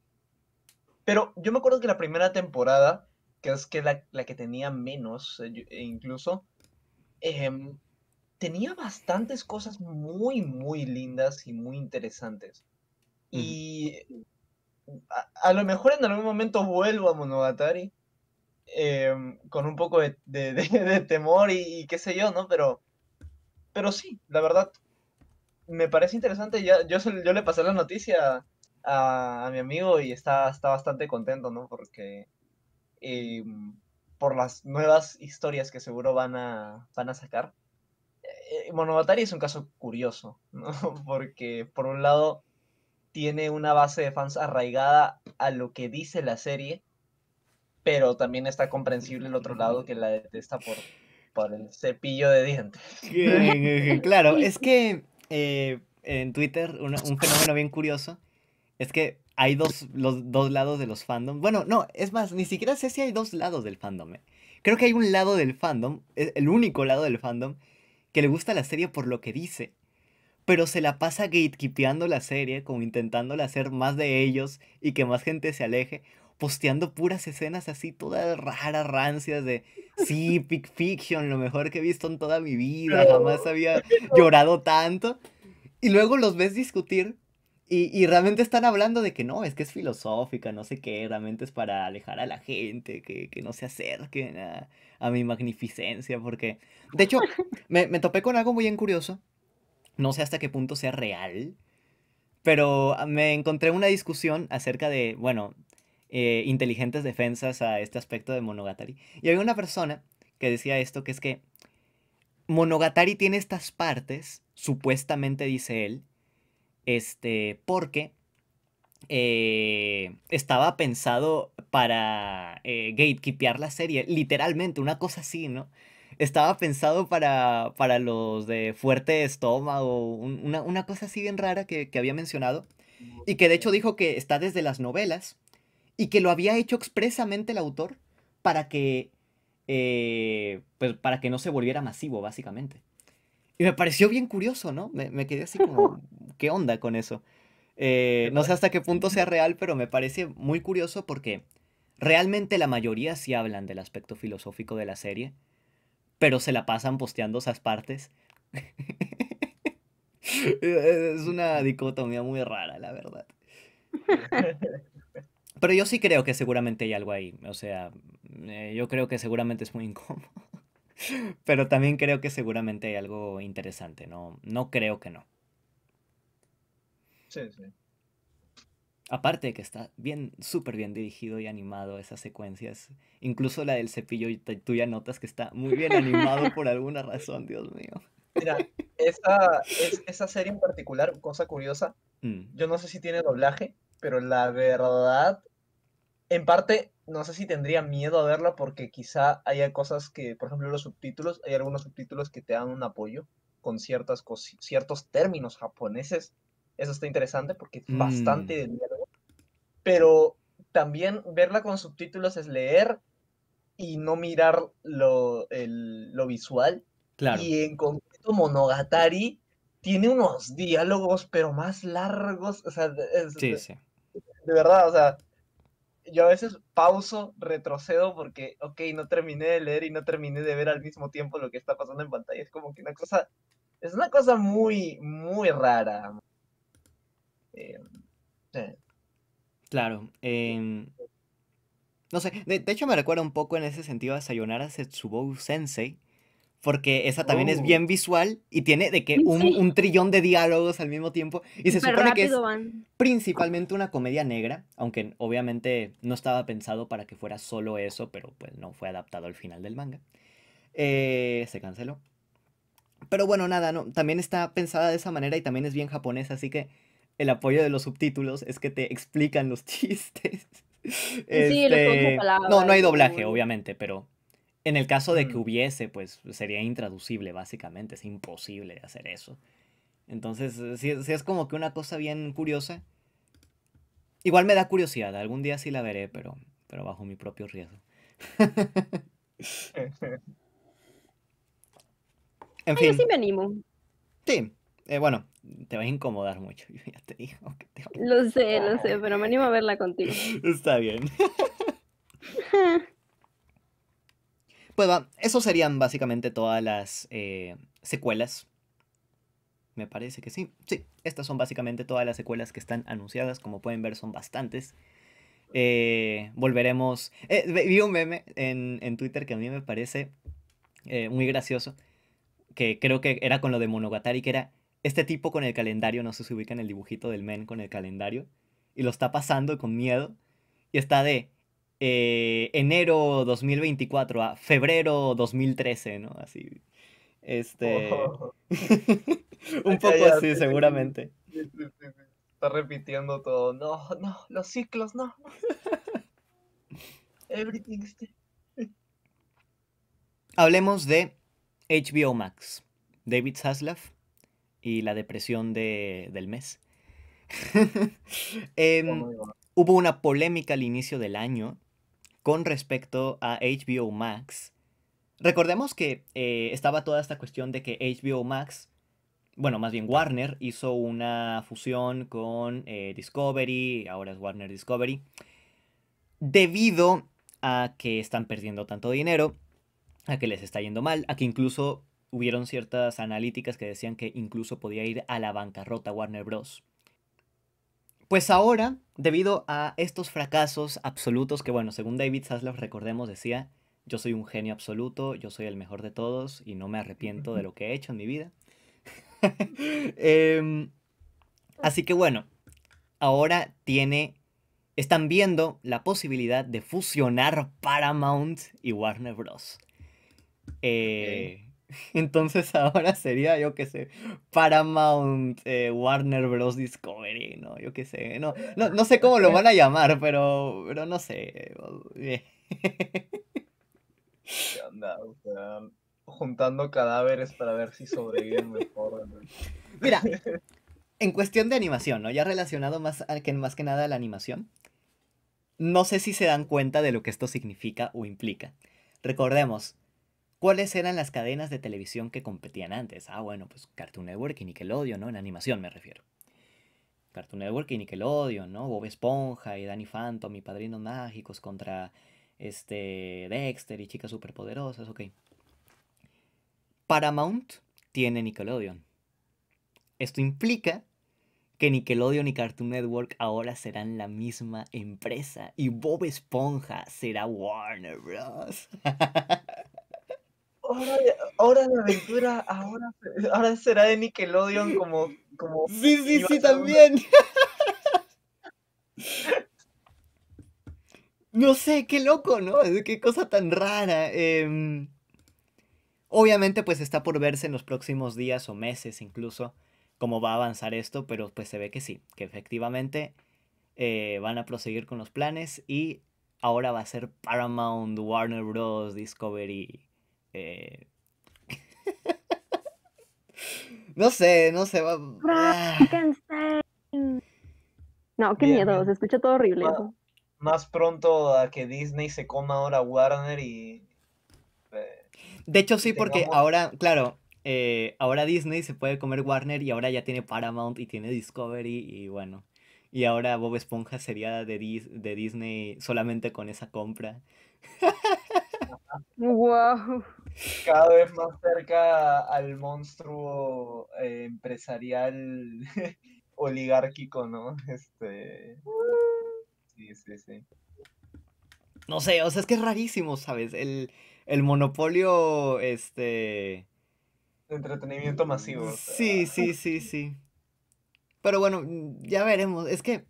Pero yo me acuerdo que la primera temporada, que es que la, que tenía menos eh, e incluso, em, tenía bastantes cosas muy, muy lindas y muy interesantes. Y a, lo mejor en algún momento vuelvo a Monogatari em, con un poco de, temor y, qué sé yo, ¿no? Pero pero sí, la verdad, me parece interesante. Ya, yo, le pasé la noticia a, mi amigo y está, está bastante contento, ¿no? Porque eh, por las nuevas historias que seguro van a, van a sacar. Eh, es un caso curioso, ¿no? Porque por un lado tiene una base de fans arraigada a lo que dice la serie, pero también está comprensible el otro lado que la detesta por por el cepillo de dientes. claro, es que eh, en Twitter un, fenómeno bien curioso es que hay dos, los dos lados de los fandom. Bueno, no, es más, ni siquiera sé si hay dos lados del fandom. Eh. Creo que hay un lado del fandom, e, el único lado del fandom, que le gusta la serie por lo que dice, pero se la pasa gatekeepeando la serie, como intentándola hacer más de ellos y que más gente se aleje posteando puras escenas así, todas raras, rancias de, sí, Pick Fiction, lo mejor que he visto en toda mi vida, jamás había llorado tanto. Y luego los ves discutir y, realmente están hablando de que no, es que es filosófica, no sé qué, realmente es para alejar a la gente, que, que no se acerquen a, mi magnificencia, porque... De hecho, me, topé con algo muy bien curioso, no sé hasta qué punto sea real, pero me encontré una discusión acerca de, bueno, eh, inteligentes defensas a este aspecto de Monogatari. Y había una persona que decía esto, que es que Monogatari tiene estas partes, supuestamente dice él, este, porque eh, estaba pensado para eh, gatekeepear la serie, literalmente, una cosa así, ¿no? Estaba pensado para, para los de fuerte estómago, O una, cosa así bien rara que, que había mencionado, y que de hecho dijo que está desde las novelas, y que lo había hecho expresamente el autor para que, eh, pues para que no se volviera masivo, básicamente. Y me pareció bien curioso, ¿no? Me, quedé así como, ¿qué onda con eso? Eh, no sé hasta qué punto sea real, pero me parece muy curioso porque realmente la mayoría sí hablan del aspecto filosófico de la serie, pero se la pasan posteando esas partes. es una dicotomía muy rara, la verdad. Pero yo sí creo que seguramente hay algo ahí. O sea, eh, yo creo que seguramente es muy incómodo. Pero también creo que seguramente hay algo interesante. No, no creo que no. Sí, sí. Aparte de que está bien, súper bien dirigido y animado esas secuencias. Incluso la del cepillo, tú ya notas que está muy bien animado por alguna razón, Dios mío. Mira, esa, esa serie en particular, cosa curiosa, mm. yo no sé si tiene doblaje, pero la verdad, en parte, no sé si tendría miedo a verla porque quizá haya cosas que, por ejemplo, los subtítulos, hay algunos subtítulos que te dan un apoyo con ciertas ciertos términos japoneses. Eso está interesante porque es bastante mm. de miedo. Pero también verla con subtítulos es leer y no mirar lo, visual. Claro. Y en concreto, Monogatari tiene unos diálogos, pero más largos. O sea, sí, sí de verdad, o sea, yo a veces pauso, retrocedo porque, ok, no terminé de leer y no terminé de ver al mismo tiempo lo que está pasando en pantalla. Es como que una cosa, es una cosa muy, muy rara. Eh, claro. Em, no sé, de, de, hecho me recuerda un poco en ese sentido a Sayonara Setsubou Sensei, porque esa también es oh. bien visual y tiene de que un, un trillón de diálogos al mismo tiempo. Y se supone que es principalmente una comedia negra, aunque obviamente no estaba pensado para que fuera solo eso, pero pues no fue adaptado al final del manga. Eh, se canceló. Pero bueno, nada, no, también está pensada de esa manera y también es bien japonesa, así que el apoyo de los subtítulos es que te explican los chistes. Sí, este... palabras, no, no hay doblaje, obviamente, pero en el caso de que mm. hubiese, pues sería intraducible, básicamente, es imposible hacer eso. Entonces, si es como que una cosa bien curiosa. Igual me da curiosidad, algún día sí la veré, pero, pero bajo mi propio riesgo. en ah, yo sí me animo. Sí, eh, bueno, te vas a incomodar mucho, ya te digo. Lo sé, lo sé, pero me animo a verla contigo. Está bien. Pues va, eso serían básicamente todas las eh, secuelas. Me parece que sí. Sí, estas son básicamente todas las secuelas que están anunciadas. Como pueden ver, son bastantes. Eh, volveremos. Eh, vi un meme en, en, Twitter que a mí me parece muy gracioso. Que creo que era con lo de Monogatari, que era este tipo con el calendario. No sé si en el dibujito del men con el calendario. Y lo está pasando con miedo. Y está de eh, enero 2024 a febrero 2013, ¿no? Así. Este. Oh. un poco así, seguramente. Está repitiendo todo. No, no, los ciclos, no. Everything's. Hablemos de HBO Max, David Zaslav y la depresión del mes. Em, hubo una polémica al inicio del año con respecto a HBO Max. Recordemos que eh, estaba toda esta cuestión de que HBO Max, bueno, más bien Warner hizo una fusión con eh, Discovery, ahora es Warner Discovery, debido a que están perdiendo tanto dinero, a que les está yendo mal, a que incluso hubieron ciertas analíticas que decían que incluso podía ir a la bancarrota Warner Bros. Pues ahora, debido a estos fracasos absolutos, que bueno, según David Zaslav, recordemos, decía, yo soy un genio absoluto, yo soy el mejor de todos y no me arrepiento de lo que he hecho en mi vida. Em, así que bueno, ahora tiene, están viendo la posibilidad de fusionar Paramount y Warner Bros. Eh, Entonces ahora sería, yo qué sé, Paramount eh, Warner Bros. Discovery, ¿no? Yo qué sé. No, no, sé cómo lo van a llamar, pero, pero no sé. Eh. juntando cadáveres para ver si sobreviven mejor. Mira, en cuestión de animación, ¿no? Ya relacionado más, que, más que nada a la animación. No sé si se dan cuenta de lo que esto significa o implica. Recordemos, ¿Cuáles eran las cadenas de televisión que competían antes? Ah, bueno, pues Cartoon Network y Nickelodeon, ¿no? En animación me refiero. Cartoon Network y Nickelodeon, ¿no? Bob Esponja y Danny Phantom y Padrinos Mágicos contra este Dexter y Chicas Superpoderosas, ok. Paramount tiene Nickelodeon. Esto implica que Nickelodeon y Cartoon Network ahora serán la misma empresa y Bob Esponja será Warner Bros. Ahora de, aventura, ahora, ahora será de Nickelodeon como... como sí, sí, sí, también. No sé, qué loco, ¿no? Qué cosa tan rara. Em, obviamente, pues está por verse en los próximos días o meses incluso cómo va a avanzar esto, pero pues se ve que sí, que efectivamente eh, van a proseguir con los planes y ahora va a ser Paramount, Warner Bros., Discovery, eh, no sé, no sé. Va... No, qué miedo, se escucha todo horrible. Más, pronto a que Disney se coma ahora Warner y... Eh, de hecho sí, porque ahora, claro, eh, ahora Disney se puede comer Warner y ahora ya tiene Paramount y tiene Discovery y bueno. Y ahora Bob Esponja sería de, de Disney solamente con esa compra. wow. cada vez más cerca al monstruo eh, empresarial oligárquico, ¿no? Este. Sí, sí, sí. No sé, o sea, es que es rarísimo, ¿sabes? El, el monopolio, este. De entretenimiento masivo. Sí, sí, sí, sí. Pero bueno, ya veremos. Es que.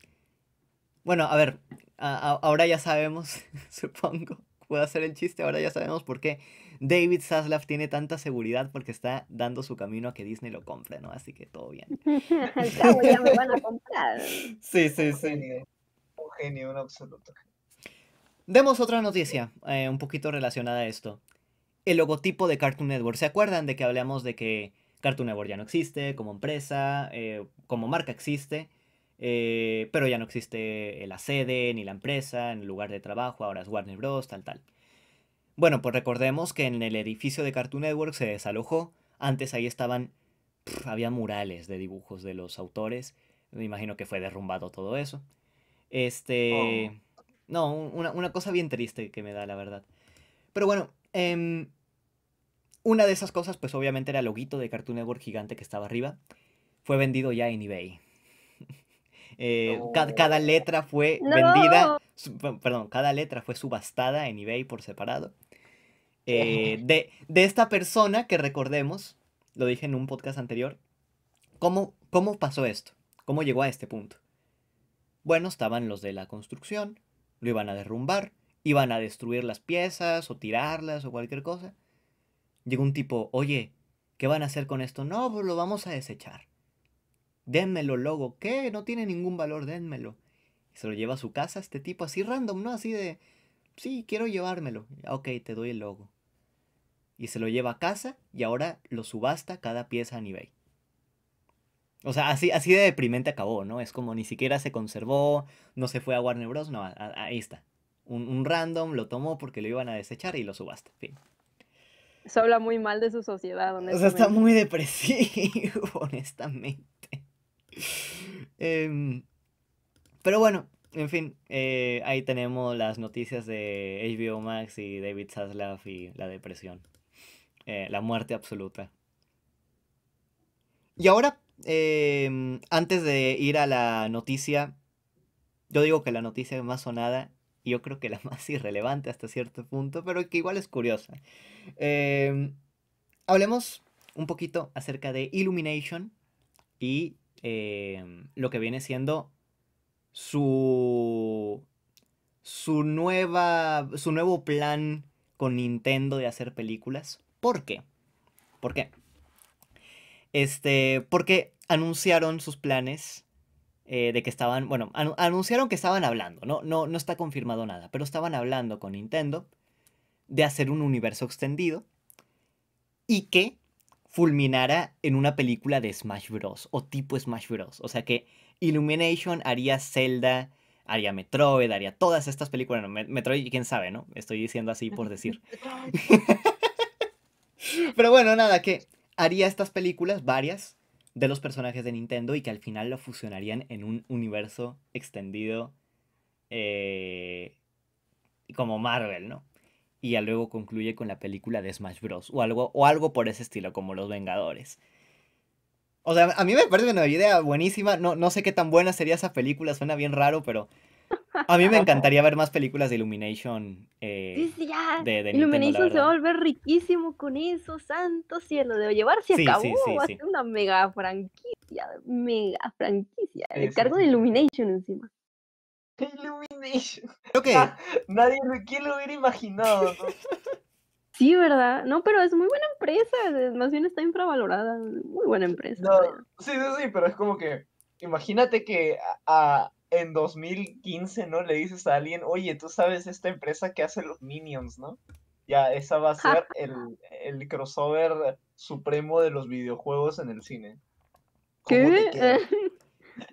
Bueno, a ver. ahora ya sabemos, supongo. Puedo hacer el chiste, ahora ya sabemos por qué David Zaslav tiene tanta seguridad porque está dando su camino a que Disney lo compre, ¿no? Así que todo bien. ya me van a comprar. Sí, sí, sí. Un genio, un absoluto Demos otra noticia, eh, un poquito relacionada a esto. El logotipo de Cartoon Network. ¿Se acuerdan de que hablamos de que Cartoon Network ya no existe como empresa, eh, como marca existe, eh, pero ya no existe la sede ni la empresa, ni el lugar de trabajo, ahora es Warner Bros, tal, tal. Bueno, pues recordemos que en el edificio de Cartoon Network se desalojó. Antes ahí estaban, había murales de dibujos de los autores. Me imagino que fue derrumbado todo eso. Este... Oh. No, una, cosa bien triste que me da, la verdad. Pero bueno, em, una de esas cosas, pues obviamente era el loguito de Cartoon Network gigante que estaba arriba. Fue vendido ya en eBay. Eh, cada oh. letra fue vendida, perdón, cada letra fue subastada en eBay por separado. Eh, de, de, esta persona que recordemos, lo dije en un podcast anterior, ¿cómo, ¿cómo pasó esto? ¿Cómo llegó a este punto? Bueno, estaban los de la construcción, lo iban a derrumbar, iban a destruir las piezas o tirarlas o cualquier cosa. Llegó un tipo, oye, ¿qué van a hacer con esto? No, pues lo vamos a desechar. Dénmelo, logo, ¿qué? No tiene ningún valor, dénmelo. se lo lleva a su casa este tipo, así random, ¿no? Así de, sí, quiero llevármelo. Ok, te doy el logo y se lo lleva a casa y ahora lo subasta cada pieza a nivel. O sea, así, así de deprimente acabó, ¿no? Es como ni siquiera se conservó, no se fue a Warner Bros. No, ahí está. Un, random lo tomó porque lo iban a desechar y lo subasta. Fin. Eso habla muy mal de su sociedad, honestamente. O sea, está muy depresivo, honestamente. Em, pero bueno, en fin, eh, ahí tenemos las noticias de HBO Max y David Zaslav y la depresión. Eh, la muerte absoluta. Y ahora, em, antes de ir a la noticia, yo digo que la noticia más sonada, y yo creo que la más irrelevante hasta cierto punto, pero que igual es curiosa. Em, hablemos un poquito acerca de Illumination y em, lo que viene siendo su su nueva su nuevo plan con Nintendo de hacer películas ¿Por qué? ¿Por qué? Este, porque anunciaron sus planes eh, de que estaban, bueno, anunciaron que estaban hablando, ¿no? No, no está confirmado nada, pero estaban hablando con Nintendo de hacer un universo extendido y que fulminara en una película de Smash Bros. o tipo Smash Bros. O sea que Illumination haría Zelda, haría Metroid, haría todas estas películas. Bueno, Metroid, quién sabe, ¿no? Estoy diciendo así por decir. Pero bueno, nada, que haría estas películas, varias, de los personajes de Nintendo y que al final lo fusionarían en un universo extendido eh, como Marvel, ¿no? Y ya luego concluye con la película de Smash Bros. O algo, o algo por ese estilo, como Los Vengadores. O sea, a mí me parece una idea buenísima. No, no sé qué tan buena sería esa película, suena bien raro, pero a mí me encantaría ver más películas de Illumination. Eh, sí, ya. Illumination se va a volver riquísimo con eso, santo cielo. Debe llevarse a cabo. va a ser una mega franquicia, mega franquicia. El cargo de Illumination encima. Illumination. ¿Qué? Nadie ¿quién lo hubiera imaginado. sí, ¿verdad? No, pero es muy buena empresa. Más bien está infravalorada. Muy buena empresa. sí, sí, sí, pero es como que. Imagínate que a, en 2015, ¿no? Le dices a alguien, oye, tú sabes esta empresa que hace los Minions, ¿no? Ya, esa va a ser el, crossover supremo de los videojuegos en el cine. ¿Qué?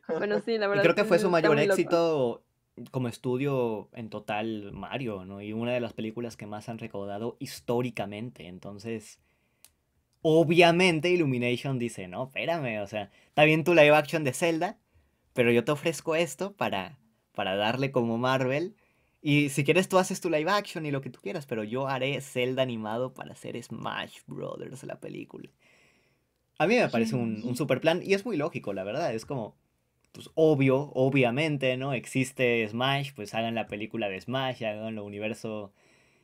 bueno, sí, la verdad. Y creo que fue su mayor éxito como estudio en total Mario, ¿no? Y una de las películas que más han recaudado históricamente. Entonces, obviamente Illumination dice, no, espérame, o sea, está bien tu live action de Zelda, pero yo te ofrezco esto para, para darle como Marvel. Y si quieres tú haces tu live action y lo que tú quieras, pero yo haré Zelda animado para hacer Smash Brothers la película. A mí me parece un, super plan y es muy lógico, la verdad. Es como, pues obvio, obviamente, ¿no? Existe Smash, pues hagan la película de Smash, hagan lo universo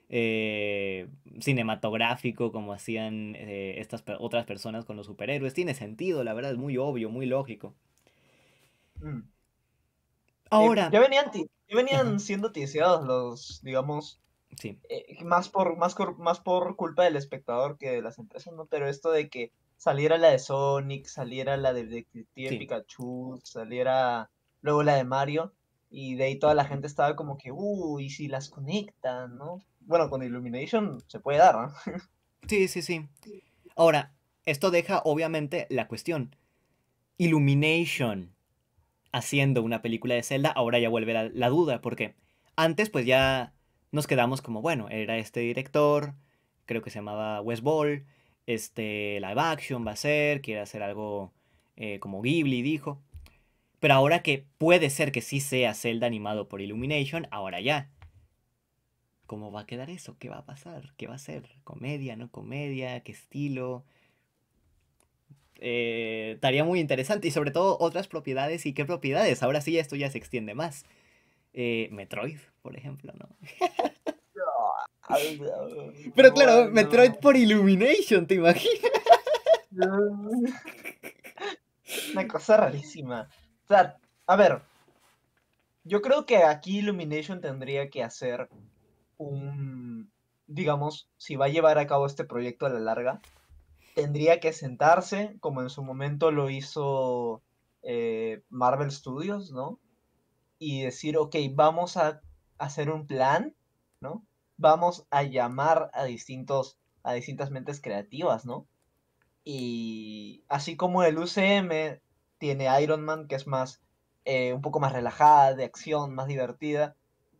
eh, cinematográfico como hacían eh, estas otras personas con los superhéroes. Tiene sentido, la verdad, es muy obvio, muy lógico. Mm. Ahora. ya venían, ya venían siendo tiseados los, digamos, Sí. Eh, más, por, más, más por culpa del espectador que de las empresas, ¿no? Pero esto de que saliera la de Sonic, saliera la de Pikachu, saliera luego la de Mario, y de ahí toda la gente estaba como que, uy, si las conectan, ¿no? Bueno, con Illumination se puede dar, ¿no? sí, sí, sí. Ahora, esto deja obviamente la cuestión. Illumination haciendo una película de Zelda, ahora ya vuelve la, duda, porque antes pues ya nos quedamos como, bueno, era este director, creo que se llamaba West Ball, este live action va a ser, quiere hacer algo eh, como Ghibli dijo. Pero ahora que puede ser que sí sea Zelda animado por Illumination, ahora ya. ¿Cómo va a quedar eso? ¿Qué va a pasar? ¿Qué va a ser? ¿Comedia? ¿No comedia? ¿Qué estilo? Eh, estaría muy interesante. Y sobre todo otras propiedades y qué propiedades. Ahora sí, esto ya se extiende más. Eh, Metroid, por ejemplo, ¿no? Pero claro, Metroid por Illumination, ¿te imaginas? Una cosa rarísima. O sea, a ver, yo creo que aquí Illumination tendría que hacer un, digamos, si va a llevar a cabo este proyecto a la larga, tendría que sentarse, como en su momento lo hizo eh, Marvel Studios, ¿no? Y decir, ok, vamos a hacer un plan, ¿no? Vamos a llamar a distintos, a distintas mentes creativas, ¿no? Y así como el UCM tiene Iron Man, que es más, eh, un poco más relajada, de acción, más divertida,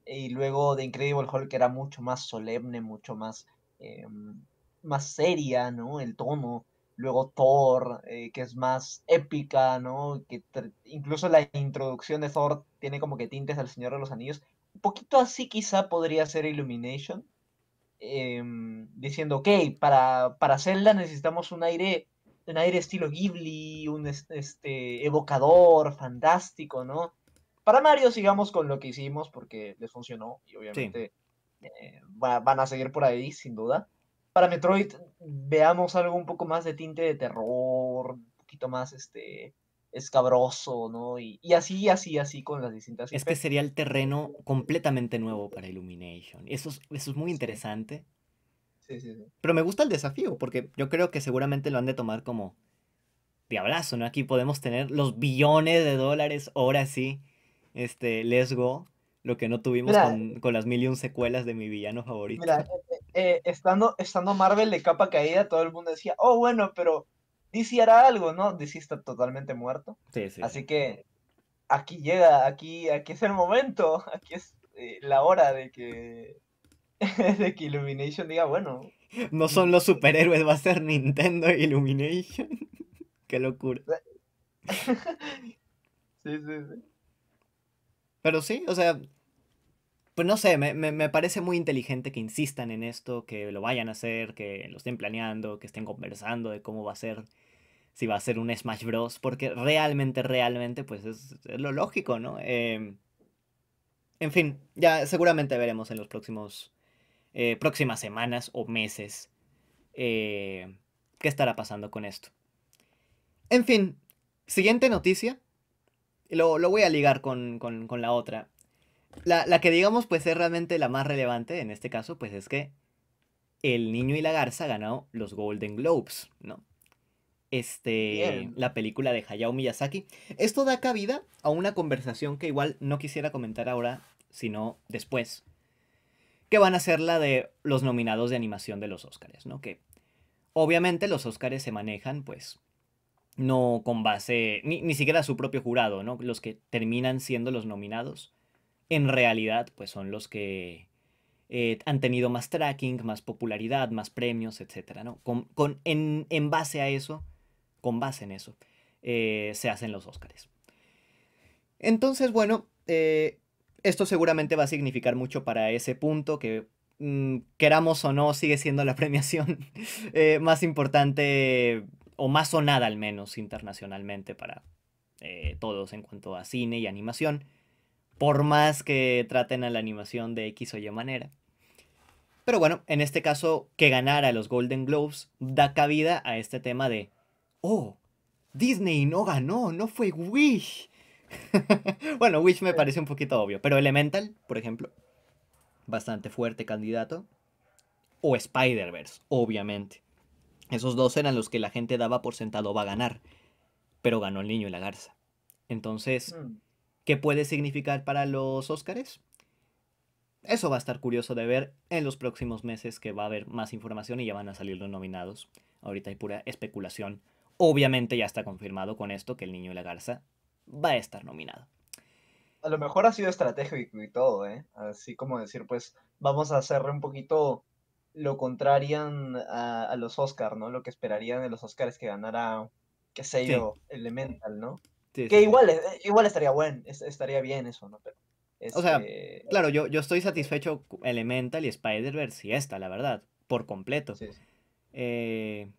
y luego de Incredible Hulk, que era mucho más solemne, mucho más... Em, más seria, ¿no? El tono. Luego Thor, eh, que es más épica, ¿no? Que incluso la introducción de Thor tiene como que tintes al Señor de los Anillos. Un poquito así quizá podría ser Illumination. Em, diciendo, ok, para, para necesitamos un aire, un aire estilo Ghibli, un este, evocador, fantástico, ¿no? Para Mario sigamos con lo que hicimos porque les funcionó y obviamente eh, van a seguir por ahí, sin duda para Metroid veamos algo un poco más de tinte de terror, un poquito más este escabroso, ¿no? Y, así, así, así con las distintas... Este es que sería el terreno completamente nuevo para Illumination. Eso es, eso es muy interesante. Sí, sí, sí. Pero me gusta el desafío, porque yo creo que seguramente lo han de tomar como diablazo, ¿no? Aquí podemos tener los billones de dólares, ahora sí, este, let's go, lo que no tuvimos eh, con, las mil secuelas de mi villano favorito. Eh, estando, estando Marvel de capa caída, todo el mundo decía, oh, bueno, pero DC hará algo, ¿no? DC está totalmente muerto. Así que aquí llega, aquí, aquí es el momento, aquí es eh, la hora de que, de que Illumination diga, bueno. No mm, son los superhéroes, va a ser Nintendo Illumination. Qué locura. sí, sí, sí. Pero sí, o sea, pues no sé, me, parece muy inteligente que insistan en esto, que lo vayan a hacer, que lo estén planeando, que estén conversando de cómo va a ser, si va a ser un Smash Bros. Porque realmente, realmente, pues es, lo lógico, ¿no? Em, en fin, ya seguramente veremos en los próximos, eh, próximas semanas o meses eh, qué estará pasando con esto. En fin, siguiente noticia. Lo, lo voy a ligar con, con, con la otra la, que digamos pues es realmente la más relevante en este caso pues es que El Niño y la Garza ganado los Golden Globes, ¿no? Este, la película de Hayao Miyazaki. Esto da cabida a una conversación que igual no quisiera comentar ahora, sino después, que van a ser la de los nominados de animación de los oscars ¿no? Que obviamente los oscars se manejan pues no con base, ni, ni, siquiera su propio jurado, ¿no? Los que terminan siendo los nominados en realidad pues son los que eh, han tenido más tracking, más popularidad, más premios, etc. ¿no? Con, en, base a eso, con base en eso, eh, se hacen los Óscares. Entonces, bueno, eh, esto seguramente va a significar mucho para ese punto que mm, queramos o no, sigue siendo la premiación más importante o más sonada al menos internacionalmente para todos en cuanto a cine y animación por más que traten a la animación de X o Y manera. Pero bueno, en este caso, que ganara los Golden Globes da cabida a este tema de, oh, Disney no ganó, no fue Wish. bueno, Wish me parece un poquito obvio, pero Elemental, por ejemplo, bastante fuerte candidato. O Spider-Verse, obviamente. Esos dos eran los que la gente daba por sentado va a ganar, pero ganó el niño y la garza. Entonces, mm. ¿Qué puede significar para los Oscars? Eso va a estar curioso de ver en los próximos meses que va a haber más información y ya van a salir los nominados. Ahorita hay pura especulación. Obviamente ya está confirmado con esto que el niño y la garza va a estar nominado. A lo mejor ha sido estratégico y todo, ¿eh? Así como decir, pues vamos a hacerle un poquito lo contrario a, los Oscars, ¿no? Lo que esperarían de los Oscars es que ganara, qué sé yo, Elemental, ¿no? que eh, igual, estaría bueno estaría bien eso, ¿no? Pero, O sea, este, claro, yo, yo estoy satisfecho Elemental y Spider-Verse y esta, la verdad, por completo. Eh,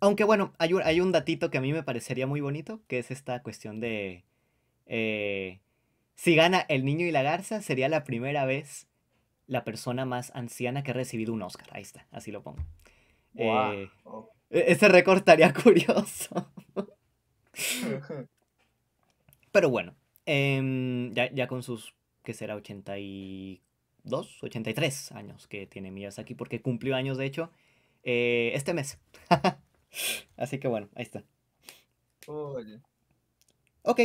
aunque bueno, hay un, datito que a mí me parecería muy bonito, que es esta cuestión de... Eh, si gana El Niño y la Garza, sería la primera vez la persona más anciana que ha recibido un Oscar. Ahí está, así lo pongo. E-, ese récord estaría curioso. Pero bueno, em, ya, con sus, que será? 82, 83 años que tiene aquí porque cumplió años, de hecho, eh, este mes. Así que bueno, ahí está. Oye. Ok,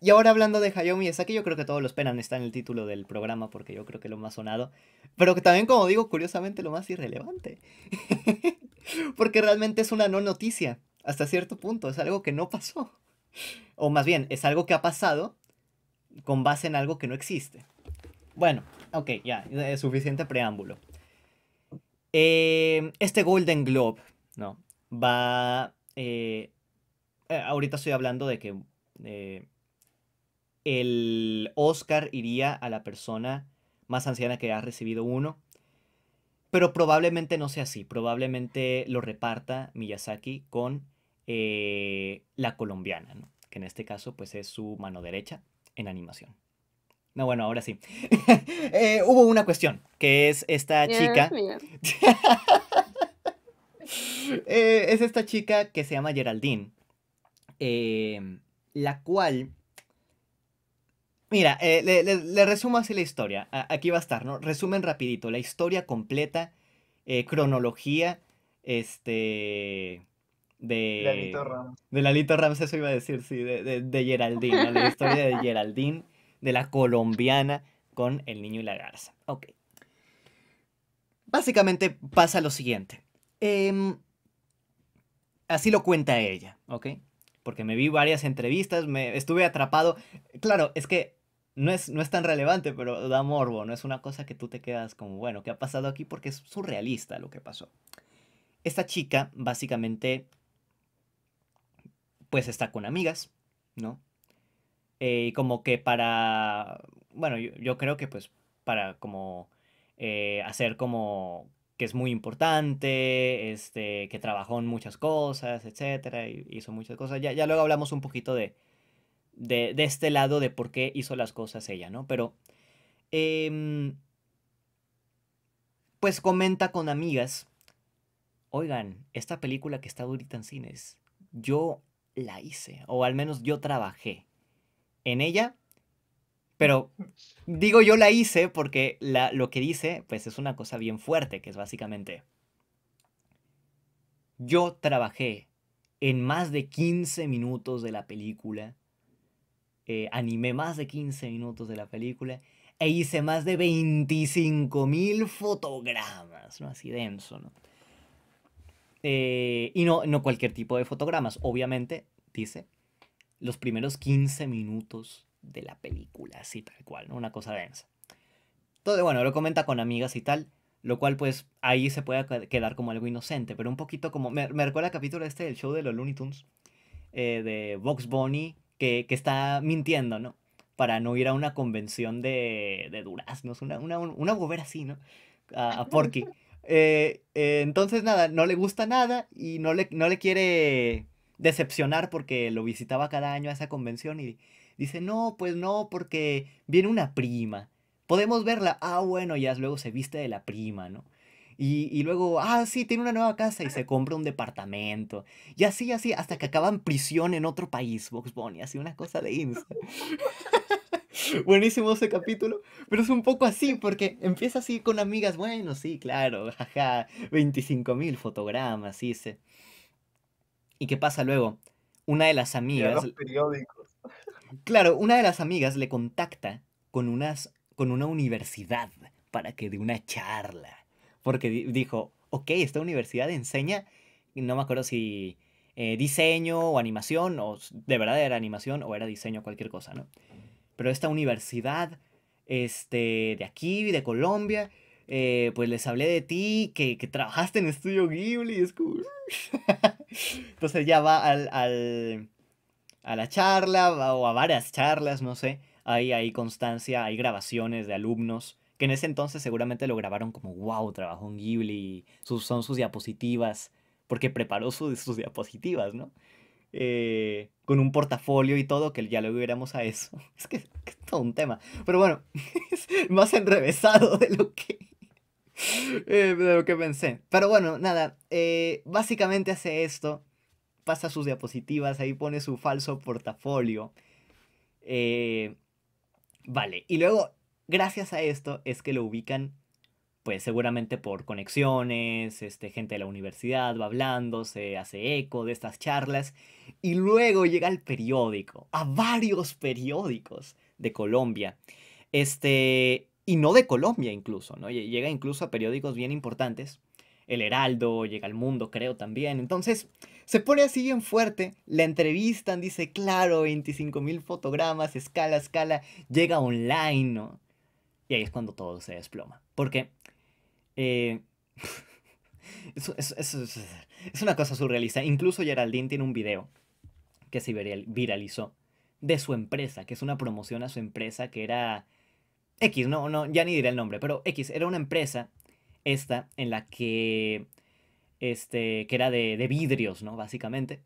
y ahora hablando de Hayao aquí yo creo que todos los esperan, está en el título del programa porque yo creo que lo más sonado, pero que también como digo, curiosamente lo más irrelevante. porque realmente es una no noticia, hasta cierto punto, es algo que no pasó o más bien, es algo que ha pasado con base en algo que no existe. Bueno, ok, ya, eh, suficiente preámbulo. Em, este Golden Globe, ¿no? Va... Eh, eh, ahorita estoy hablando de que el Oscar iría a la persona más anciana que ha recibido uno. Pero probablemente no sea así. Probablemente lo reparta Miyazaki con eh, la colombiana, ¿no? que en este caso pues es su mano derecha en animación. No, bueno, ahora sí. Eh, hubo una cuestión, que es esta chica. Eh, es esta chica que se llama Geraldine. Em, la cual. Mira, le, resumo así la historia. aquí va a estar, ¿no? Resumen rapidito. La historia completa, cronología, este de Lalito Rams. De Lalito Rams, eso iba a decir, sí, de, de, Geraldine, la historia de Geraldine, de la colombiana con el niño y la garza. Ok. Básicamente pasa lo siguiente. Em, así lo cuenta ella, ¿ok? Porque me vi varias entrevistas, me estuve atrapado. Claro, es que no es, no es tan relevante, pero da morbo, no es una cosa que tú te quedas como, bueno, ¿qué ha pasado aquí? Porque es surrealista lo que pasó. Esta chica básicamente pues está con amigas, ¿no? Eh, y como que para, bueno, yo, creo que pues para como eh, hacer como que es muy importante, este, que trabajó en muchas cosas, etcétera, y hizo muchas cosas. Ya, ya luego hablamos un poquito de, de, este lado de por qué hizo las cosas ella, ¿no? Pero, em, pues comenta con amigas, oigan, esta película que está ahorita en cines, yo la hice, o al menos yo trabajé en ella, pero digo yo la hice porque la, lo que dice, pues es una cosa bien fuerte, que es básicamente, yo trabajé en más de 15 minutos de la película, eh, animé más de 15 minutos de la película e hice más de 25 mil fotogramas, ¿no? Así denso, ¿no? Eh, y no, no cualquier tipo de fotogramas. Obviamente, dice, los primeros 15 minutos de la película, así tal cual, ¿no? Una cosa densa. Entonces, bueno, lo comenta con amigas y tal, lo cual pues ahí se puede quedar como algo inocente, pero un poquito como... Me, me recuerda el capítulo este del show de los Looney Tunes, eh, de Vox Bunny, que, que, está mintiendo, ¿no? Para no ir a una convención de, duraznos, una, una, una así, ¿no? A, a Porky. Eh, eh, entonces, nada, no le gusta nada y no le, no le quiere decepcionar porque lo visitaba cada año a esa convención y dice, no, pues no, porque viene una prima. Podemos verla. Ah, bueno, ya luego se viste de la prima, ¿no? Y, luego, ah, sí, tiene una nueva casa y se compra un departamento. Y así, así, hasta que acaba en prisión en otro país, Box Bunny, así una cosa de Insta. Buenísimo ese capítulo, pero es un poco así, porque empieza así con amigas, bueno, sí, claro, jaja, 25.000 fotogramas, dice. ¿Y qué pasa luego? Una de las amigas... Los periódicos. Claro, una de las amigas le contacta con, unas, con una universidad para que dé una charla, porque dijo, ok, esta universidad enseña, no me acuerdo si eh, diseño o animación, o de verdad era animación o era diseño, cualquier cosa, ¿no? Pero esta universidad este, de aquí, de Colombia, eh, pues les hablé de ti, que, trabajaste en Estudio Ghibli, Entonces ya va al, a la charla o a varias charlas, no sé. Ahí hay constancia, hay grabaciones de alumnos que en ese entonces seguramente lo grabaron como, wow, trabajó en Ghibli, sus, son sus diapositivas, porque preparó sus diapositivas, ¿no? Eh, con un portafolio y todo, que ya lo hubiéramos a eso. Es que, es todo un tema. Pero bueno, es más enrevesado de lo que, eh, de lo que pensé. Pero bueno, nada, eh, básicamente hace esto, pasa sus diapositivas, ahí pone su falso portafolio. Eh, vale, y luego, gracias a esto, es que lo ubican pues seguramente por conexiones, este, gente de la universidad va hablando, se hace eco de estas charlas, y luego llega al periódico, a varios periódicos de Colombia, este, y no de Colombia incluso, ¿no? Llega incluso a periódicos bien importantes, El Heraldo, llega al Mundo, creo también, entonces se pone así bien fuerte, la entrevistan, dice, claro, 25.000 mil fotogramas, escala, escala, llega online, ¿no? Y ahí es cuando todo se desploma, porque eh, es, una cosa surrealista. Incluso Geraldine tiene un video que se viralizó de su empresa, que es una promoción a su empresa que era X, no, no, ya ni diré el nombre, pero X, era una empresa esta en la que, este, que era de, de vidrios, ¿no? Básicamente,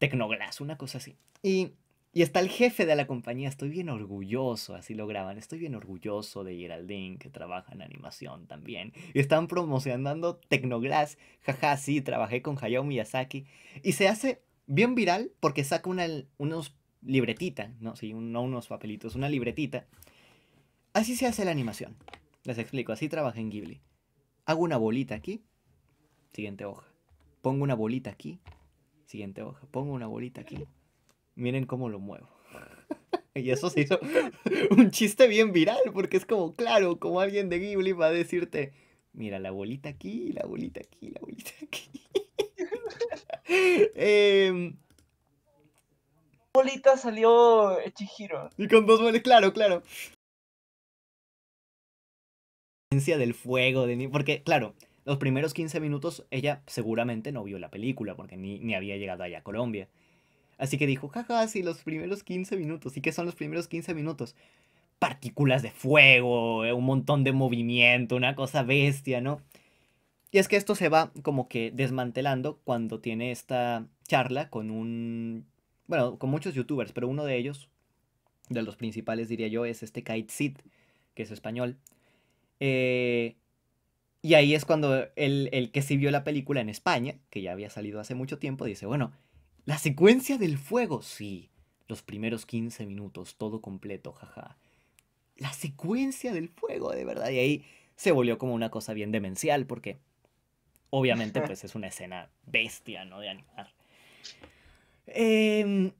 Tecnoglass, una cosa así. Y y está el jefe de la compañía, estoy bien orgulloso, así lo graban, estoy bien orgulloso de Geraldine, que trabaja en animación también. Y están promocionando Tecnoglass, jaja, sí, trabajé con Hayao Miyazaki. Y se hace bien viral porque saca una, unos libretita, no, sí, no unos papelitos, una libretita. Así se hace la animación. Les explico, así trabajé en Ghibli. Hago una bolita aquí, siguiente hoja. Pongo una bolita aquí, siguiente hoja. Pongo una bolita aquí, miren cómo lo muevo. y eso se hizo un chiste bien viral, porque es como, claro, como alguien de Ghibli va a decirte, mira, la bolita aquí, la bolita aquí, la bolita aquí. Em, la bolita salió Chihiro. Y con dos bolas, claro, claro. Del fuego, de porque claro, los primeros 15 minutos ella seguramente no vio la película porque ni, ni había llegado allá a Colombia. Así que dijo, jaja, si los primeros 15 minutos. ¿Y qué son los primeros 15 minutos? Partículas de fuego, eh, un montón de movimiento, una cosa bestia, ¿no? Y es que esto se va como que desmantelando cuando tiene esta charla con un... Bueno, con muchos youtubers, pero uno de ellos, de los principales diría yo, es este sit que es español. Eh, y ahí es cuando el, el que sí vio la película en España, que ya había salido hace mucho tiempo, dice, bueno, la secuencia del fuego, sí. Los primeros 15 minutos, todo completo, jaja. La secuencia del fuego, de verdad. Y ahí se volvió como una cosa bien demencial, porque obviamente pues es una escena bestia, ¿no? De animar. Em,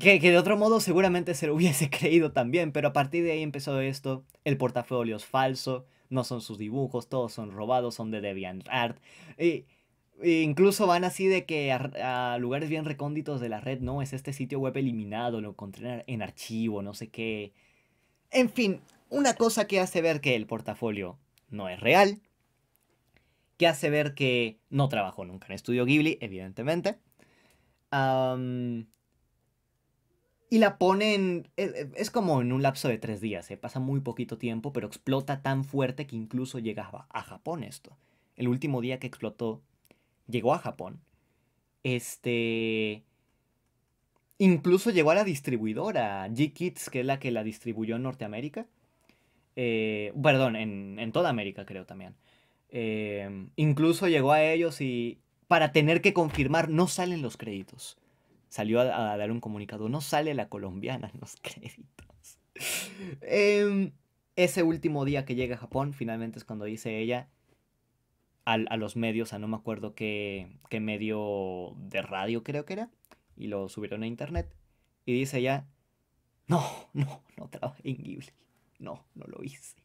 que, que, de otro modo seguramente se lo hubiese creído también, pero a partir de ahí empezó esto, el portafolio es falso, no son sus dibujos, todos son robados, son de DeviantArt. Y e incluso van así de que a, lugares bien recónditos de la red, no, es este sitio web eliminado, lo encontré en archivo, no sé qué. En fin, una cosa que hace ver que el portafolio no es real, que hace ver que no trabajó nunca en Estudio Ghibli, evidentemente. y la ponen, e, e, es, como en un lapso de tres días, se ¿eh? pasa muy poquito tiempo, pero explota tan fuerte que incluso llegaba a Japón esto. El último día que explotó llegó a Japón. Este. Incluso llegó a la distribuidora, G-Kids, que es la que la distribuyó en Norteamérica. Eh, perdón, en, toda América creo también. Em, incluso llegó a ellos y para tener que confirmar no salen los créditos. Salió a, dar un comunicado, no sale la colombiana en los créditos. Em, ese último día que llega a Japón, finalmente es cuando dice ella, a, los medios, a no me acuerdo qué, medio de radio creo que era, y lo subieron a internet. Y dice ya, no, no, no trabajé en Ghibli, no, no lo hice.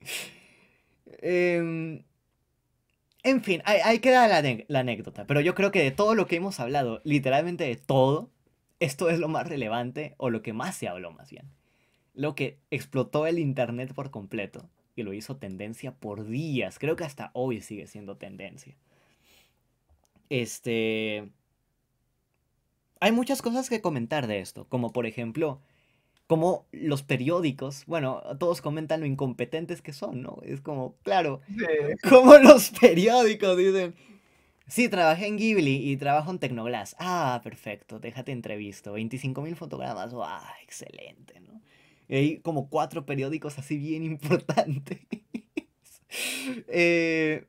Em, en fin, ahí, queda la, anécdota. Pero yo creo que de todo lo que hemos hablado, literalmente de todo, esto es lo más relevante o lo que más se habló más bien. Lo que explotó el Internet por completo y lo hizo tendencia por días. Creo que hasta hoy sigue siendo tendencia. Este... Hay muchas cosas que comentar de esto, como por ejemplo, como los periódicos, bueno, todos comentan lo incompetentes que son, ¿no? Es como, claro, como los periódicos dicen, Sí, trabajé en Ghibli y trabajo en Tecnoglass. Ah, perfecto, déjate entrevisto. 25.000 fotogramas, ¡ah, excelente! Y hay como cuatro periódicos así bien importantes. Eh,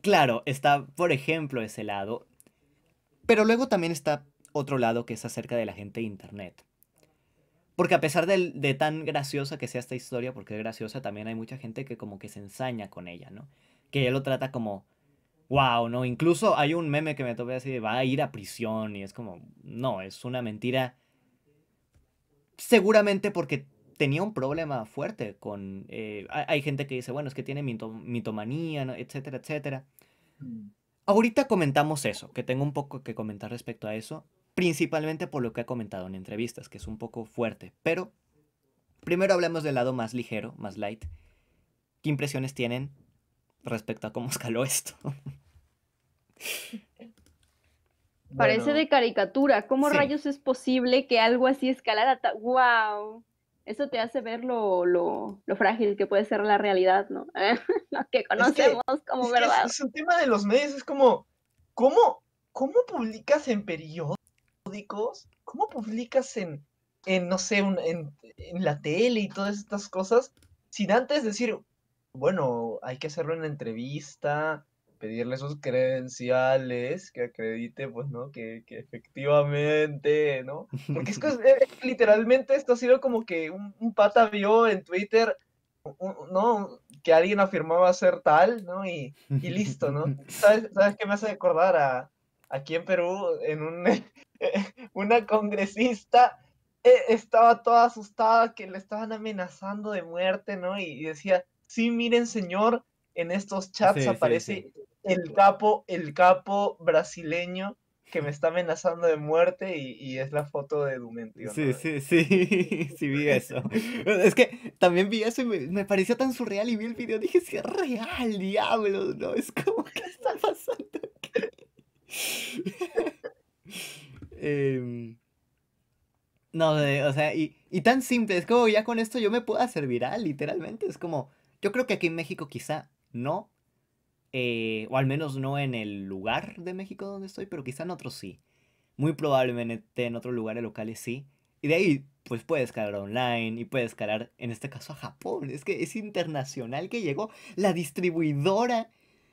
claro, está, por ejemplo, ese lado. Pero luego también está otro lado que es acerca de la gente de Internet. Porque a pesar de, de, tan graciosa que sea esta historia, porque es graciosa, también hay mucha gente que como que se ensaña con ella, ¿no? Que ella lo trata como, wow, ¿no? Incluso hay un meme que me tope así de, va a ir a prisión y es como, no, es una mentira seguramente porque tenía un problema fuerte con... Eh, hay, gente que dice, bueno, es que tiene mitomanía, etcétera, etcétera. Mm. Ahorita comentamos eso, que tengo un poco que comentar respecto a eso, principalmente por lo que ha comentado en entrevistas, que es un poco fuerte, pero primero hablemos del lado más ligero, más light. ¿Qué impresiones tienen respecto a cómo escaló esto? Parece de caricatura. ¿Cómo rayos es posible que algo así escalara? ¡Wow! Eso te hace ver lo, frágil que puede ser la realidad, ¿no? lo que conocemos como verdad. es, un tema de los medios, es como, ¿cómo, publicas en periódicos? ¿Cómo publicas en, no sé, en, en la tele y todas estas cosas? Sin antes decir, bueno, hay que hacerlo en entrevista, pedirle sus credenciales que acredite, pues, ¿no? Que, efectivamente, ¿no? Porque es que eh, literalmente esto ha sido como que un, pata vio en Twitter, ¿no? Que alguien afirmaba ser tal, ¿no? Y, listo, ¿no? ¿Sabes, ¿Sabes qué me hace recordar a aquí en Perú, en un, una congresista eh, estaba toda asustada que le estaban amenazando de muerte, ¿no? Y, decía, sí, miren, señor, en estos chats aparece el capo, el capo brasileño que me está amenazando de muerte y, es la foto de Dumentio. Sí, sí, sí, sí vi eso. es que también vi eso y me, pareció tan surreal y vi el video, dije, si es real, diablo, ¿no? Es como, ¿qué está pasando em, no, o sea, y, y tan simple, es como ya con esto yo me puedo hacer viral, literalmente, es como, yo creo que aquí en México quizá no, eh, o al menos no en el lugar de México donde estoy, pero quizá en otros sí. Muy probablemente en otros lugares locales sí. Y de ahí, pues puede escalar online y puede escalar, en este caso, a Japón. Es que es internacional que llegó. La distribuidora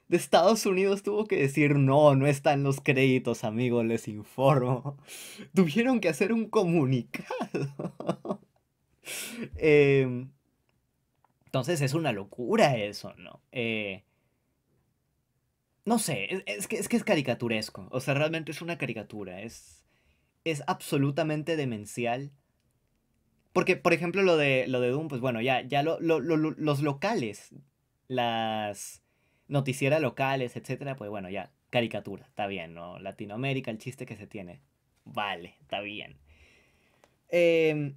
de Estados Unidos tuvo que decir, no, no están los créditos, amigos, les informo. Tuvieron que hacer un comunicado. Em, entonces es una locura eso, ¿no? Eh, no sé, e, es, que, es caricaturesco. O sea, realmente es una caricatura. Es, es absolutamente demencial. Porque, por ejemplo, lo de, lo de Doom, pues bueno, ya, ya los locales, las noticieras locales, etcétera, pues bueno, ya, caricatura, está bien, ¿no? Latinoamérica, el chiste que se tiene. Vale, está bien. Em,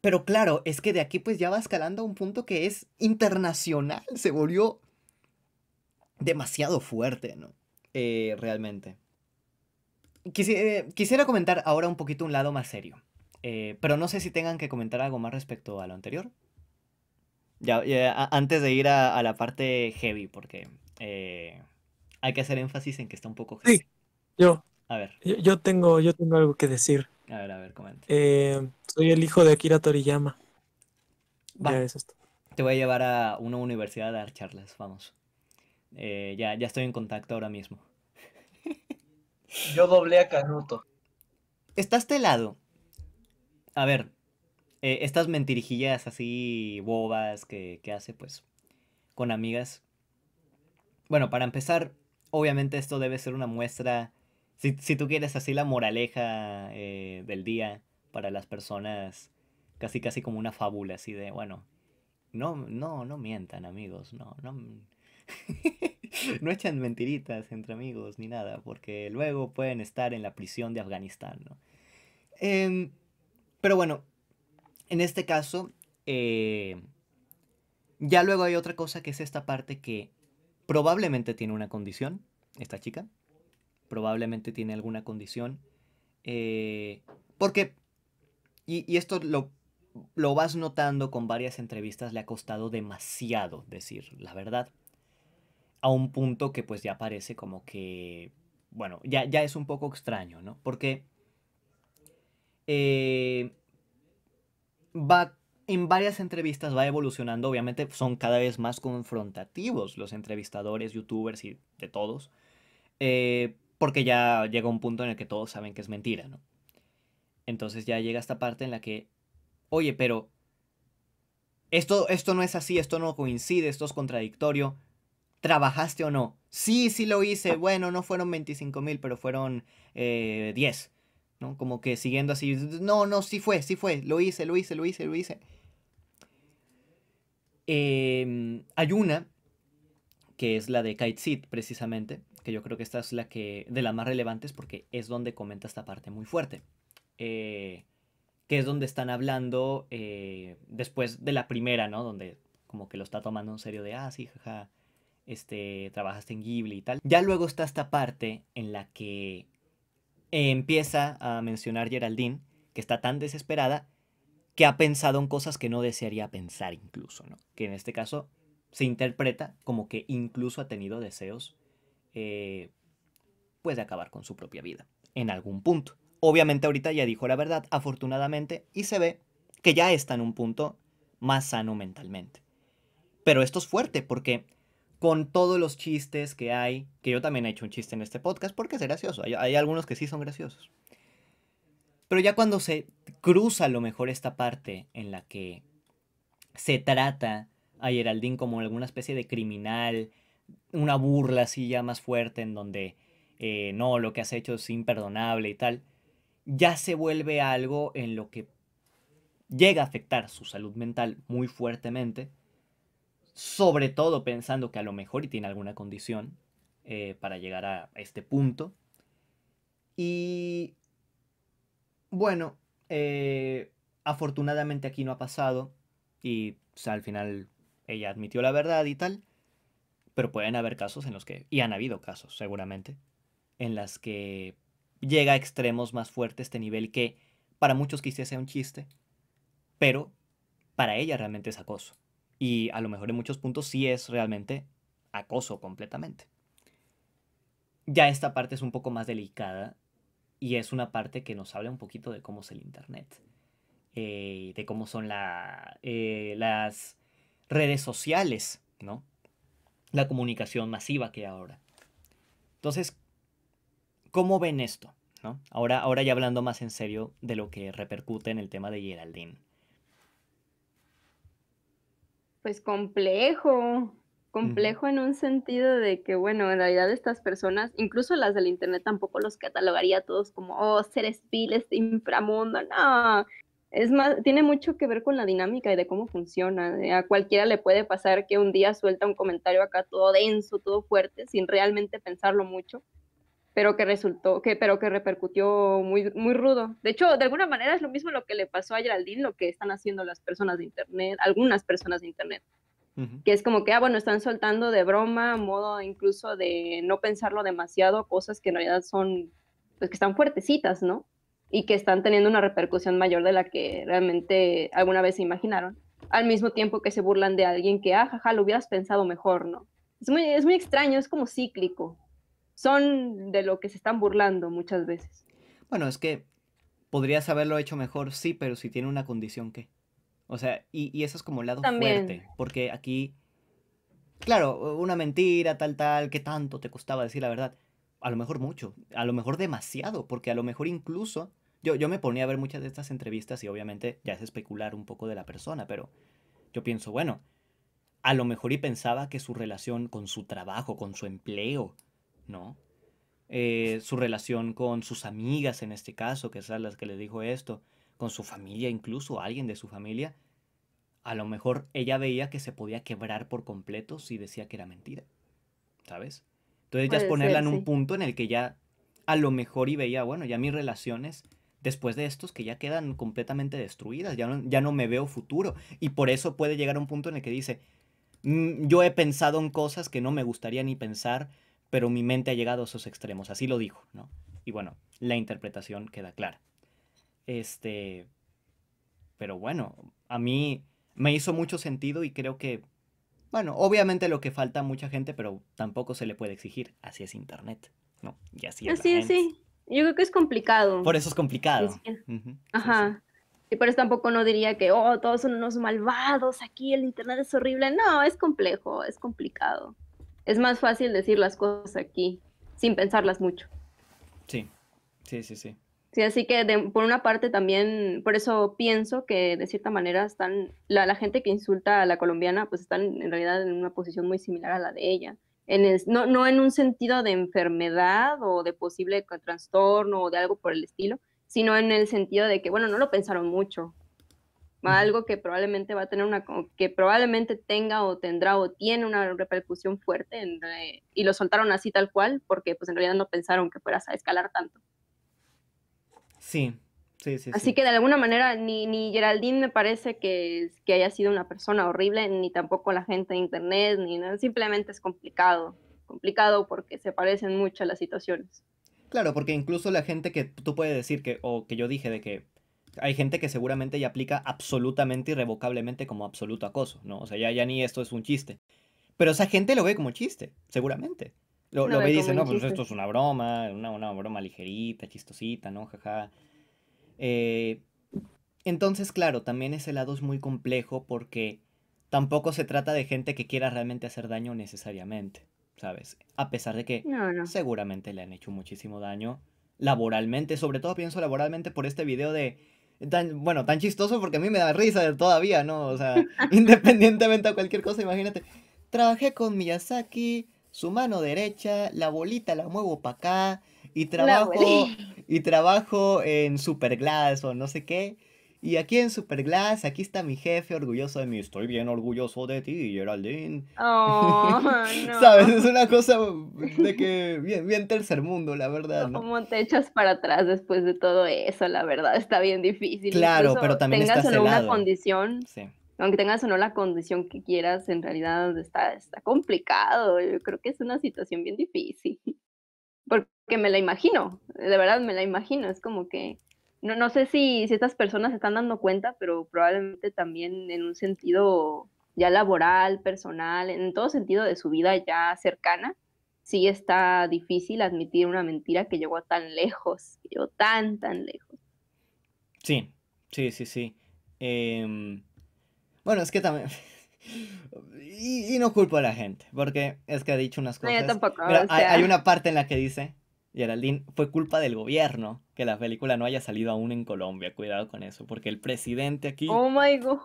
pero claro, es que de aquí pues ya va escalando a un punto que es internacional, se volvió demasiado fuerte, ¿no? Eh, realmente. Eh, quisiera comentar ahora un poquito un lado más serio. Eh, pero no sé si tengan que comentar algo más respecto a lo anterior. Ya, antes de ir a, la parte heavy, porque hay que hacer énfasis en que está un poco heavy. Sí, yo. A ver. Yo, tengo, yo tengo algo que decir. A ver, a ver, comenta. soy el hijo de Akira Toriyama. Ya es esto. Te voy a llevar a una universidad a dar charlas, vamos. Eh, ya, ya estoy en contacto ahora mismo. Yo doblé a Canuto. Estás telado. A ver, eh, estas mentirijillas así bobas que, hace, pues, con amigas. Bueno, para empezar, obviamente esto debe ser una muestra, si, tú quieres así la moraleja eh, del día para las personas, casi casi como una fábula, así de, bueno, no, no, no mientan amigos, no, no, no echan mentiritas entre amigos ni nada, porque luego pueden estar en la prisión de Afganistán, em, pero bueno, en este caso, eh, ya luego hay otra cosa que es esta parte que probablemente tiene una condición, esta chica, probablemente tiene alguna condición, eh, porque, y, esto lo vas notando con varias entrevistas, le ha costado demasiado decir la verdad a un punto que pues ya parece como que, bueno, ya, ya es un poco extraño, ¿no? Porque eh, va en varias entrevistas, va evolucionando, obviamente son cada vez más confrontativos los entrevistadores, youtubers y de todos, eh, porque ya llega un punto en el que todos saben que es mentira, ¿no? Entonces ya llega esta parte en la que, oye, pero esto, esto no es así, esto no coincide, esto es contradictorio. ¿trabajaste o no? Sí, sí lo hice. Ah. Bueno, no fueron 25 mil, pero fueron 10. Eh, ¿no? Como que siguiendo así. No, no, sí fue, sí fue. Lo hice, lo hice, lo hice, lo hice. Em, hay una que es la de Kitesit, precisamente, que yo creo que esta es la que de las más relevantes porque es donde comenta esta parte muy fuerte. Eh, que es donde están hablando eh, después de la primera, ¿no? Donde como que lo está tomando en serio de, ah, sí, jaja, este, trabajaste en Ghibli y tal. Ya luego está esta parte en la que empieza a mencionar Geraldine, que está tan desesperada que ha pensado en cosas que no desearía pensar incluso, ¿no? Que en este caso se interpreta como que incluso ha tenido deseos, eh, pues, de acabar con su propia vida, en algún punto. Obviamente ahorita ya dijo la verdad, afortunadamente, y se ve que ya está en un punto más sano mentalmente. Pero esto es fuerte porque con todos los chistes que hay, que yo también he hecho un chiste en este podcast porque es gracioso, hay, algunos que sí son graciosos. Pero ya cuando se cruza a lo mejor esta parte en la que se trata a Geraldine como alguna especie de criminal, una burla así ya más fuerte en donde eh, no, lo que has hecho es imperdonable y tal, ya se vuelve algo en lo que llega a afectar su salud mental muy fuertemente sobre todo pensando que a lo mejor y tiene alguna condición eh, para llegar a este punto. Y bueno, eh, afortunadamente aquí no ha pasado y pues, al final ella admitió la verdad y tal, pero pueden haber casos en los que, y han habido casos seguramente, en las que llega a extremos más fuertes este nivel que para muchos quizás sea un chiste, pero para ella realmente es acoso. Y a lo mejor en muchos puntos sí es realmente acoso completamente. Ya esta parte es un poco más delicada y es una parte que nos habla un poquito de cómo es el Internet, eh, de cómo son eh, las redes sociales, ¿no? La comunicación masiva que hay ahora. Entonces, ¿cómo ven esto? ¿no? Ahora, ahora ya hablando más en serio de lo que repercute en el tema de Geraldine. Es pues, complejo, complejo en un sentido de que, bueno, en realidad estas personas, incluso las del Internet, tampoco los catalogaría todos como, oh, seres viles de inframundo, no. Es más, tiene mucho que ver con la dinámica y de cómo funciona. Eh, a cualquiera le puede pasar que un día suelta un comentario acá todo denso, todo fuerte, sin realmente pensarlo mucho pero que resultó, que, pero que repercutió muy, muy rudo. De hecho, de alguna manera es lo mismo lo que le pasó a Geraldine, lo que están haciendo las personas de Internet, algunas personas de Internet, que es como que, ah, bueno, están soltando de broma, modo incluso de no pensarlo demasiado, cosas que en realidad son, pues que están fuertecitas, ¿no? Y que están teniendo una repercusión mayor de la que realmente alguna vez se imaginaron, al mismo tiempo que se burlan de alguien que, ah, jaja, lo hubieras pensado mejor, ¿no? Es muy, es muy extraño, es como cíclico son de lo que se están burlando muchas veces. Bueno, es que podrías haberlo hecho mejor, sí, pero si tiene una condición, ¿qué? O sea, y, eso es como el lado fuerte, porque aquí, claro, una mentira, tal, tal, ¿qué tanto te costaba decir la verdad? A lo mejor mucho, a lo mejor demasiado, porque a lo mejor incluso, yo, yo me ponía a ver muchas de estas entrevistas y obviamente ya es especular un poco de la persona, pero yo pienso, bueno, a lo mejor y pensaba que su relación con su trabajo, con su empleo, ¿no? Eh, su relación con sus amigas en este caso, que es las que le dijo esto, con su familia incluso, alguien de su familia, a lo mejor ella veía que se podía quebrar por completo si decía que era mentira, ¿sabes? Entonces ya es ponerla en un punto en el que ya a lo mejor y veía, bueno, ya mis relaciones después de estos que ya quedan completamente destruidas, ya no, ya no me veo futuro. Y por eso puede llegar a un punto en el que dice, mm, yo he pensado en cosas que no me gustaría ni pensar, pero mi mente ha llegado a esos extremos, así lo dijo, ¿no? Y bueno, la interpretación queda clara. Este, pero bueno, a mí me hizo mucho sentido y creo que, bueno, obviamente lo que falta a mucha gente, pero tampoco se le puede exigir, así es Internet, ¿no? Y así es. Así es, sí. Yo creo que es complicado. Por eso es complicado. Ajá. y por eso tampoco no diría que, oh, todos son unos malvados, aquí el Internet es horrible. No, es complejo, es complicado es más fácil decir las cosas aquí sin pensarlas mucho. Sí, sí, sí, sí. Sí, así que por una parte también, por eso pienso que de cierta manera están, la, gente que insulta a la colombiana, pues están en realidad en una posición muy similar a la de ella. En no, no en un sentido de enfermedad o de posible trastorno o de algo por el estilo, sino en el sentido de que, bueno, no lo pensaron mucho, algo que probablemente va a tener una, que probablemente tenga o tendrá o tiene una repercusión fuerte eh, y lo soltaron así tal cual porque pues en realidad no pensaron que fueras a escalar tanto. Sí, sí, sí. Así que de alguna manera ni, ni Geraldine me parece que, que haya sido una persona horrible, ni tampoco la gente de internet, ni simplemente es complicado, complicado porque se parecen mucho las situaciones. Claro, porque incluso la gente que tú puedes decir que, o que yo dije de que hay gente que seguramente ya aplica absolutamente irrevocablemente como absoluto acoso, ¿no? O sea, ya, ya ni esto es un chiste. Pero esa gente lo ve como chiste, seguramente. Lo, ve y dice, no, pues esto es una broma, una, broma ligerita, chistosita, ¿no? Jaja. Eh, entonces, claro, también ese lado es muy complejo porque tampoco se trata de gente que quiera realmente hacer daño necesariamente, ¿sabes? A pesar de que seguramente le han hecho muchísimo daño laboralmente, sobre todo pienso laboralmente por este video de bueno, tan chistoso porque a mí me da risa todavía, ¿no? O sea, independientemente a cualquier cosa, imagínate. Trabajé con Miyazaki, su mano derecha, la bolita la muevo para acá, y trabajo, y trabajo en Superglass o no sé qué. Y aquí en Superglass, aquí está mi jefe orgulloso de mí. Estoy bien orgulloso de ti, Geraldine. Oh, no. ¿Sabes? Es una cosa de que bien, bien tercer mundo, la verdad. ¿no? ¿Cómo te echas para atrás después de todo eso? La verdad, está bien difícil. Claro, pero también tengas estás una condición. Sí aunque tengas o no la condición que quieras, en realidad está, está complicado. Yo creo que es una situación bien difícil. Porque me la imagino, de verdad me la imagino. Es como que no, sé si, si, estas personas se están dando cuenta, pero probablemente también en un sentido ya laboral, personal, en todo sentido de su vida ya cercana, sí está difícil admitir una mentira que llegó tan lejos, que llegó tan, tan lejos. Sí, sí, sí, sí. Em, bueno, es que también... y, no culpo a la gente, porque es que ha dicho unas cosas. hay una parte en la que dice, y Geraldine, fue culpa del gobierno que la película no haya salido aún en Colombia. Cuidado con eso, porque el presidente aquí. Oh my god.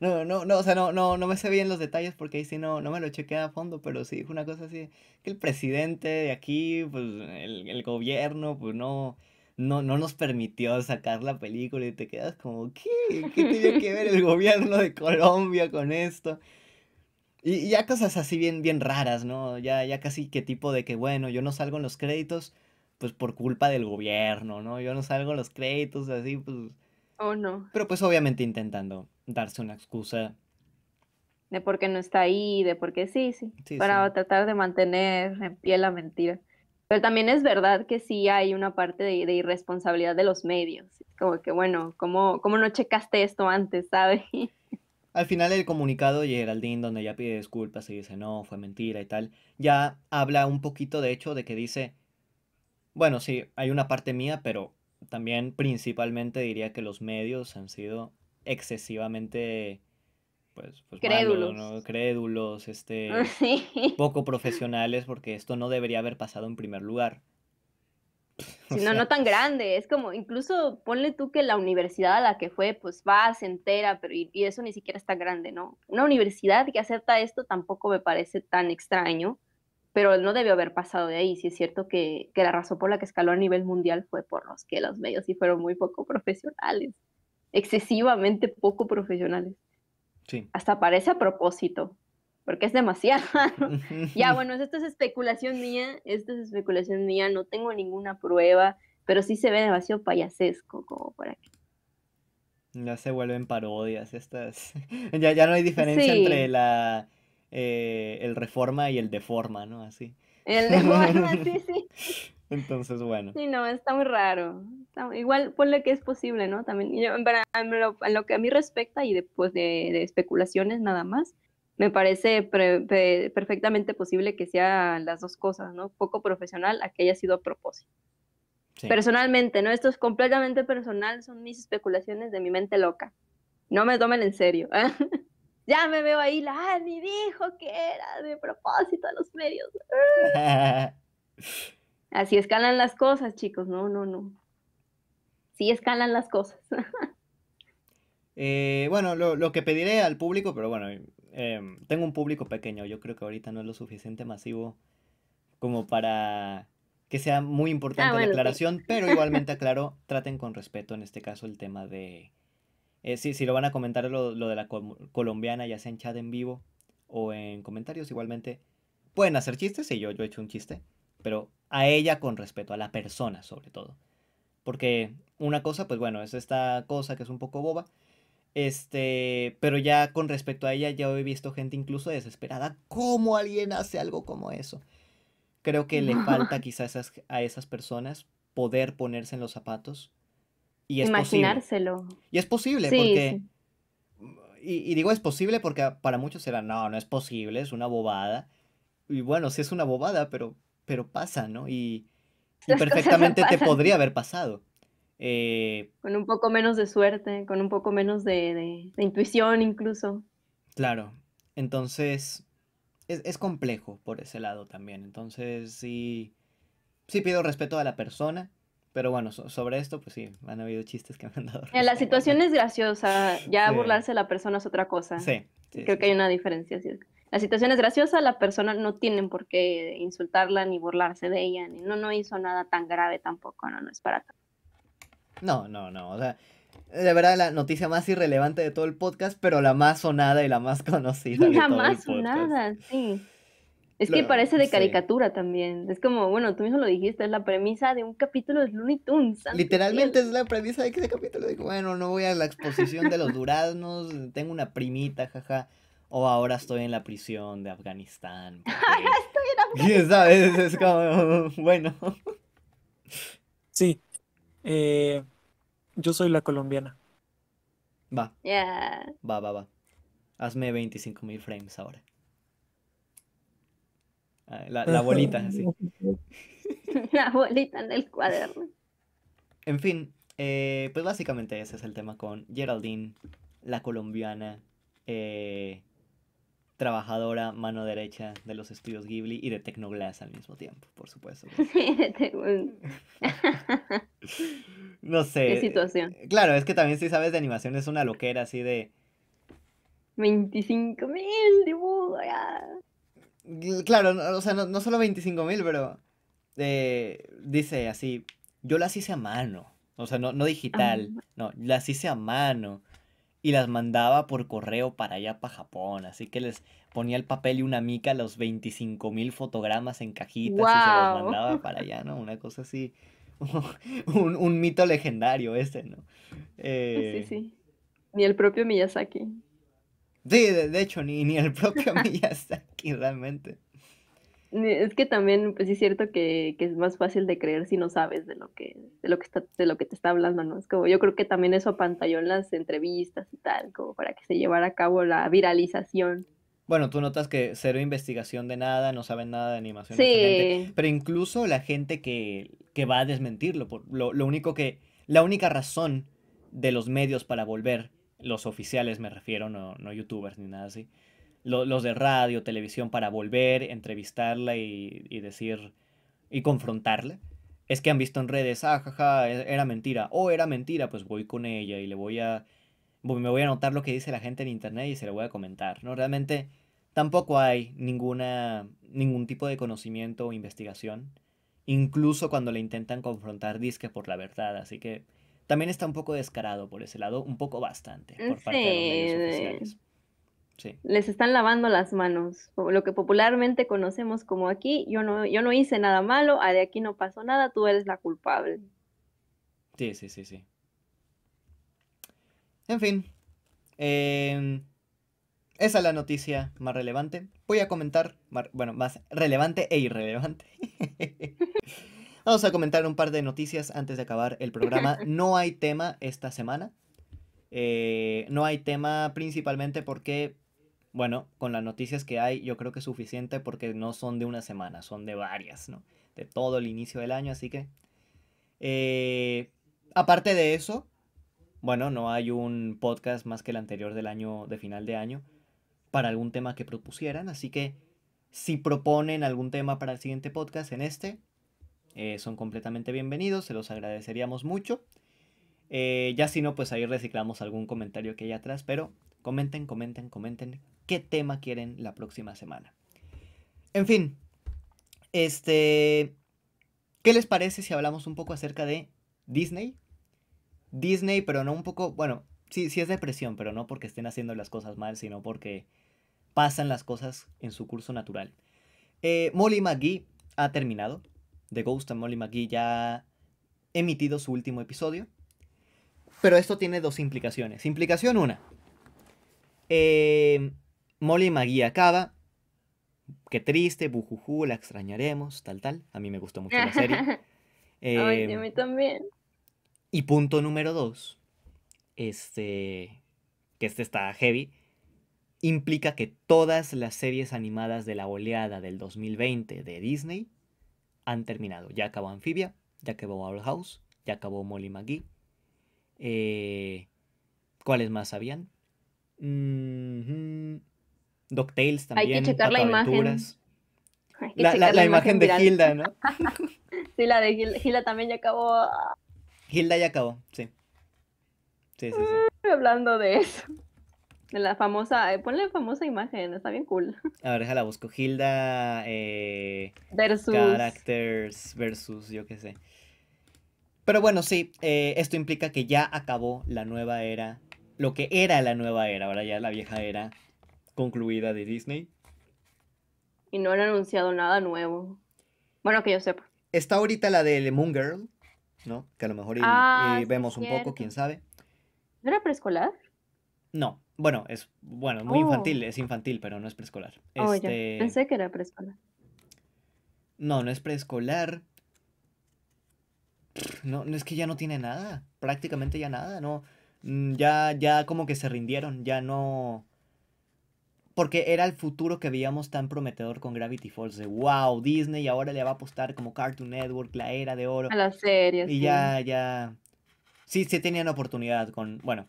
No, no, no, o sea, no, no, no me sé bien los detalles porque ahí sí no, no me lo chequeé a fondo, pero sí, fue una cosa así. Que el presidente de aquí, pues, el, gobierno, pues no, no, no nos permitió sacar la película y te quedas como, ¿qué? ¿Qué tiene que ver el gobierno de Colombia con esto? Y, ya cosas así bien, bien raras, ¿no? Ya, ya casi que tipo de que, bueno, yo no salgo en los créditos pues por culpa del gobierno, ¿no? Yo no salgo los créditos, así, pues... Oh, no. Pero pues obviamente intentando darse una excusa. De por qué no está ahí, de por qué sí, sí. para tratar de mantener en pie la mentira. Pero también es verdad que sí hay una parte de, irresponsabilidad de los medios. Como que, bueno, ¿cómo, cómo no checaste esto antes, sabes? Al final el comunicado de Geraldine, donde ya pide disculpas y dice, no, fue mentira y tal, ya habla un poquito de hecho de que dice, bueno, sí, hay una parte mía, pero también principalmente diría que los medios han sido excesivamente pues, pues crédulos. este poco profesionales porque esto no debería haber pasado en primer lugar. no, no tan grande, es como incluso ponle tú que la universidad a la que fue, pues va, se entera, pero y, y eso ni siquiera es tan grande, ¿no? Una universidad que acepta esto tampoco me parece tan extraño pero él no debió haber pasado de ahí. Si es cierto que, la razón por la que escaló a nivel mundial fue por los que los medios sí fueron muy poco profesionales, excesivamente poco profesionales. Sí. Hasta parece a propósito, porque es demasiado. ya, bueno, esto es especulación mía, esto es especulación mía, no tengo ninguna prueba, pero sí se ve demasiado payasesco como por aquí. ya se vuelven parodias estas. ya, ya no hay diferencia entre la eh, el reforma y el deforma, ¿no? Así. El deforma, sí, sí. Entonces, bueno. Sí, no, está muy raro. igual ponle que es posible, ¿no? También, en lo, que a mí respecta y después de, especulaciones nada más, me parece perfectamente posible que sea las dos cosas, ¿no? Poco profesional a que haya sido a propósito. Personalmente, ¿no? Esto es completamente personal, son mis especulaciones de mi mente loca. No me tomen en serio. ¿eh? ya me veo ahí, la Ani dijo que era de propósito a los medios. Así escalan las cosas, chicos, no, no, no. Sí escalan las cosas. Eh, bueno, lo, que pediré al público, pero bueno, em, tengo un público pequeño, yo creo que ahorita no es lo suficiente masivo como para que sea muy importante ah, la aclaración, pero igualmente aclaro, traten con respeto en este caso el tema de eh, si lo van a comentar lo, de la colombiana, ya sea en chat en vivo o en comentarios. Igualmente, pueden hacer chistes, y yo, yo he hecho un chiste, pero a ella con respeto, a la persona sobre todo. Porque una cosa, pues bueno, es esta cosa que es un poco boba. Este, pero ya con respecto a ella, ya he visto gente incluso desesperada. ¿Cómo alguien hace algo como eso? Creo que le falta quizás a esas personas poder ponerse en los zapatos es Imaginárselo. Y es posible, porque... Y, digo es posible porque para muchos será, no, no es posible, es una bobada. Y bueno, sí es una bobada, pero, pero pasa, ¿no? Y, perfectamente te podría haber pasado. Eh, con un poco menos de suerte, con un poco menos de, intuición incluso. Claro, entonces es, es, complejo por ese lado también. Entonces sí, sí pido respeto a la persona, pero bueno, sobre esto, pues sí, han habido chistes que me han dado. Eh, la situación es graciosa, ya burlarse de la persona es otra cosa. Sí. Creo que hay una diferencia. La situación es graciosa, la persona no tienen por qué insultarla ni burlarse de ella, no, no hizo nada tan grave tampoco, no, no es para tanto. No, no, no, o sea, de verdad la noticia más irrelevante de todo el podcast, pero la más sonada y la más conocida. La más sonada, sí. Es que parece de caricatura también. Es como, bueno, tú mismo lo dijiste, es la premisa de un capítulo de Looney Tunes. Literalmente es la premisa de ese capítulo. Digo, bueno, no voy a la exposición de los duraznos, tengo una primita, jaja. O ahora estoy en la prisión de Afganistán. estoy en Afganistán. Es como, bueno. Sí. Eh, yo soy la colombiana. Va. Va, va, va. Hazme 25.000 frames ahora. Ah, la, bolita, así. la bolita en el cuaderno. En fin, eh, pues básicamente ese es el tema con Geraldine, la colombiana, eh, trabajadora, mano derecha de los estudios Ghibli y de Tecnoglass al mismo tiempo, por supuesto. no sé. Claro, es que también si sabes de animación es una loquera así de... 25 mil dibujos. Claro, o sea, no, solo mil, pero eh, dice así, yo las hice a mano, o sea, no, digital, ah. no, las hice a mano y las mandaba por correo para allá, para Japón, así que les ponía el papel y una mica los 25 mil fotogramas en cajitas y se los mandaba para allá, ¿no? Una cosa así, un, mito legendario ese, ¿no? sí, sí. Eh, Ni el propio Miyazaki. Sí, de, hecho, ni, ni el propio está aquí realmente. Es que también, pues es cierto que, es más fácil de creer si no sabes de lo que, de lo que está, de lo que te está hablando, ¿no? Es como, yo creo que también eso apantalló en las entrevistas y tal, como para que se llevara a cabo la viralización. Bueno, tú notas que cero investigación de nada, no saben nada de animación. Sí. pero incluso la gente que, va a desmentirlo, por, lo, lo único que, la única razón de los medios para volver los oficiales me refiero, no, youtubers ni nada así, los, de radio, televisión, para volver, entrevistarla y, y decir y confrontarla. Es que han visto en redes, ah, jaja, e, era mentira, o oh, era mentira, pues voy con ella y le voy a, me voy a anotar lo que dice la gente en internet y se lo voy a comentar, ¿no? Realmente tampoco hay ninguna, ningún tipo de conocimiento o investigación, incluso cuando le intentan confrontar disque por la verdad, así que también está un poco descarado por ese lado, un poco bastante por parte de los medios oficiales. Sí. Les están lavando las manos, lo que popularmente conocemos como aquí, yo no, yo no hice nada malo, a ah, de aquí no pasó nada, tú eres la culpable. Sí, sí, sí, sí. En fin, em, esa es la noticia más relevante. Voy a comentar, bueno, más relevante e irrelevante. Vamos a comentar un par de noticias antes de acabar el programa. No hay tema esta semana. Eh, no hay tema principalmente porque, bueno, con las noticias que hay yo creo que es suficiente porque no son de una semana, son de varias, ¿no? De todo el inicio del año, así que... Eh, aparte de eso, bueno, no hay un podcast más que el anterior del año, de final de año, para algún tema que propusieran, así que si proponen algún tema para el siguiente podcast en este, eh, son completamente bienvenidos, se los agradeceríamos mucho. Eh, ya si no, pues ahí reciclamos algún comentario que hay atrás, pero comenten, comenten, comenten qué tema quieren la próxima semana. En fin, este, ¿qué les parece si hablamos un poco acerca de Disney? Disney, pero no un poco, bueno, sí, sí es depresión, pero no porque estén haciendo las cosas mal, sino porque pasan las cosas en su curso natural. Eh, Molly McGee ha terminado, The Ghost and Molly McGee ya ha emitido su último episodio. Pero esto tiene dos implicaciones. Implicación una. Em, Molly McGee acaba. Qué triste, bujujú, la extrañaremos, tal, tal. A mí me gustó mucho la serie. Em, a mí también. Y punto número dos. Este. Que este está heavy implica que todas las series animadas de la oleada del 2020 de Disney han terminado. Ya acabó Amphibia, ya acabó Owl House, ya acabó Molly McGee. Eh, ¿Cuáles más habían? Mm mm-hmm. también. Hay que checar la imagen. la, imagen, de Hilda, ¿no? sí, la de Hilda, también ya acabó. Hilda ya acabó, sí. Sí, sí, sí. Hablando de eso. La famosa, eh, ponle famosa imagen, está bien cool. A ver, déjala, busco. Hilda eh, versus. Characters versus, yo qué sé. Pero bueno, sí, eh, esto implica que ya acabó la nueva era, lo que era la nueva era, ahora ya la vieja era concluida de Disney. Y no han anunciado nada nuevo. Bueno, que yo sepa. Está ahorita la de Moon Girl, ¿no? Que a lo mejor ah, vemos un poco, quién sabe. ¿No era preescolar? No, bueno, es bueno, muy oh. infantil, es infantil, pero no es preescolar. Oh, este Pensé que era preescolar. No, no es preescolar. No, no es que ya no tiene nada, prácticamente ya nada, no. Mm, ya, ya como que se rindieron, ya no. Porque era el futuro que veíamos tan prometedor con Gravity Falls. De wow, Disney ahora le va a apostar como Cartoon Network, la era de oro. A las series. Y ya, ya. Sí, sí tenían oportunidad con. Bueno,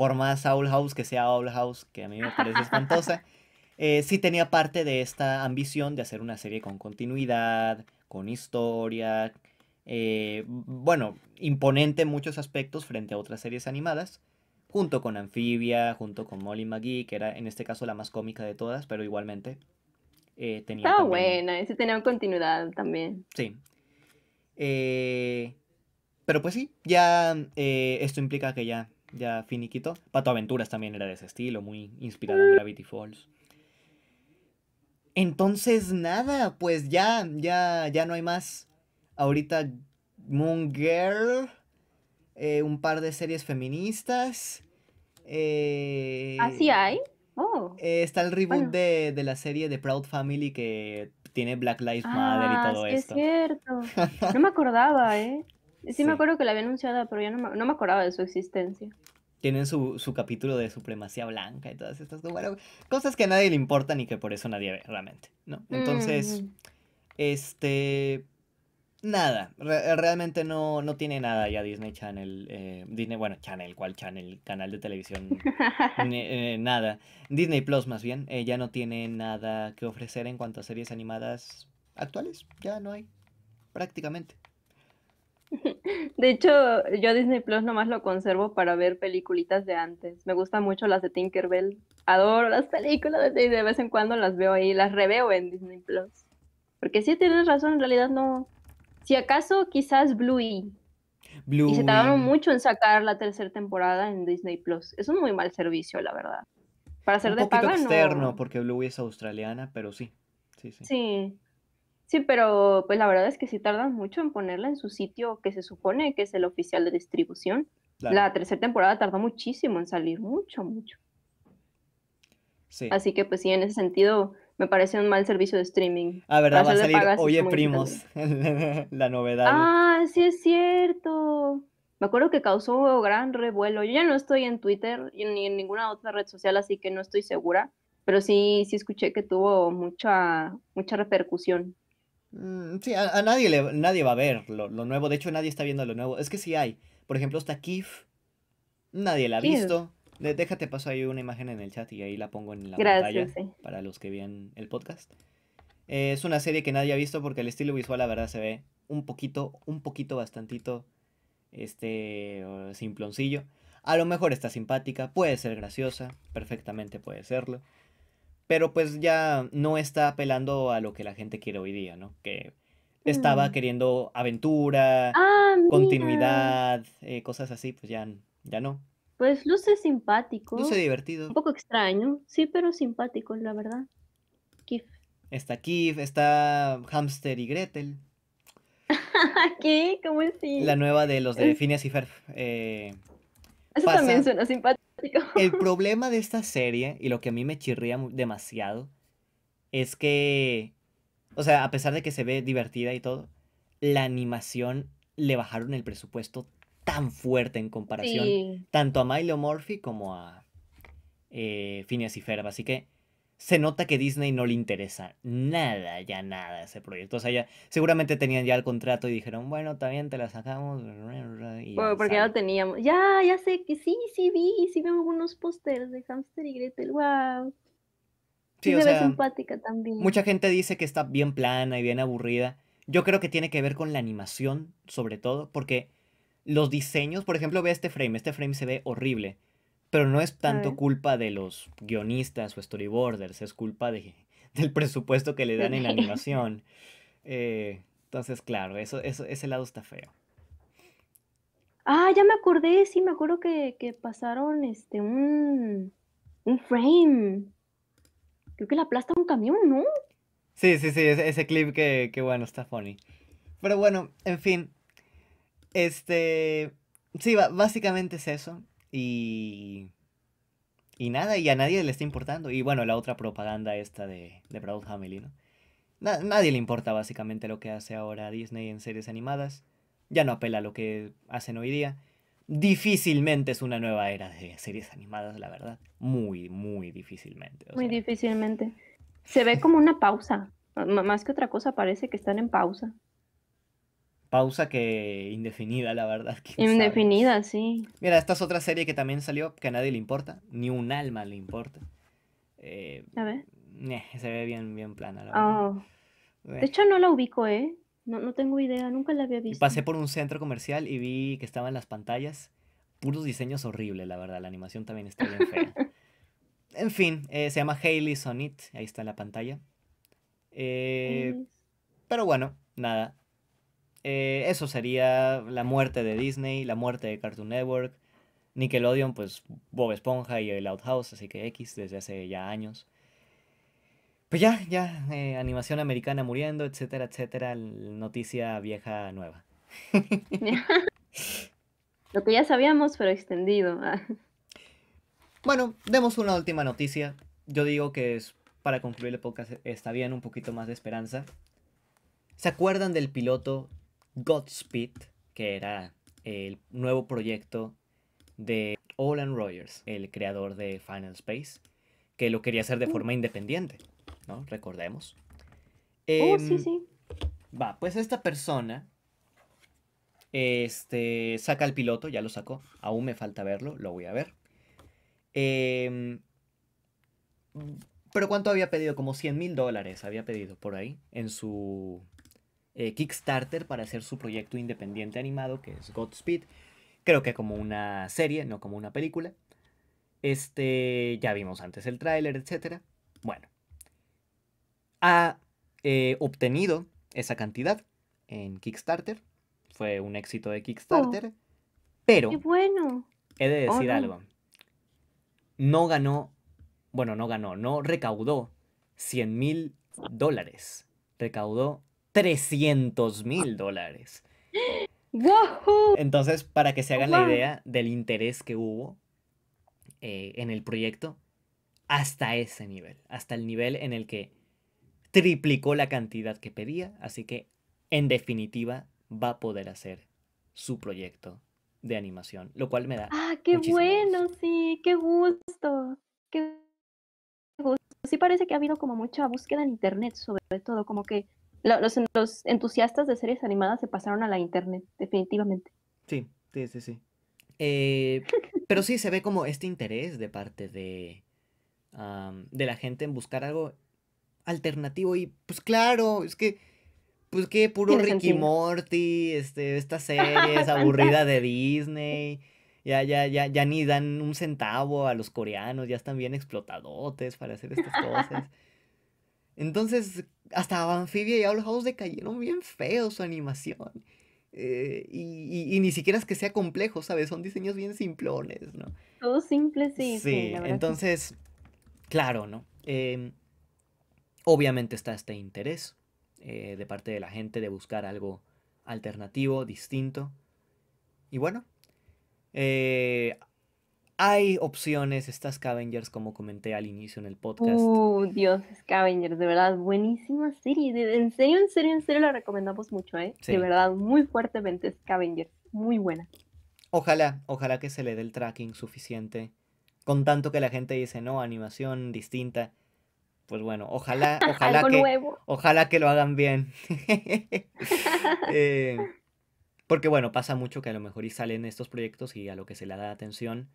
por más Owl House que sea Owl House, que a mí me parece espantosa, eh, sí tenía parte de esta ambición de hacer una serie con continuidad, con historia, eh, bueno, imponente en muchos aspectos frente a otras series animadas, junto con Amphibia, junto con Molly McGee, que era en este caso la más cómica de todas, pero igualmente eh, tenía... Estaba buena, ese tenía continuidad también. Sí. pero pues sí, ya esto implica que ya ya finiquito. Pato Aventuras también era de ese estilo, muy inspirado en Gravity Falls. Entonces, nada, pues ya, ya, ya no hay más. Ahorita Moon Girl, eh, un par de series feministas. Eh, ¿Así hay? Oh. Eh, está el reboot de, la serie de Proud Family que tiene Black Lives Matter y ah, todo esto. No me acordaba, ¿eh? Sí, me acuerdo que la había anunciada, pero ya no me, acordaba de su existencia. Tienen su, su, capítulo de supremacía blanca y todas estas cosas que a nadie le importan y que por eso nadie ve realmente, ¿no? Entonces, este... Nada, realmente no, no tiene nada ya Disney Channel, eh, Disney, bueno, Channel, ¿cuál Channel? Canal de televisión, eh, nada. Disney Plus más bien, eh, ya no tiene nada que ofrecer en cuanto a series animadas actuales, ya no hay, prácticamente. De hecho, yo Disney Plus nomás lo conservo para ver peliculitas de antes. Me gustan mucho las de Tinkerbell. Adoro las películas de vez en cuando las veo ahí, las reveo en Disney Plus. Porque si tienes razón, en realidad no. Si acaso, quizás Bluey. Bluey. Y se tardaron mucho en sacar la tercera temporada en Disney Plus. Es un muy mal servicio, la verdad. Para ser un de externo, porque Bluey es australiana, pero sí. Sí, sí. Sí. Sí, pero pues la verdad es que sí tardan mucho en ponerla en su sitio que se supone que es el oficial de distribución. La tercera temporada tardó muchísimo en salir, mucho, mucho. Así que pues sí, en ese sentido me parece un mal servicio de streaming. Ah, ¿verdad? Va a salir Oye Primos, la novedad. Ah, sí es cierto. Me acuerdo que causó gran revuelo. Yo ya no estoy en Twitter ni en ninguna otra red social, así que no estoy segura. Pero sí, sí escuché que tuvo mucha, mucha repercusión. Mm, sí, a, nadie, le, nadie va a ver lo, nuevo. De hecho, nadie está viendo lo nuevo. Es que sí hay. Por ejemplo, está Kif. Nadie la ha visto. déjate paso ahí una imagen en el chat y ahí la pongo en la pantalla para los que vean el podcast. Eh, es una serie que nadie ha visto porque el estilo visual, la verdad, se ve un poquito, un poquito, bastantito, este, simploncillo. A lo mejor está simpática, puede ser graciosa, perfectamente puede serlo pero pues ya no está apelando a lo que la gente quiere hoy día, ¿no? Que estaba mm. queriendo aventura, ah, continuidad, eh, cosas así, pues ya, ya no. Pues luce simpático. Luce divertido. Un poco extraño, sí, pero simpático, la verdad. Kif. Está Kif, está Hamster y Gretel. ¿Qué? ¿Cómo así? La nueva de los de Phineas y Ferb. Eh, Eso también suena simpático. El problema de esta serie, y lo que a mí me chirría demasiado, es que, o sea, a pesar de que se ve divertida y todo, la animación le bajaron el presupuesto tan fuerte en comparación tanto a Milo Murphy como a eh, Phineas y Ferb. Así que se nota que Disney no le interesa nada, ya nada ese proyecto. O sea, ya seguramente tenían ya el contrato y dijeron, bueno, también te la sacamos. porque ya lo teníamos. Ya, ya sé que sí, sí vi, sí veo algunos posters de Hamster y Gretel, wow. Sí, o simpática también. Mucha gente dice que está bien plana y bien aburrida. Yo creo que tiene que ver con la animación, sobre todo, porque los diseños, por ejemplo, ve este frame, este frame se ve horrible pero no es tanto culpa de los guionistas o storyboarders, es culpa de, del presupuesto que le dan en la animación. Eh, entonces, claro, eso, eso, ese lado está feo. Ah, ya me acordé, sí, me acuerdo que, pasaron este un, un frame. Creo que la aplasta un camión, ¿no? Sí, sí, sí, ese, ese clip que, bueno, está funny. Pero bueno, en fin. Este. Sí, básicamente es eso. Y, y nada, y a nadie le está importando. Y bueno, la otra propaganda esta de, de Proud Family, ¿no? nadie le importa básicamente lo que hace ahora Disney en series animadas. Ya no apela a lo que hacen hoy día. Difícilmente es una nueva era de series animadas, la verdad. Muy, muy difícilmente. muy difícilmente. Se ve como una pausa. más que otra cosa, parece que están en pausa pausa que indefinida, la verdad. Indefinida, sí. Mira, esta es otra serie que también salió que a nadie le importa, ni un alma le importa. Eh, a ver. Eh, se ve bien, bien plana, la verdad. Oh. Eh. De hecho, no la ubico, ¿eh? No, tengo idea, nunca la había visto. pasé por un centro comercial y vi que estaban las pantallas. Puros diseños horribles, la verdad. La animación también está bien fea. en fin, se llama Hailey Sonit. Ahí está en la pantalla. pero bueno, nada. Eh, eso sería la muerte de Disney, la muerte de Cartoon Network, Nickelodeon, pues Bob Esponja y el Outhouse, así que X desde hace ya años. Pues ya, ya, eh, animación americana muriendo, etcétera, etcétera, noticia vieja nueva. Lo que ya sabíamos, pero extendido. bueno, demos una última noticia. Yo digo que es, para concluir el podcast está bien un poquito más de esperanza. ¿Se acuerdan del piloto Godspeed, que era el nuevo proyecto de Olan Rogers, el creador de Final Space, que lo quería hacer de mm. forma independiente, ¿no? Recordemos. oh, em, sí, sí. Va, pues esta persona este, saca el piloto, ya lo sacó, aún me falta verlo, lo voy a ver. Em, pero ¿cuánto había pedido? Como 100 mil dólares había pedido por ahí en su eh, Kickstarter para hacer su proyecto independiente animado, que es Godspeed. Creo que como una serie, no como una película. Este, ya vimos antes el tráiler, etc. Bueno, ha eh, obtenido esa cantidad en Kickstarter. Fue un éxito de Kickstarter. Oh, pero, bueno. he de decir algo. No ganó, bueno, no ganó, no recaudó 100 mil dólares. Recaudó 300 mil ah. dólares. Entonces, para que se hagan la idea del interés que hubo eh, en el proyecto, hasta ese nivel, hasta el nivel en el que triplicó la cantidad que pedía, así que en definitiva va a poder hacer su proyecto de animación, lo cual me da. Ah, qué bueno, sí, qué gusto, qué gusto. Sí parece que ha habido como mucha búsqueda en internet, sobre todo, como que los, entusiastas de series animadas se pasaron a la internet, definitivamente. Sí, sí, sí, sí. Eh, pero sí se ve como este interés de parte de, de la gente en buscar algo alternativo. Y pues claro, es que, pues qué puro Ricky Morty, este, esta serie es aburrida de Disney. Ya, ya, ya, ya ni dan un centavo a los coreanos, ya están bien explotadotes para hacer estas cosas. Entonces, hasta Anfibia y Owl House decayeron bien feo su animación. Eh, y, ni siquiera es que sea complejo, ¿sabes? Son diseños bien simplones, ¿no? Todo simple, sí. Sí, entonces, claro, ¿no? Em, obviamente está este interés eh, de parte de la gente de buscar algo alternativo, distinto. Y bueno, eh, hay opciones, estas Scavengers, como comenté al inicio en el podcast. Uh, Dios, Scavengers, de verdad, buenísima serie. en serio, en serio, en serio la recomendamos mucho, ¿eh? De verdad, muy fuertemente Scavengers, muy buena. Ojalá, ojalá que se le dé el tracking suficiente. Con tanto que la gente dice, no, animación distinta. Pues bueno, ojalá, ojalá que. Ojalá que lo hagan bien. Eh, porque bueno, pasa mucho que a lo mejor y salen estos proyectos y a lo que se le da atención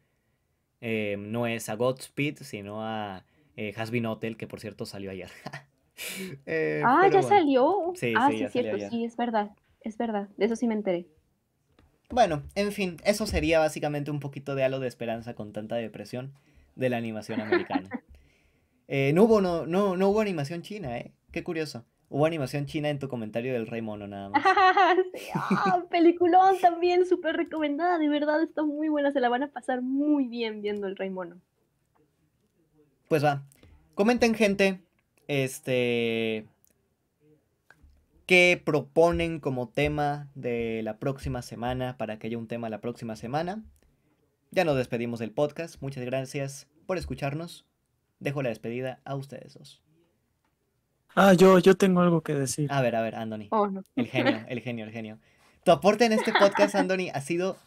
eh, no es a Godspeed, sino a eh, Hotel, que por cierto salió ayer. Eh, ah, ah ya salió. Sí, sí, es cierto, sí, es verdad, es verdad, de eso sí me enteré. Bueno, en fin, eso sería básicamente un poquito de halo de esperanza con tanta depresión de la animación americana. Eh, no, hubo, no, no hubo animación china, ¿eh? Qué curioso. Hubo animación china en tu comentario del Rey Mono, nada más. Ah, peliculón también, súper recomendada, de verdad, está muy buena, se la van a pasar muy bien viendo el Rey Mono. Pues va. Comenten, gente, este... ¿Qué proponen como tema de la próxima semana para que haya un tema la próxima semana? Ya nos despedimos del podcast. Muchas gracias por escucharnos. Dejo la despedida a ustedes dos. Ah, yo, tengo algo que decir. A ver, a ver, Andoni oh, El genio, el genio, el genio. Tu aporte en este podcast, Anthony, ha sido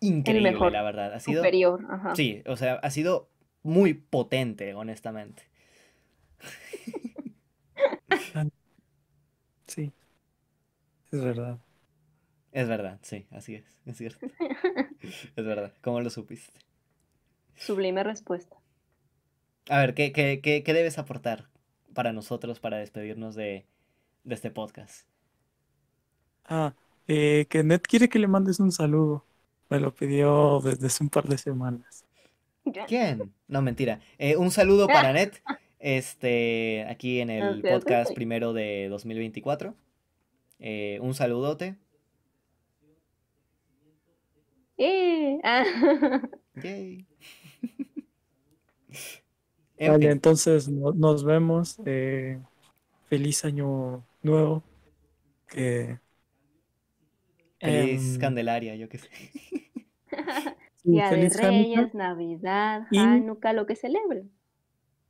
increíble, la verdad. Ha sido superior, Sí, o sea, ha sido muy potente, honestamente. Sí. Es verdad. Es verdad, sí, así es, es cierto. es verdad, ¿cómo lo supiste? Sublime respuesta. A ver, qué, qué, qué debes aportar? para nosotros para despedirnos de, de este podcast? Ah, eh, que Ned quiere que le mandes un saludo. Me lo pidió desde hace un par de semanas. ¿Quién? No, mentira. Eh, un saludo para Ned. Este, aquí en el podcast primero de 2024. Eh, un saludote. Yeah. entonces nos vemos. Eh, feliz año nuevo. Que, feliz em, Candelaria, yo qué sé. Día de Reyes, Navidad, Hanukkah, lo que celebren.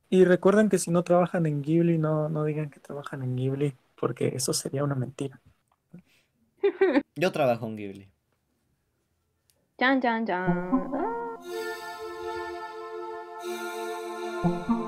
Y recuerden que si no trabajan en Ghibli, no, no digan que trabajan en Ghibli, porque eso sería una mentira. Yo trabajo en Ghibli. Chan, chan, chan. Thank you.